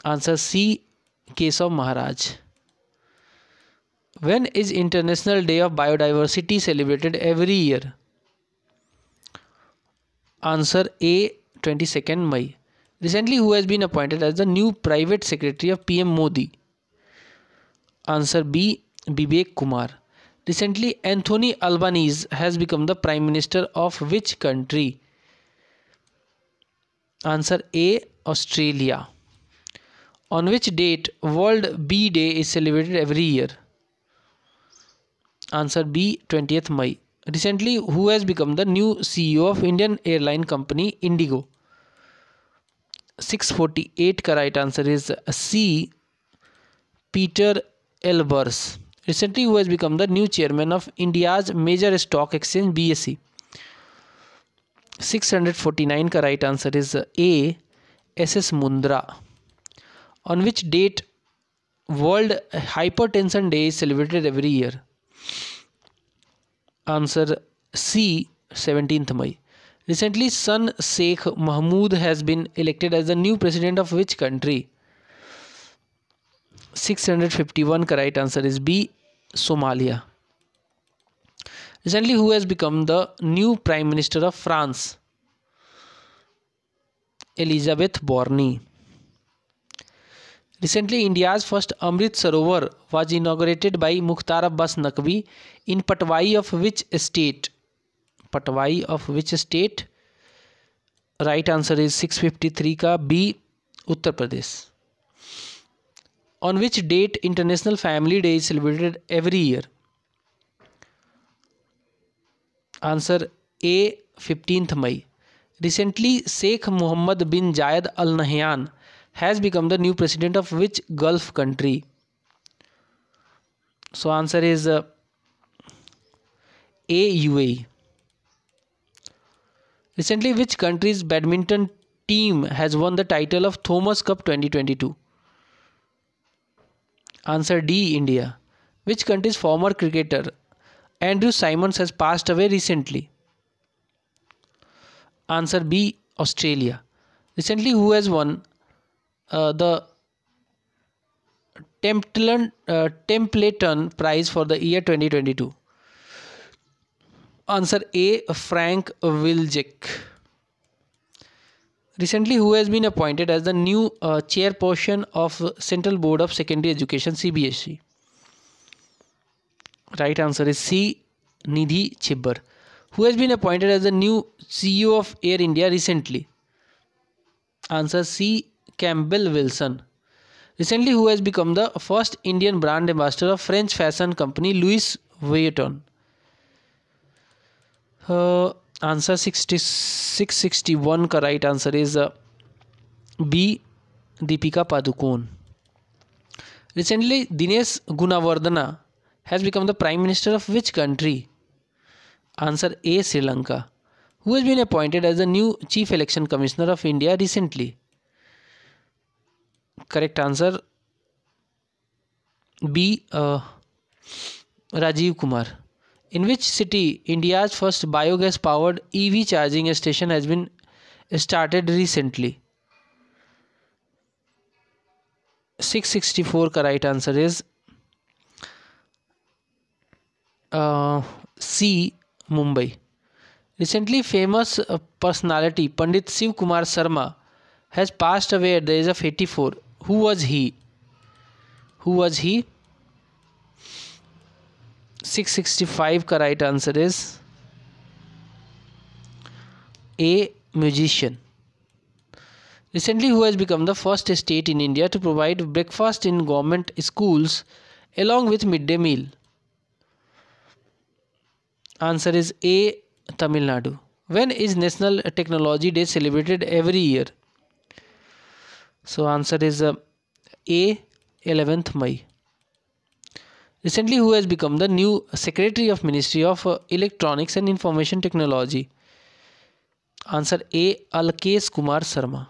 Answer C. of Maharaj. When is International Day of Biodiversity celebrated every year? Answer A. 22nd May. Recently, who has been appointed as the new private secretary of PM Modi? Answer B. Bibek Kumar. Recently, Anthony Albanese has become the Prime Minister of which country? Answer A. Australia. On which date World B Day is celebrated every year? Answer B. 20th May. Recently, who has become the new CEO of Indian airline company Indigo? 648 correct answer is C. Peter Elbers recently who has become the new chairman of India's major stock exchange BSE. 649 का right answer is A. SS Mundra. On which date World Hypertension Day is celebrated every year? Answer C. Seventeenth May. recently Sun sheikh mahmood has been elected as the new president of which country 651 का right answer is B Somalia recently who become the new prime minister of France Elisabeth Borne recently India's first Amrit Sarovar was inaugurated by Mukhtar Abbas Naqvi in Patwai of which state Patwai of which state right answer is six fifty three का B Uttar Pradesh On which date International Family Day is celebrated every year? Answer A 15th May. Recently, Sheikh Mohammed bin Zayed Al Nahyan has become the new president of which Gulf country? So answer is uh, A UAE. Recently, which country's badminton team has won the title of Thomas Cup 2022? Answer D. India. Which country's former cricketer Andrew Simons has passed away recently? Answer B. Australia. Recently, who has won uh, the Templeton, uh, Templeton Prize for the year 2022? Answer A. Frank Wilczek. Recently, who has been appointed as the new uh, chairperson of Central Board of Secondary Education (CBSE)? Right answer is C. Nidhi Chibbar, who has been appointed as the new CEO of Air India recently. Answer C. Campbell Wilson. Recently, who has become the first Indian brand ambassador of French fashion company Louis Vuitton? Uh, answer sixty six sixty one का right answer is B Deepika Padukone recently Dinesh Gunawardena has become the prime minister of which country answer A Sri Lanka who has been appointed as the new chief election commissioner of India recently correct answer B Rajiv Kumar In which city India's first biogas powered EV charging station has been started recently? 664 correct answer is uh, C Mumbai. Recently famous uh, personality Pandit Shiv Kumar Sharma has passed away at the age of 84. Who was he? Who was he? 665 Correct answer is A. Musician. Recently, WHO has become the first state in India to provide breakfast in government schools along with midday meal. Answer is A. Tamil Nadu. When is National Technology Day celebrated every year? So, answer is uh, A. 11th May recently who has become the new secretary of ministry of uh, electronics and information technology answer a alkesh kumar sharma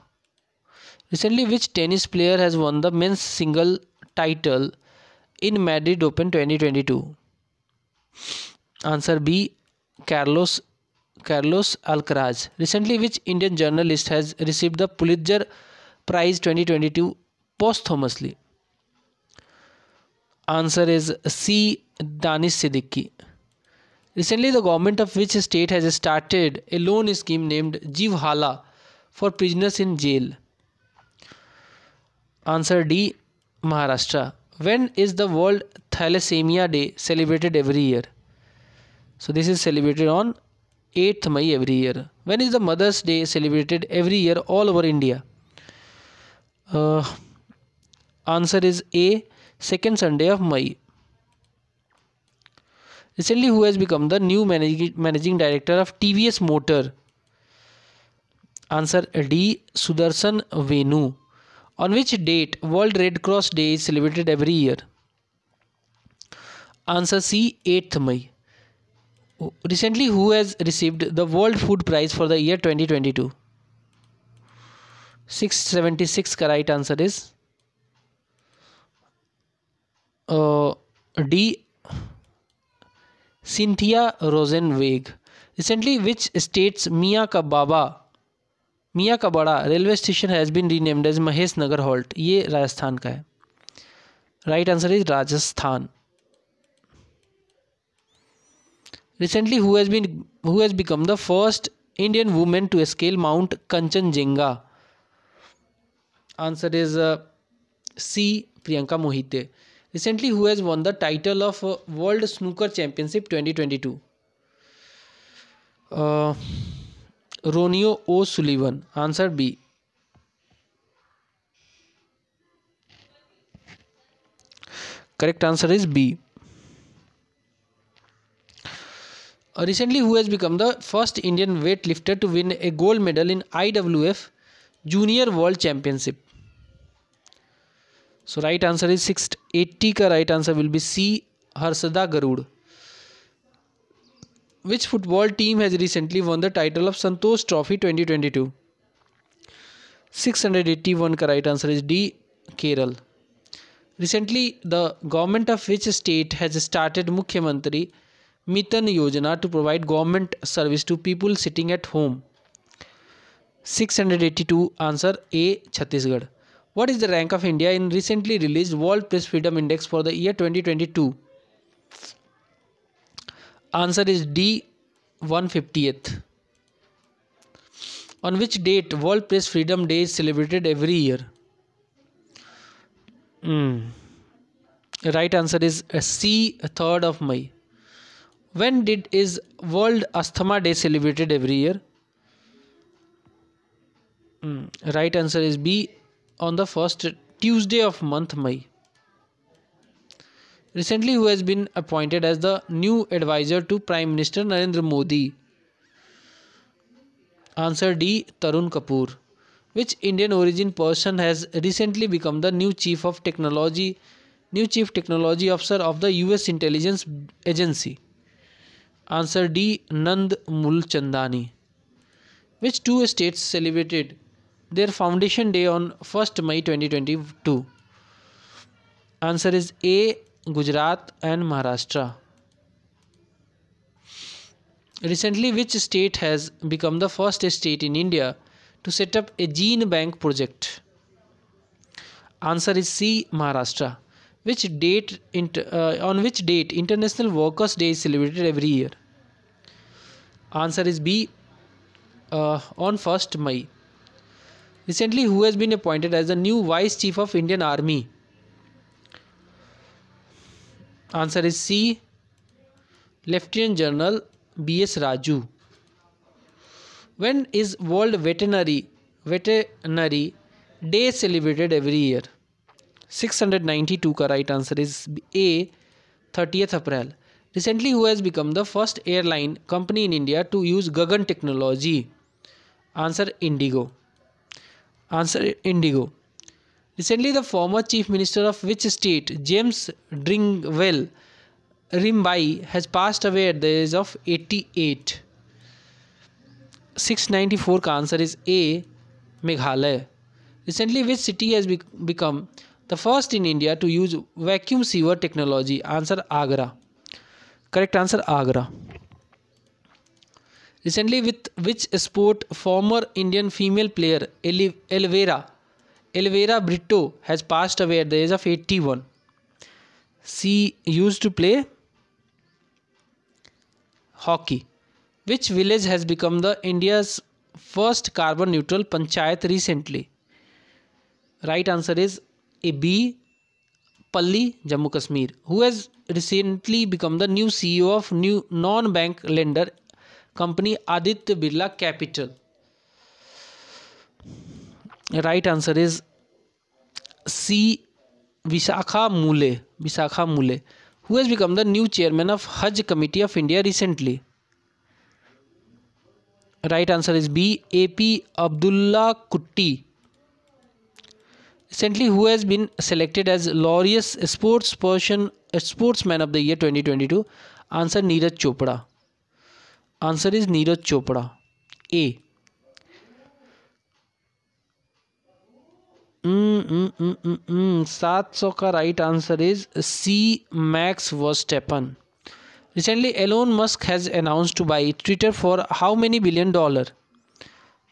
recently which tennis player has won the men's single title in madrid open 2022 answer b carlos carlos alcaraz recently which indian journalist has received the pulitzer prize 2022 posthumously Answer is C. Danish Siddiqui. Recently, the government of which state has started a loan scheme named Jivhala for prisoners in jail? Answer D. Maharashtra. When is the World Thalassemia Day celebrated every year? So, this is celebrated on 8th May every year. When is the Mother's Day celebrated every year all over India? Uh, answer is A second Sunday of May. Recently, who has become the new managing, managing director of TVS Motor? Answer D. Sudarshan Venu. On which date World Red Cross Day is celebrated every year? Answer C. 8th May. Oh, recently, who has received the World Food Prize for the year 2022? 676 correct answer is D Cynthia Rosenzweig recently which states मियाँ का बाबा Mian Ka Bara railway station has been renamed as Mahesh Nagar halt ये राजस्थान का है right answer is Rajasthan recently who has been who has become the first Indian women to scale mount जेंगा answer is C Priyanka Mohite recently who has won the title of uh, World Snooker Championship 2022? Uh, Ronio O'Sullivan. Answer B. Correct answer is B. Uh, recently, who has become the first Indian weightlifter to win a gold medal in IWF Junior World Championship? So right answer is six eighty का right answer will be C Harshada Garud which football team has recently won the title of Santosh trophy twenty twenty two six hundred eighty one का right answer is D Kerala recently the government of which state has started Mukhyamantri Mitan Yojana to provide government service to people sitting at home six eighty two answer A Chhattisgarh What is the rank of India in recently released World Press Freedom Index for the year 2022? Answer is D 150th. On which date World Press Freedom Day is celebrated every year? Mm. Right answer is uh, C 3rd of May. When did is World Asthma Day celebrated every year? Mm. Right answer is B on the first Tuesday of month May. Recently, who has been appointed as the new advisor to Prime Minister Narendra Modi? Answer D. Tarun Kapoor. Which Indian origin person has recently become the new chief of technology, new chief technology officer of the U.S. intelligence agency? Answer D. Nand Mulchandani. Which two states celebrated their foundation day on 1st May 2022? Answer is A. Gujarat and Maharashtra. Recently, which state has become the first state in India to set up a gene bank project? Answer is C. Maharashtra. Which date uh, on which date International Workers' Day is celebrated every year? Answer is B. Uh, on 1st May recently who has been appointed as the new vice chief of indian army answer is c lieutenant general bs raju when is world veterinary veterinary day celebrated every year 692 का right answer is A. Thirtieth April. recently who has become the first airline company in india to use gagan technology answer indigo answer indigo recently the former chief minister of which state james dringwell rimbai has passed away at the age of 88 694 ka answer is a meghalaya recently which city has become the first in india to use vacuum sewer technology answer agra correct answer agra Recently, with which sport former Indian female player Elvira Elvira Brito has passed away at the age of 81. She used to play hockey. Which village has become the India's first carbon neutral panchayat recently? Right answer is A B Palli, Jammu Kashmir, who has recently become the new CEO of new non-bank lender company Aditya Birla capital right answer is C Vishakha Mulye Vishakha Mulye who's become the new chairman of Haj committee of India recently right answer is B A P Abdulla Kutty recently who's been selected as Laureus sports person sportsman of the year twenty twenty two answer Neeraj Chopra answer is Neeraj Chopra A hmm, hmm, hmm, सात सौ का right answer is C max Verstappen recently Elon Musk has announce to buy Twitter for how many billion dollar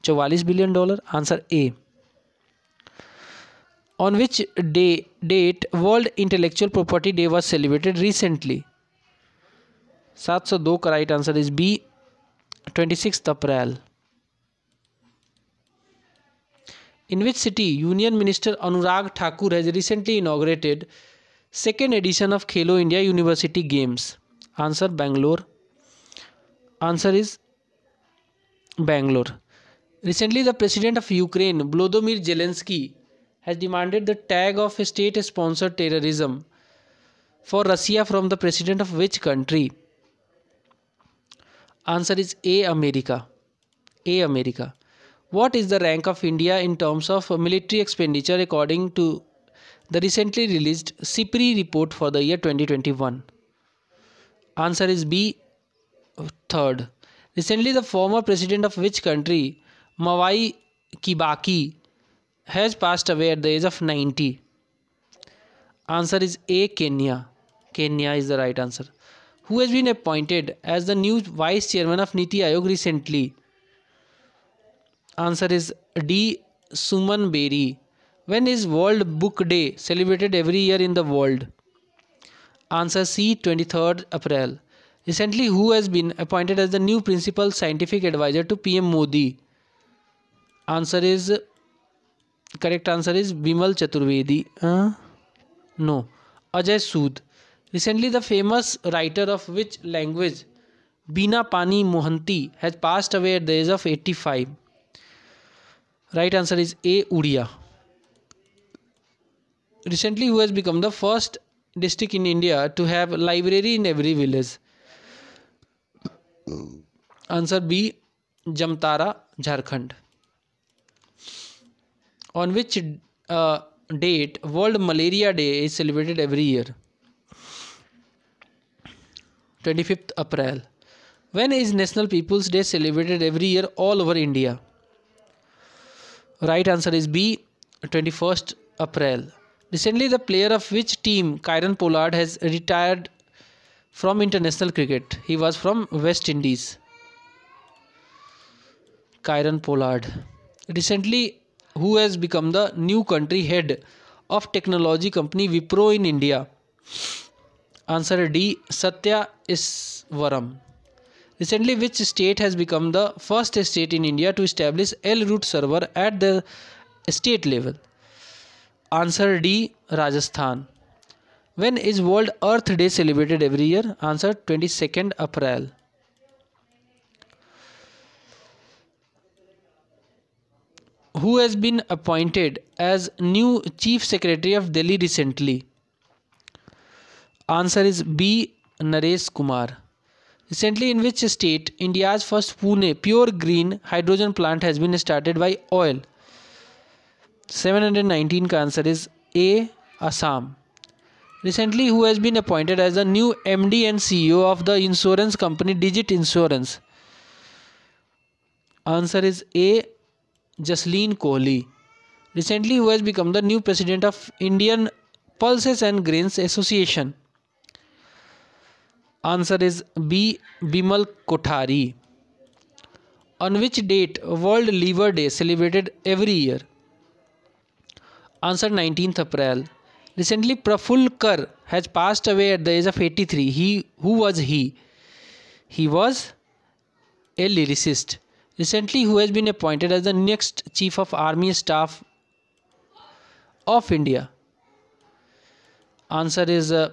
चौवालीस billion dollar answer A on which day date world intellectual property day was celebrated recently सात सौ दो का right answer is B 26th April. In which city Union Minister Anurag Thakur has recently inaugurated second edition of Khelo India University Games? Answer Bangalore. Answer is Bangalore. Recently, the president of Ukraine, Volodymyr Zelensky, has demanded the tag of state-sponsored terrorism for Russia from the president of which country? Answer is A. America. A. America. What is the rank of India in terms of military expenditure according to the recently released CIPRI report for the year 2021? Answer is B. Third. Recently, the former president of which country, Mawai Kibaki, has passed away at the age of 90? Answer is A. Kenya. Kenya is the right answer who has been appointed as the new vice chairman of Niti Aayog recently? Answer is D. Suman Berry. When is World Book Day celebrated every year in the world? Answer C. 23rd April. Recently, who has been appointed as the new principal scientific advisor to PM Modi? Answer is correct answer is Bimal Chaturvedi. Uh, no, Ajay Sood. Recently, the famous writer of which language, Bina Pani Mohanti, has passed away at the age of 85. Right answer is A. Udia. Recently, who has become the first district in India to have library in every village? Answer B. Jamtara, Jharkhand. On which uh, date World Malaria Day is celebrated every year? 25th April. When is National People's Day celebrated every year all over India? Right answer is B 21st April. Recently, the player of which team, Kyron Pollard, has retired from international cricket? He was from West Indies. Kyron Pollard. Recently, who has become the new country head of technology company Wipro in India? Answer D. Satya Iswaram. Recently, which state has become the first state in India to establish L-root server at the state level? Answer D. Rajasthan. When is World Earth Day celebrated every year? Answer 22nd April. Who has been appointed as new Chief Secretary of Delhi recently? answer is B. Nareesh Kumar. Recently, in which state India's first pure green hydrogen plant has been started by oil? 719 answer is A. Assam. Recently, who has been appointed as the new MD and CEO of the insurance company Digit Insurance? Answer is A. Jasleen Kohli. Recently, who has become the new president of Indian Pulses and Grains Association? Answer is B. Bimal Kothari. On which date World Liver Day celebrated every year? Answer 19th April. Recently, Praful Kar has passed away at the age of 83. He who was he? He was a lyricist. Recently, who has been appointed as the next Chief of Army Staff of India? Answer is. Uh,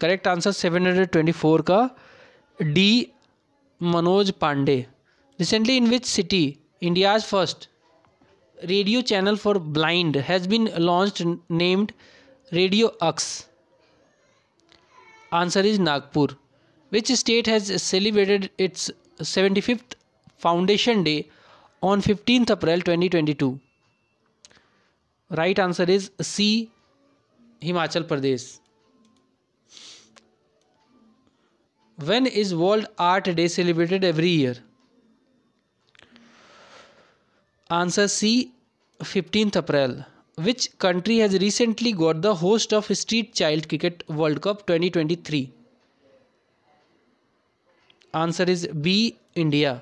correct answer seven hundred twenty four का D Manoj Pandey recently in which city India's first radio channel for blind has been launch named radio Aks answer is Nagpur which state has celebrated its seventy fifth foundation day on fifteenth April twenty twenty two right answer is C Himachal Pradesh when is world art day celebrated every year answer C fifteenth April which country has recently got the host of street child cricket world cup twenty twenty three answer is B India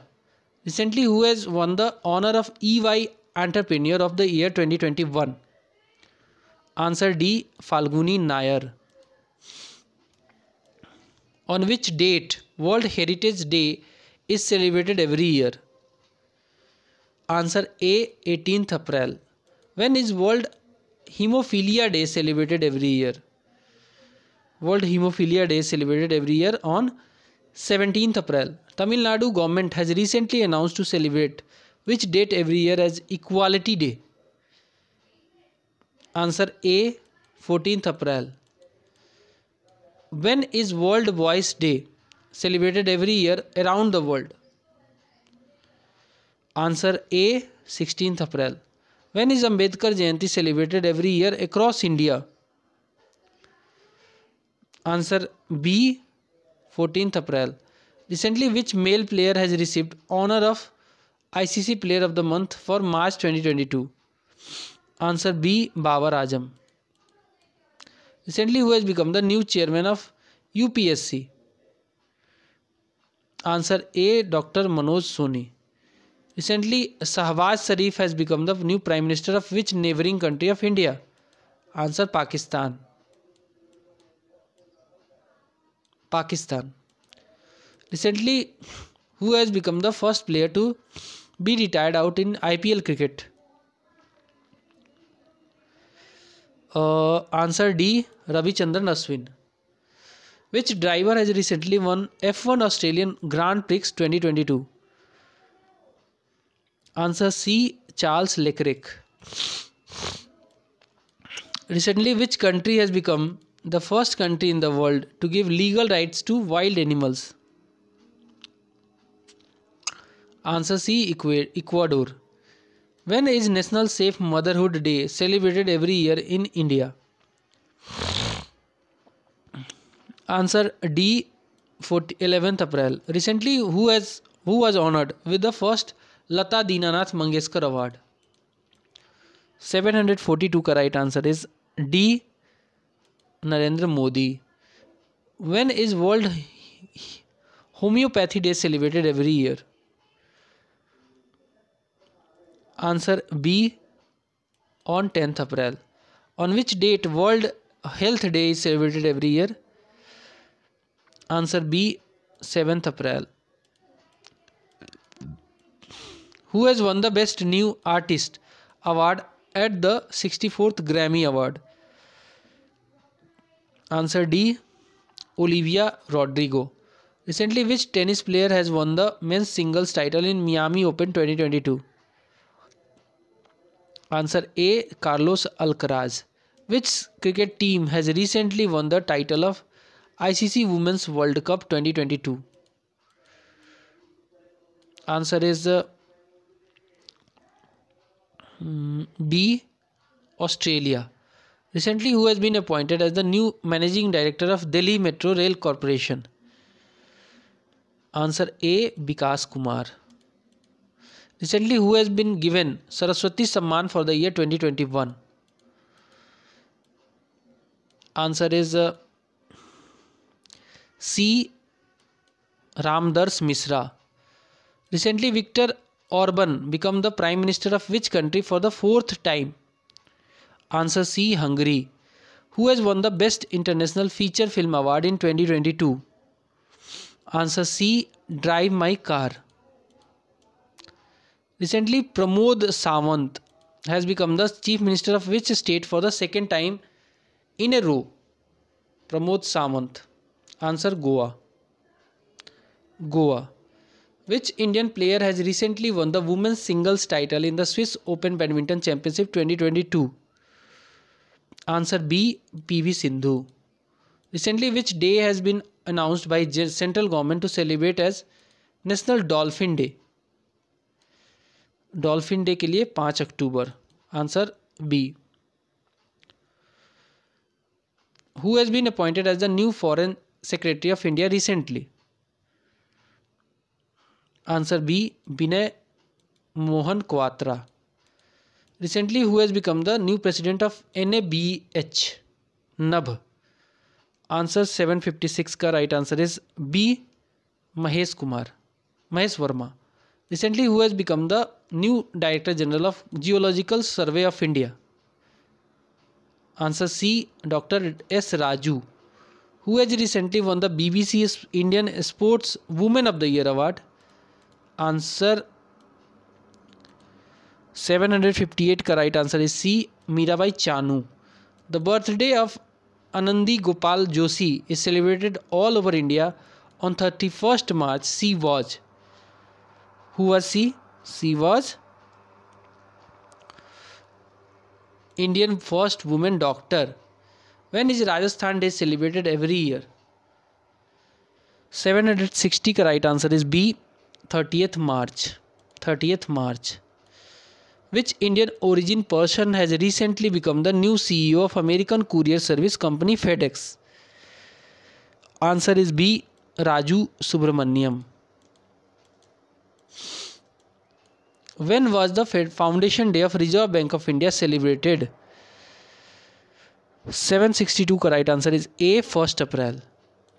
recently who won the honour of E Y Entrepreneur of the Year 2021? Answer D. Falguni Nair. On which date World Heritage Day is celebrated every year? Answer A. 18th April. When is World Hemophilia Day celebrated every year? World Hemophilia Day celebrated every year on 17th April. Tamil Nadu government has recently announced to celebrate which date every year as equality day answer a 14th april when is world voice day celebrated every year around the world answer a 16th april when is ambedkar jayanti celebrated every year across india answer b 14th april recently which male player has received honor of ICC Player of the Month for March 2022? Answer B. Babar Azam. Recently, who has become the new chairman of UPSC? Answer A. Dr. Manoj Soni. Recently, Shahbaz Sharif has become the new Prime Minister of which neighbouring country of India? Answer Pakistan. Pakistan. Recently, who has become the first player to be retired out in IPL cricket? Uh, answer D. Ravichandran Ashwin. Which driver has recently won F1 Australian Grand Prix 2022? Answer C. Charles Leclerc. Recently, which country has become the first country in the world to give legal rights to wild animals? Answer C Ecuador when is national safe motherhood day celebrated every year in India answer D forty eleventh April recently who was honoured with the first Lata Dinanath Mangeshkar award seven hundred forty two का right answer is D Narendra Modi when is world homoeopathy day celebrated every year Answer B on 10th April. On which date World Health Day is celebrated every year? Answer B 7th April. Who has won the Best New Artist award at the 64th Grammy Award? Answer D Olivia Rodrigo. Recently, which tennis player has won the men's singles title in Miami Open 2022? Answer A. Carlos Alcaraz. Which cricket team has recently won the title of ICC Women's World Cup 2022? Answer is uh, hmm, B. Australia. Recently, who has been appointed as the new managing director of Delhi Metro Rail Corporation? Answer A. Vikas Kumar. Recently, who has been given Saraswati Samman for the year 2021? Answer is uh, C. Ramdars Misra. Recently, Viktor Orban became the Prime Minister of which country for the fourth time? Answer C. Hungary. Who has won the Best International Feature Film Award in 2022? Answer C. Drive My Car. Recently, Pramod Samant has become the chief minister of which state for the second time in a row? Pramod Samant. Answer Goa. Goa. Which Indian player has recently won the women's singles title in the Swiss Open Badminton Championship 2022? Answer B. PV Sindhu. Recently, which day has been announced by central government to celebrate as National Dolphin Day? Dolphin day के लिए पाँच अक्टूबर answer B who has been appointed as the new foreign secretary of India recently answer B Vinay Mohan Kwatra recently become the new president of N A B H नभ answer seven fifty six का right answer is B Mahesh Kumar Mahesh Verma recently who has become the new director general of geological survey of india answer c dr s raju who has recently won the bbc indian sports woman of the year award answer 758 correct answer is c mirabai chanu the birthday of anandi gopal joshi is celebrated all over india on 31st march C. was who was she she was indian first woman doctor when is rajasthan day celebrated every year 760 Correct answer is b 30th march 30th march which indian origin person has recently become the new ceo of american courier service company fedex answer is b raju subramaniam When was the foundation day of Reserve Bank of India celebrated? 762 Correct answer is A 1st April.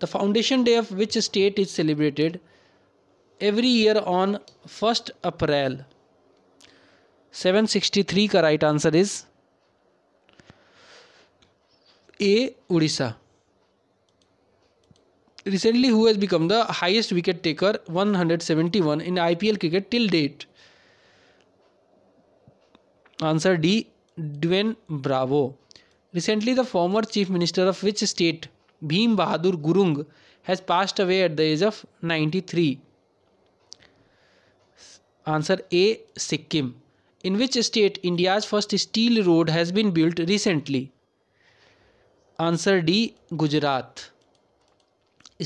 The foundation day of which state is celebrated every year on 1st April? 763 Correct right answer is A Odisha. Recently, who has become the highest wicket taker 171 in IPL cricket till date? Answer D Dwayne Bravo recently the former chief minister of which state Bhim Bahadur Gurung has passed away at the age of ninety three answer A Sikkim in which state India's first steel road has been built recently answer D Gujarat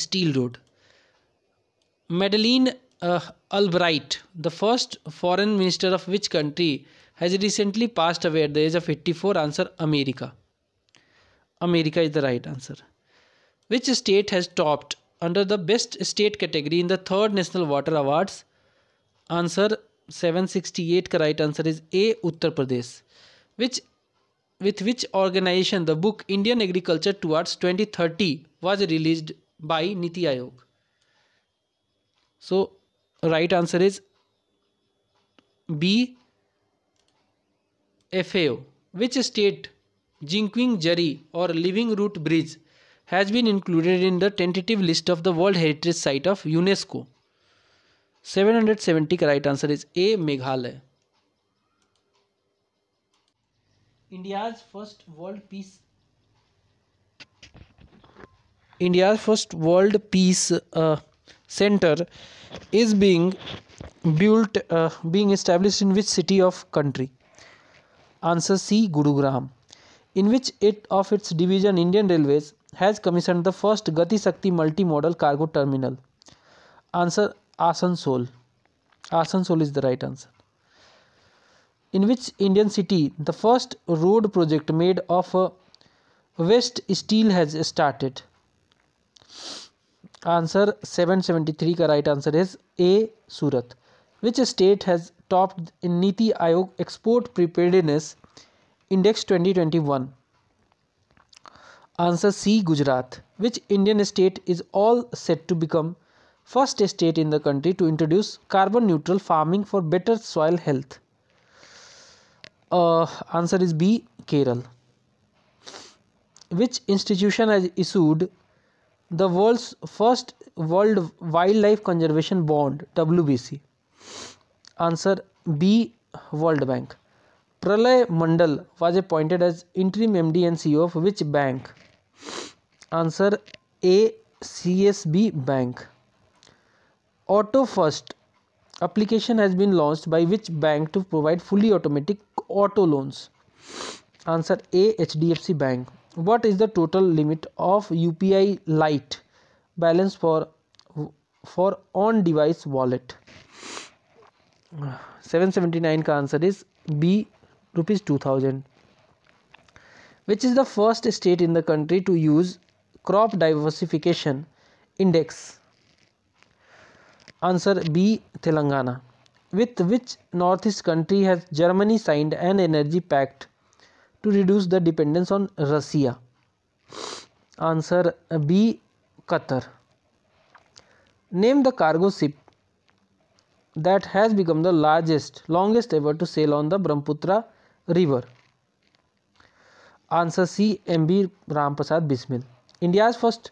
steel road Madeleine Albright the first foreign minister of which country has recently passed away at the age of 84. Answer America. America is the right answer. Which state has topped under the best state category in the third National Water Awards? Answer 768 का right answer is A Uttar Pradesh. Which with which organization the book Indian Agriculture Towards 2030 was released by Niti Aayog? So right answer is B FAO, which state Jinquing Jerry or Living Root Bridge has been included in the tentative list of the World Heritage Site of UNESCO? 770 Correct answer is A. Meghalaya. India's first world peace India's first World Peace uh, Center is being built, uh, being established in which city of country? Answer C Gurugram in which it of its division Indian railways has commission the first Gatishakti multi model cargo terminal answer Asansol Asansol is the right answer in which Indian city the first road project made of waste steel has started answer seven seventy three का right answer is A Surat Which state has topped in Niti Aayog Export Preparedness Index 2021? Answer C. Gujarat. Which Indian state is all set to become first state in the country to introduce carbon neutral farming for better soil health? Uh, answer is B. Kerala. Which institution has issued the world's first World Wildlife Conservation Bond WBC? Answer B world bank Pralay Mandal was appointed as interim interim MD and CEO of which bank answer A C S B bank auto first application has been launch by which bank to provide fully automatic auto loans answer A H D F C bank what is the total limit of U P I lite balance for for on device wallet 779 seventy nine का answer is B which is the first state in the country to use crop diversification index answer b telangana with which northeast country has germany signed an energy pact to reduce the dependence on russia answer b qatar name the cargo ship that has become the largest, longest ever to sail on the Brahmaputra river. Answer C. MB Ramprasad Bismil. India's first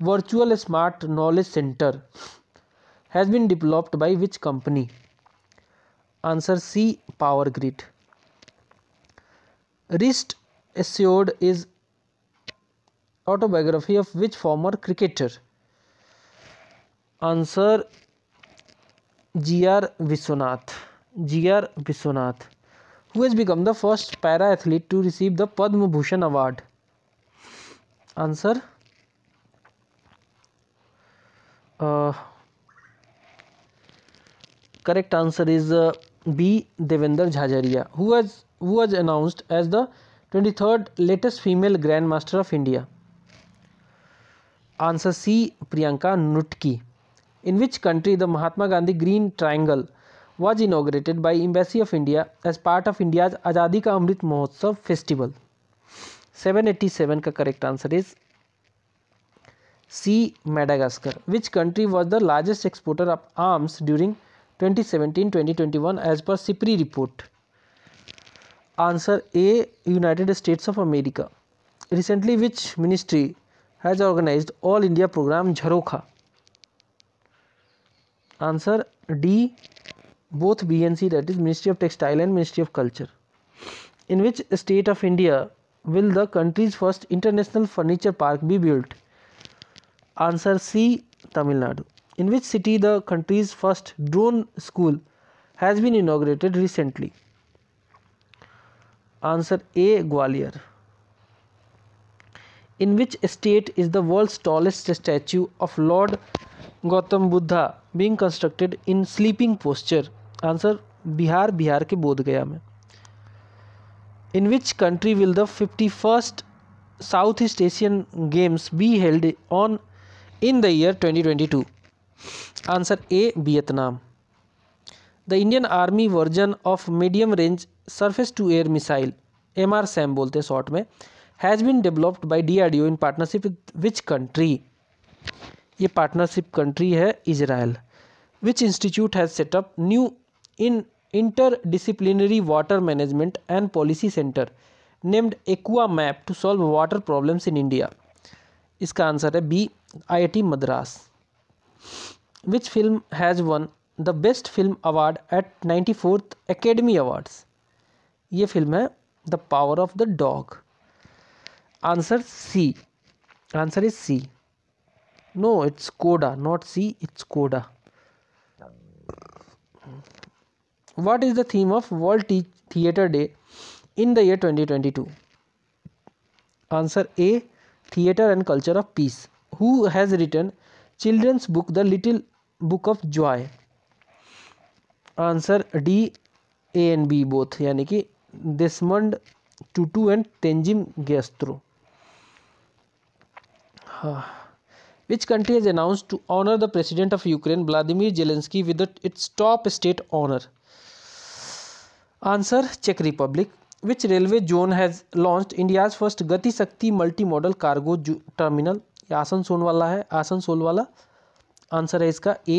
virtual smart knowledge center has been developed by which company? Answer C. Power Grid. Wrist Assured is autobiography of which former cricketer? Answer G R Vishwanath G R Vishwanath who has become the first para athlete to receive the Padma Bhushan award answer correct answer is B Devendra Jhajharia who has who has announced as the twenty third latest female grand master of India answer C Priyanka Nutakki in which country the Mahatma Gandhi Green Triangle was inaugurated by Embassy of India as part of India's Azadi Ka Amrit Mahotsav Festival? 787 ka correct answer is C. Madagascar. Which country was the largest exporter of arms during 2017-2021 as per CIPRI report? Answer A. United States of America. Recently, which ministry has organized All India program Jharokha? answer d both bnc that is ministry of textile and ministry of culture in which state of india will the country's first international furniture park be built answer c tamil nadu in which city the country's first drone school has been inaugurated recently answer a gwalior in which state is the world's tallest statue of lord Gautam Buddha being constructed in sleeping posture answer Bihar Bihar के बोधगया में in which country will the fifty first south east Asian games be held on in the year twenty twenty two answer A Vietnam the Indian army version of medium range surface to air missile M R SAM बोलते हैं short में has been developed by D R D O in partnership with which country ये partnership country है Israel which institute has set up new in inter disciplinary water management and policy centre named aqua map to solve water problems in India इसका answer है B IIT Madras which film has won the best film award at ninety fourth academy awards ये film है the power of the dog answer C answer is C No, it's Coda, not C, it's Coda. What is the theme of World Te theater Day in the year 2022? Answer A theater and Culture of Peace. Who has written children's book The Little Book of Joy? Answer D A and B both yani ki Desmond Tutu and Tenjim Gastro. ha huh. Which country is announce to honour the president of Ukraine Volodymyr Zelensky with its top state honour answer चेक Republic which railway zone has launch India's first Gati Shakti multi model cargo terminal आसन सोन वाला है आसन soul वाला answer है इसका A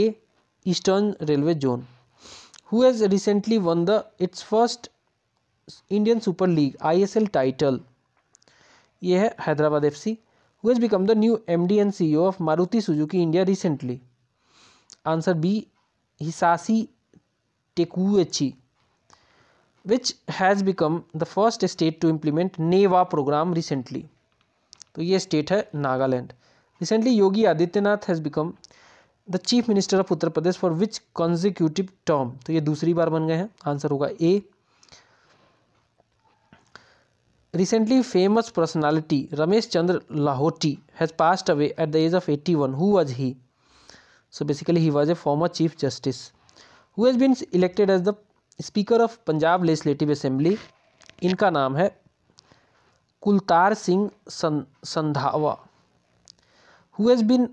eastern railway zone who has recently won the its first Indian super league I S L title ये है Hyderabad F C who has become the new M D and C O of Maruti Suzuki India recently answer B Hisashi Takeuchi which has become the first state to implement NeVA programme recently तो ये state है Nagaland recently Yogi Adityanath has become the chief minister of Uttar Pradesh for which consecutive term तो ये दूसरी बार बन गए हैं आंसर होगा A recently famous personality Ramesh Chandra Lahoti has passed away at the age of eighty one who was he so basically he was a former chief justice who has been elected as the speaker of Punjab legislative assembly इनका नाम है Kultar Singh Sandhwan who's been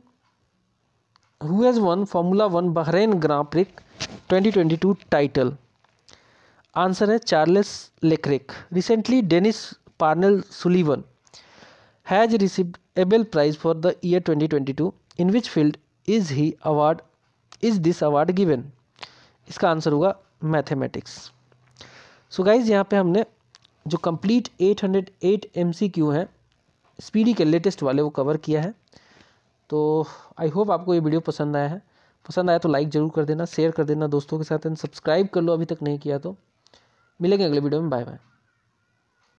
who's won formula one Bahrain grand prix twenty twenty two title answer है Charles Leclerc recently Dennis Parnell Sullivan has received Abel Prize for the year 2022. In which field is he award is this award given? इसका answer होगा mathematics so guys यहाँ पे हमने जो complete 808 hundred हैं speedy के latest वाले वो कवर किया है तो आई होप आपको ये वीडियो पसंद आया है पसंद आया तो लाइक ज़रूर कर देना शेयर कर देना दोस्तों के साथ एंड सब्सक्राइब कर लो अभी तक नहीं किया तो मिलेंगे अगले वीडियो में बाय बाय